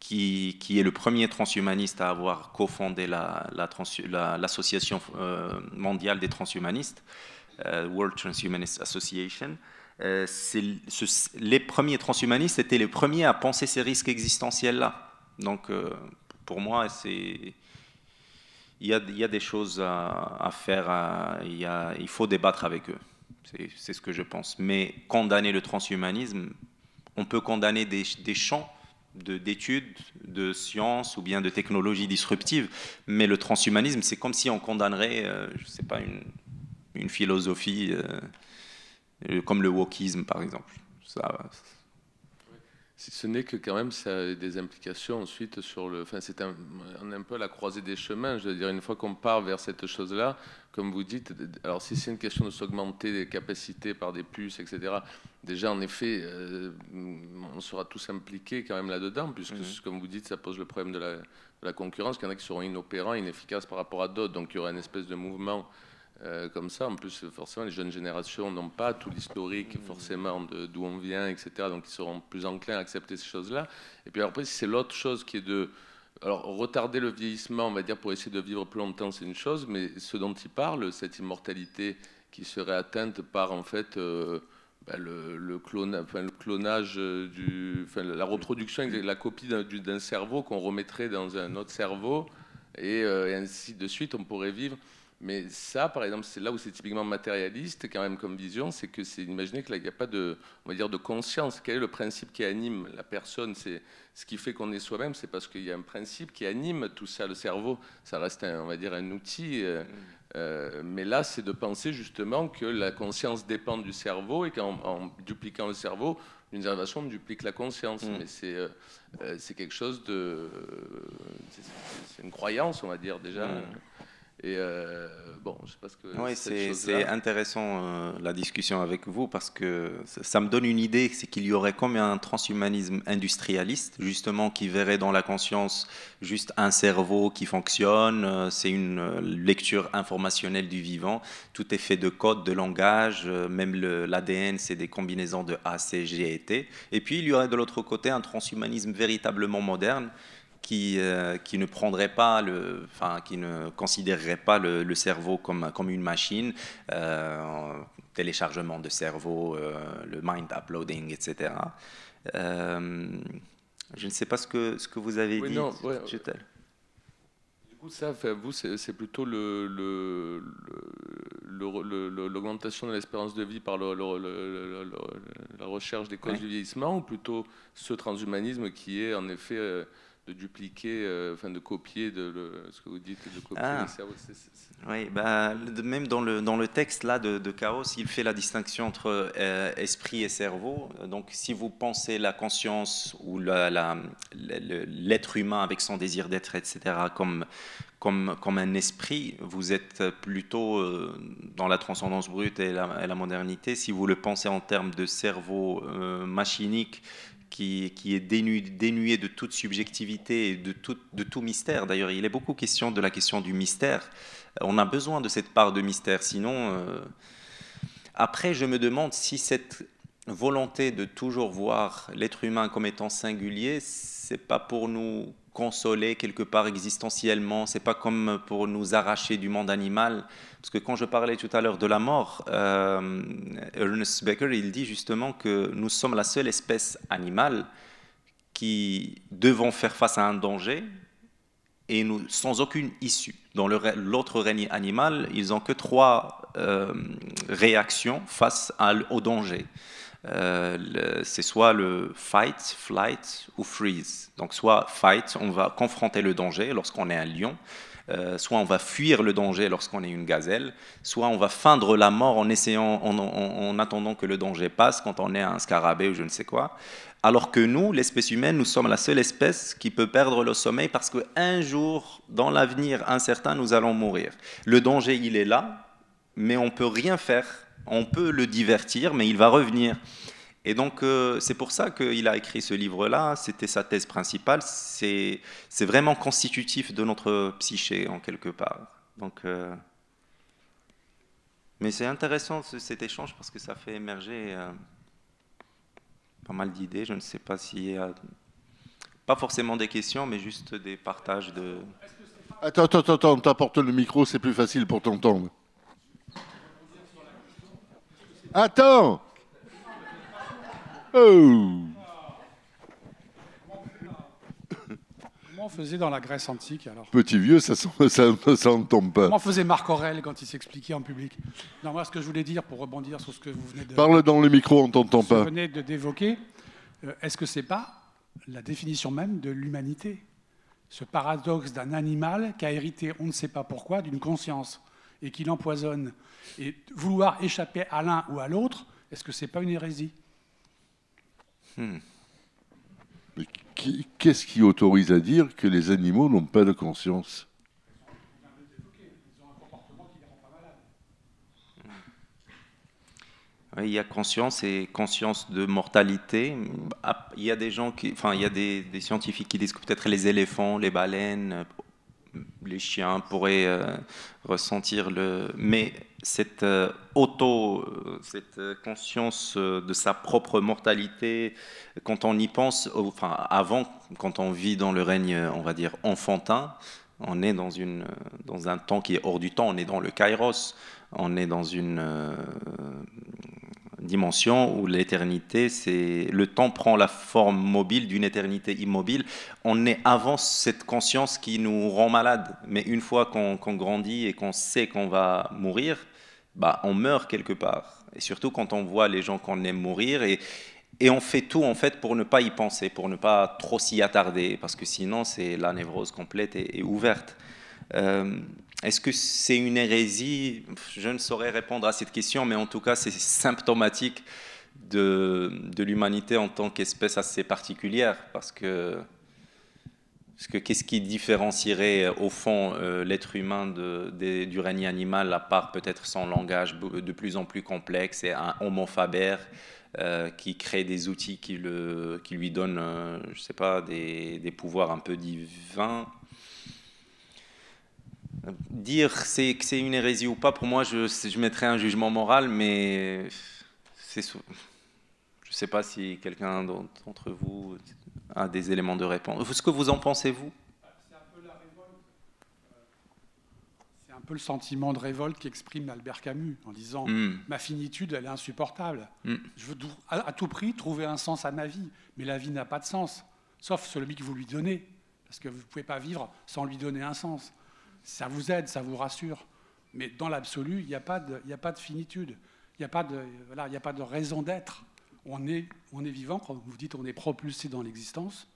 qui, est le premier transhumaniste à avoir cofondé l'association la, euh, mondiale des transhumanistes, euh, World Transhumanist Association. Euh, les premiers transhumanistes étaient les premiers à penser ces risques existentiels-là. Donc, pour moi, il y, a, il des choses à, faire, il, il faut débattre avec eux, c'est ce que je pense. Mais condamner le transhumanisme, on peut condamner des, des champs d'études, de, sciences ou bien de technologies disruptives, mais le transhumanisme, c'est comme si on condamnerait, euh, je ne sais pas, une, une philosophie euh, comme le wokisme, par exemple. Ça, si ce n'est que quand même ça a des implications ensuite sur le... Enfin, c'est un, un peu la croisée des chemins. Je veux dire, une fois qu'on part vers cette chose-là, comme vous dites, alors si c'est une question de s'augmenter les capacités par des puces, etc., déjà en effet, euh, on sera tous impliqués quand même là-dedans, puisque mhm. comme vous dites, ça pose le problème de la, de la concurrence, qu'il y en a qui seront inopérants, inefficaces par rapport à d'autres. Donc il y aura une espèce de mouvement euh, comme ça. En plus, forcément, les jeunes générations n'ont pas tout l'historique, mmh. forcément, d'où on vient, etc. Donc, ils seront plus enclins à accepter ces choses-là. Et puis, après, c'est l'autre chose qui est de. Alors, retarder le vieillissement, on va dire, pour essayer de vivre plus longtemps, c'est une chose, mais ce dont il parle, cette immortalité qui serait atteinte par, en fait, euh, ben, le, le, enfin, le, clonage, euh, du, la reproduction, mmh. la copie d'un cerveau qu'on remettrait dans un autre cerveau, et ainsi de suite, on pourrait vivre. Mais ça, par exemple, c'est là où c'est typiquement matérialiste, quand même, comme vision, c'est que c'est imaginer qu'il n'y a pas de, on va dire, de conscience. Quel est le principe qui anime la personne C'est ce qui fait qu'on est soi-même, c'est parce qu'il y a un principe qui anime tout ça. Le cerveau, ça reste, un, on va dire, un outil. Euh, euh, mais là, c'est de penser justement que la conscience dépend du cerveau et qu'en dupliquant le cerveau, d'une certaine façon, on duplique la conscience. Mm. Mais euh, c'est quelque chose de, c'est une croyance, on va dire déjà. Mm. Et euh, bon, que. c'est intéressant euh, la discussion avec vous parce que ça, me donne une idée, c'est qu'il y aurait comme un transhumanisme industrialiste, justement, qui verrait dans la conscience juste un cerveau qui fonctionne, euh, c'est une lecture informationnelle du vivant, tout est fait de codes, de langage, même l'ADN, c'est des combinaisons de A, C, G et T. Et puis il y aurait de l'autre côté un transhumanisme véritablement moderne qui, ne prendrait pas le, enfin, qui ne considérerait pas le, cerveau comme, comme une machine, téléchargement de cerveau, le mind uploading, etc. je ne sais pas ce que, ce que vous avez dit. Non, du coup, ça, vous, c'est plutôt l'augmentation de l'espérance de vie par la recherche des causes du vieillissement, ou plutôt ce transhumanisme qui est en effet de dupliquer, euh, enfin de copier de ce que vous dites, de copier ah. le cerveau. Oui, bah, même dans le, dans le texte là de, de Chaos, il fait la distinction entre euh, esprit et cerveau. Donc si vous pensez la conscience ou la l'être humain avec son désir d'être, etc., comme, comme, comme un esprit, vous êtes plutôt euh, dans la transcendance brute et la, modernité. Si vous le pensez en termes de cerveau machinique, qui, est dénu, dénué de toute subjectivité et de tout, mystère. D'ailleurs, il est beaucoup question de la question du mystère. On a besoin de cette part de mystère, sinon... Euh, après, je me demande si cette volonté de toujours voir l'être humain comme étant singulier, c'est pas pour nous consoler quelque part existentiellement. C'est pas comme pour nous arracher du monde animal. Parce que quand je parlais tout à l'heure de la mort, euh, Ernest Becker, il dit justement que nous sommes la seule espèce animale qui devons faire face à un danger et nous, sans aucune issue. Dans l'autre règne animal, ils n'ont que trois euh, réactions face au danger. Euh, c'est soit le fight, flight ou freeze. Donc soit fight, on va confronter le danger lorsqu'on est un lion, euh, soit on va fuir le danger lorsqu'on est une gazelle, soit on va feindre la mort en, essayant, en, en, attendant que le danger passe quand on est un scarabée ou je ne sais quoi. Alors que nous, l'espèce humaine, nous sommes la seule espèce qui peut perdre le sommeil parce qu'un jour, dans l'avenir incertain, nous allons mourir. Le danger, il est là, mais on ne peut rien faire on peut le divertir, mais il va revenir. Et donc, euh, c'est pour ça qu'il a écrit ce livre-là, c'était sa thèse principale, c'est vraiment constitutif de notre psyché, en quelque part. Donc, euh, Mais c'est intéressant cet échange parce que ça fait émerger euh, pas mal d'idées. Je ne sais pas s'il y a. Pas forcément des questions, mais juste des partages de. Attends, attends, attends, t'apportes le micro, c'est plus facile pour t'entendre. Attends Oh Comment faisait dans la Grèce antique alors Petit vieux, ça ne tombe pas. Comment faisait Marc Aurel quand il s'expliquait en public Non, moi, ce que je voulais dire pour rebondir sur ce que vous venez de. Parle dans le micro, on t'entend pas. Vous venez d'évoquer. Euh, est-ce que c'est pas la définition même de l'humanité Ce paradoxe d'un animal qui a hérité, on ne sait pas pourquoi, d'une conscience et qui l'empoisonne. Et vouloir échapper à l'un ou à l'autre, est-ce que ce n'est pas une hérésie hmm. Qu'est-ce qui autorise à dire que les animaux n'ont pas de conscience il y a conscience et conscience de mortalité. Ah, il y a des gens qui, enfin, il y a des, des scientifiques qui disent que peut-être les éléphants, les baleines les chiens pourraient euh, ressentir le. Mais cette euh, auto, euh, cette conscience de sa propre mortalité, quand on y pense, enfin avant, quand on vit dans le règne, on va dire enfantin, on est dans une, dans un temps qui est hors du temps. On est dans le Kairos. On est dans une dimension où l'éternité, c'est le temps prend la forme mobile d'une éternité immobile. On est avant cette conscience qui nous rend malade. Mais une fois qu'on grandit et qu'on sait qu'on va mourir, bah, on meurt quelque part. Et surtout quand on voit les gens qu'on aime mourir et, et on fait tout en fait pour ne pas y penser, pour ne pas trop s'y attarder, parce que sinon c'est la névrose complète et, ouverte. Euh, est-ce que c'est une hérésie Je ne saurais répondre à cette question, mais en tout cas, c'est symptomatique de, l'humanité en tant qu'espèce assez particulière, parce que qu'est-ce qui différencierait euh, au fond euh, l'être humain du règne animal, à part peut-être son langage de plus en plus complexe et un homo euh, qui crée des outils qui, lui donnent, je sais pas, des pouvoirs un peu divins Dire c'est, que c'est une hérésie ou pas, pour moi, je, je mettrais un jugement moral, mais c'est, je ne sais pas si quelqu'un d'entre vous a des éléments de réponse. Ce que vous en pensez, vous C'est un peu la révolte. C'est un peu le sentiment de révolte qu'exprime Albert Camus en disant hmm. Ma finitude, elle est insupportable. Hmm. Je veux à tout prix trouver un sens à ma vie, mais la vie n'a pas de sens, sauf celui que vous lui donnez, parce que vous ne pouvez pas vivre sans lui donner un sens ça vous aide, ça vous rassure. Mais dans l'absolu, il n'y a, a, pas de finitude, il n'y a, voilà, a, pas de raison d'être. On est, on est vivant, quand vous dites on est propulsé dans l'existence,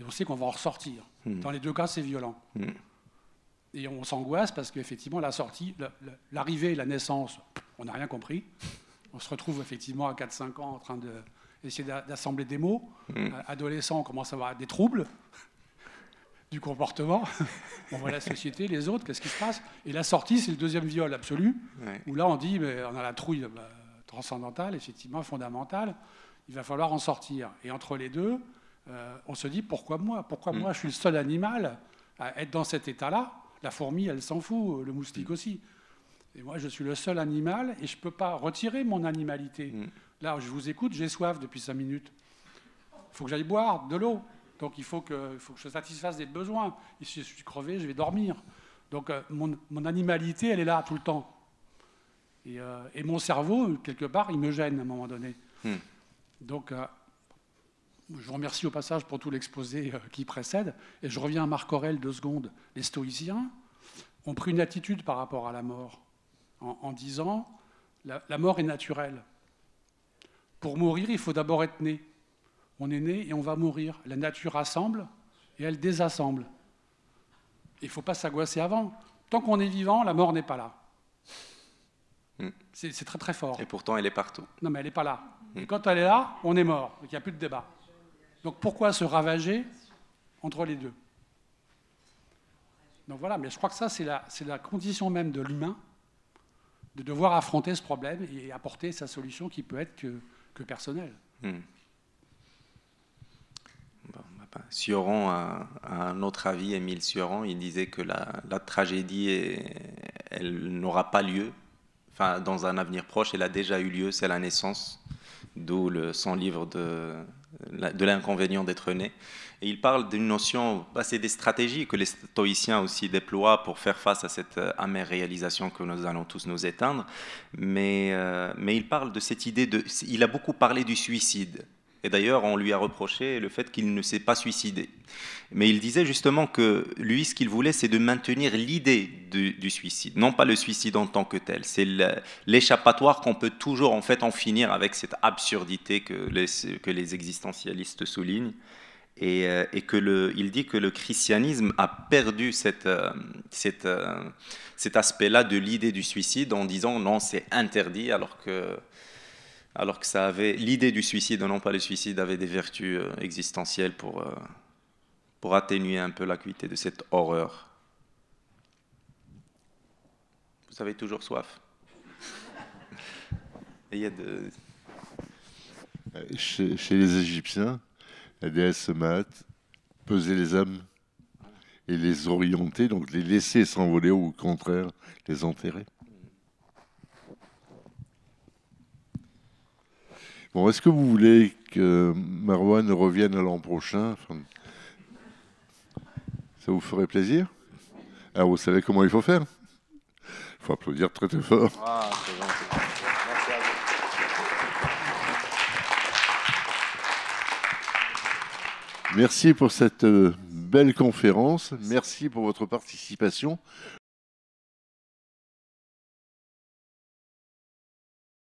et on sait qu'on va en ressortir. Hmm. Dans les deux cas, c'est violent. Hmm. Et on s'angoisse parce qu'effectivement, la sortie, l'arrivée la naissance, on n'a rien compris. On se retrouve effectivement à 4-5 ans en train d'essayer de, d'assembler des mots. Hmm. Euh, adolescent, on commence à avoir des troubles du comportement. on voit la société, les autres, qu'est-ce qui se passe Et la sortie, c'est le deuxième viol absolu, où là, on dit, mais on a la trouille bah, transcendantale, effectivement, fondamentale, il va falloir en sortir. Et entre les deux, euh, on se dit, pourquoi moi Pourquoi mm. moi, je suis le seul animal à être dans cet état-là La fourmi, elle s'en fout, le moustique mm. aussi. Et moi, je suis le seul animal et je ne peux pas retirer mon animalité. Mm. Là, je vous écoute, j'ai soif depuis cinq minutes. Il faut que j'aille boire de l'eau. Donc il faut que, faut que je satisfasse des besoins. si je suis crevé, je vais dormir. Donc euh, mon, animalité, elle est là tout le temps. Euh, et, mon cerveau, quelque part, il me gêne à un moment donné. Hmm. Donc euh, je vous remercie au passage pour tout l'exposé qui précède. Et je reviens à Marc Aurel, deux secondes. Les stoïciens ont pris une attitude par rapport à la mort en, disant la, mort est naturelle. Pour mourir, il faut d'abord être né. On est né et on va mourir. La nature assemble et elle désassemble. Il ne faut pas s'angoisser avant. Tant qu'on est vivant, la mort n'est pas là. Hmm. C'est très très fort. Et pourtant, elle est partout. Non, mais elle n'est pas là. Hmm. Et quand elle est là, on est mort. il n'y a plus de débat. Donc pourquoi se ravager entre les deux Donc voilà, mais je crois que ça, c'est la, condition même de l'humain de devoir affronter ce problème et apporter sa solution qui peut être que, personnelle. Hmm. Sioran a, un autre avis, Émile Sioran, il disait que la, tragédie, elle n'aura pas lieu, enfin dans un avenir proche, elle a déjà eu lieu, c'est la naissance, d'où le livre de, de l'inconvénient d'être né. Et il parle d'une notion, c'est des stratégies que les stoïciens aussi déploient pour faire face à cette euh, amère réalisation que nous allons tous nous éteindre. Mais, euh, mais il parle de cette idée de. Il a beaucoup parlé du suicide. Et d'ailleurs, on lui a reproché le fait qu'il ne s'est pas suicidé. Mais il disait justement que lui, ce qu'il voulait, c'est de maintenir l'idée du, suicide, non pas le suicide en tant que tel. C'est l'échappatoire qu'on peut toujours en fait en finir avec cette absurdité que les, que les existentialistes soulignent. Et, euh, que le, il dit que le christianisme a perdu cette, euh, euh, cet aspect-là de l'idée du suicide en disant non, c'est interdit, alors que alors que ça avait l'idée du suicide, non pas le suicide, avait des vertus euh, existentielles pour, euh, pour atténuer un peu l'acuité de cette horreur. Vous avez toujours soif. Euh, chez, les Égyptiens, la déesse Maat pesait les hommes et les orientait, donc les laisser s'envoler ou au contraire les enterrer. Bon, est-ce que vous voulez que Marwan revienne l'an prochain Ça vous ferait plaisir Ah, vous savez comment il faut faire Il faut applaudir très très fort. Ah, Merci pour cette euh, belle conférence. Merci pour votre participation.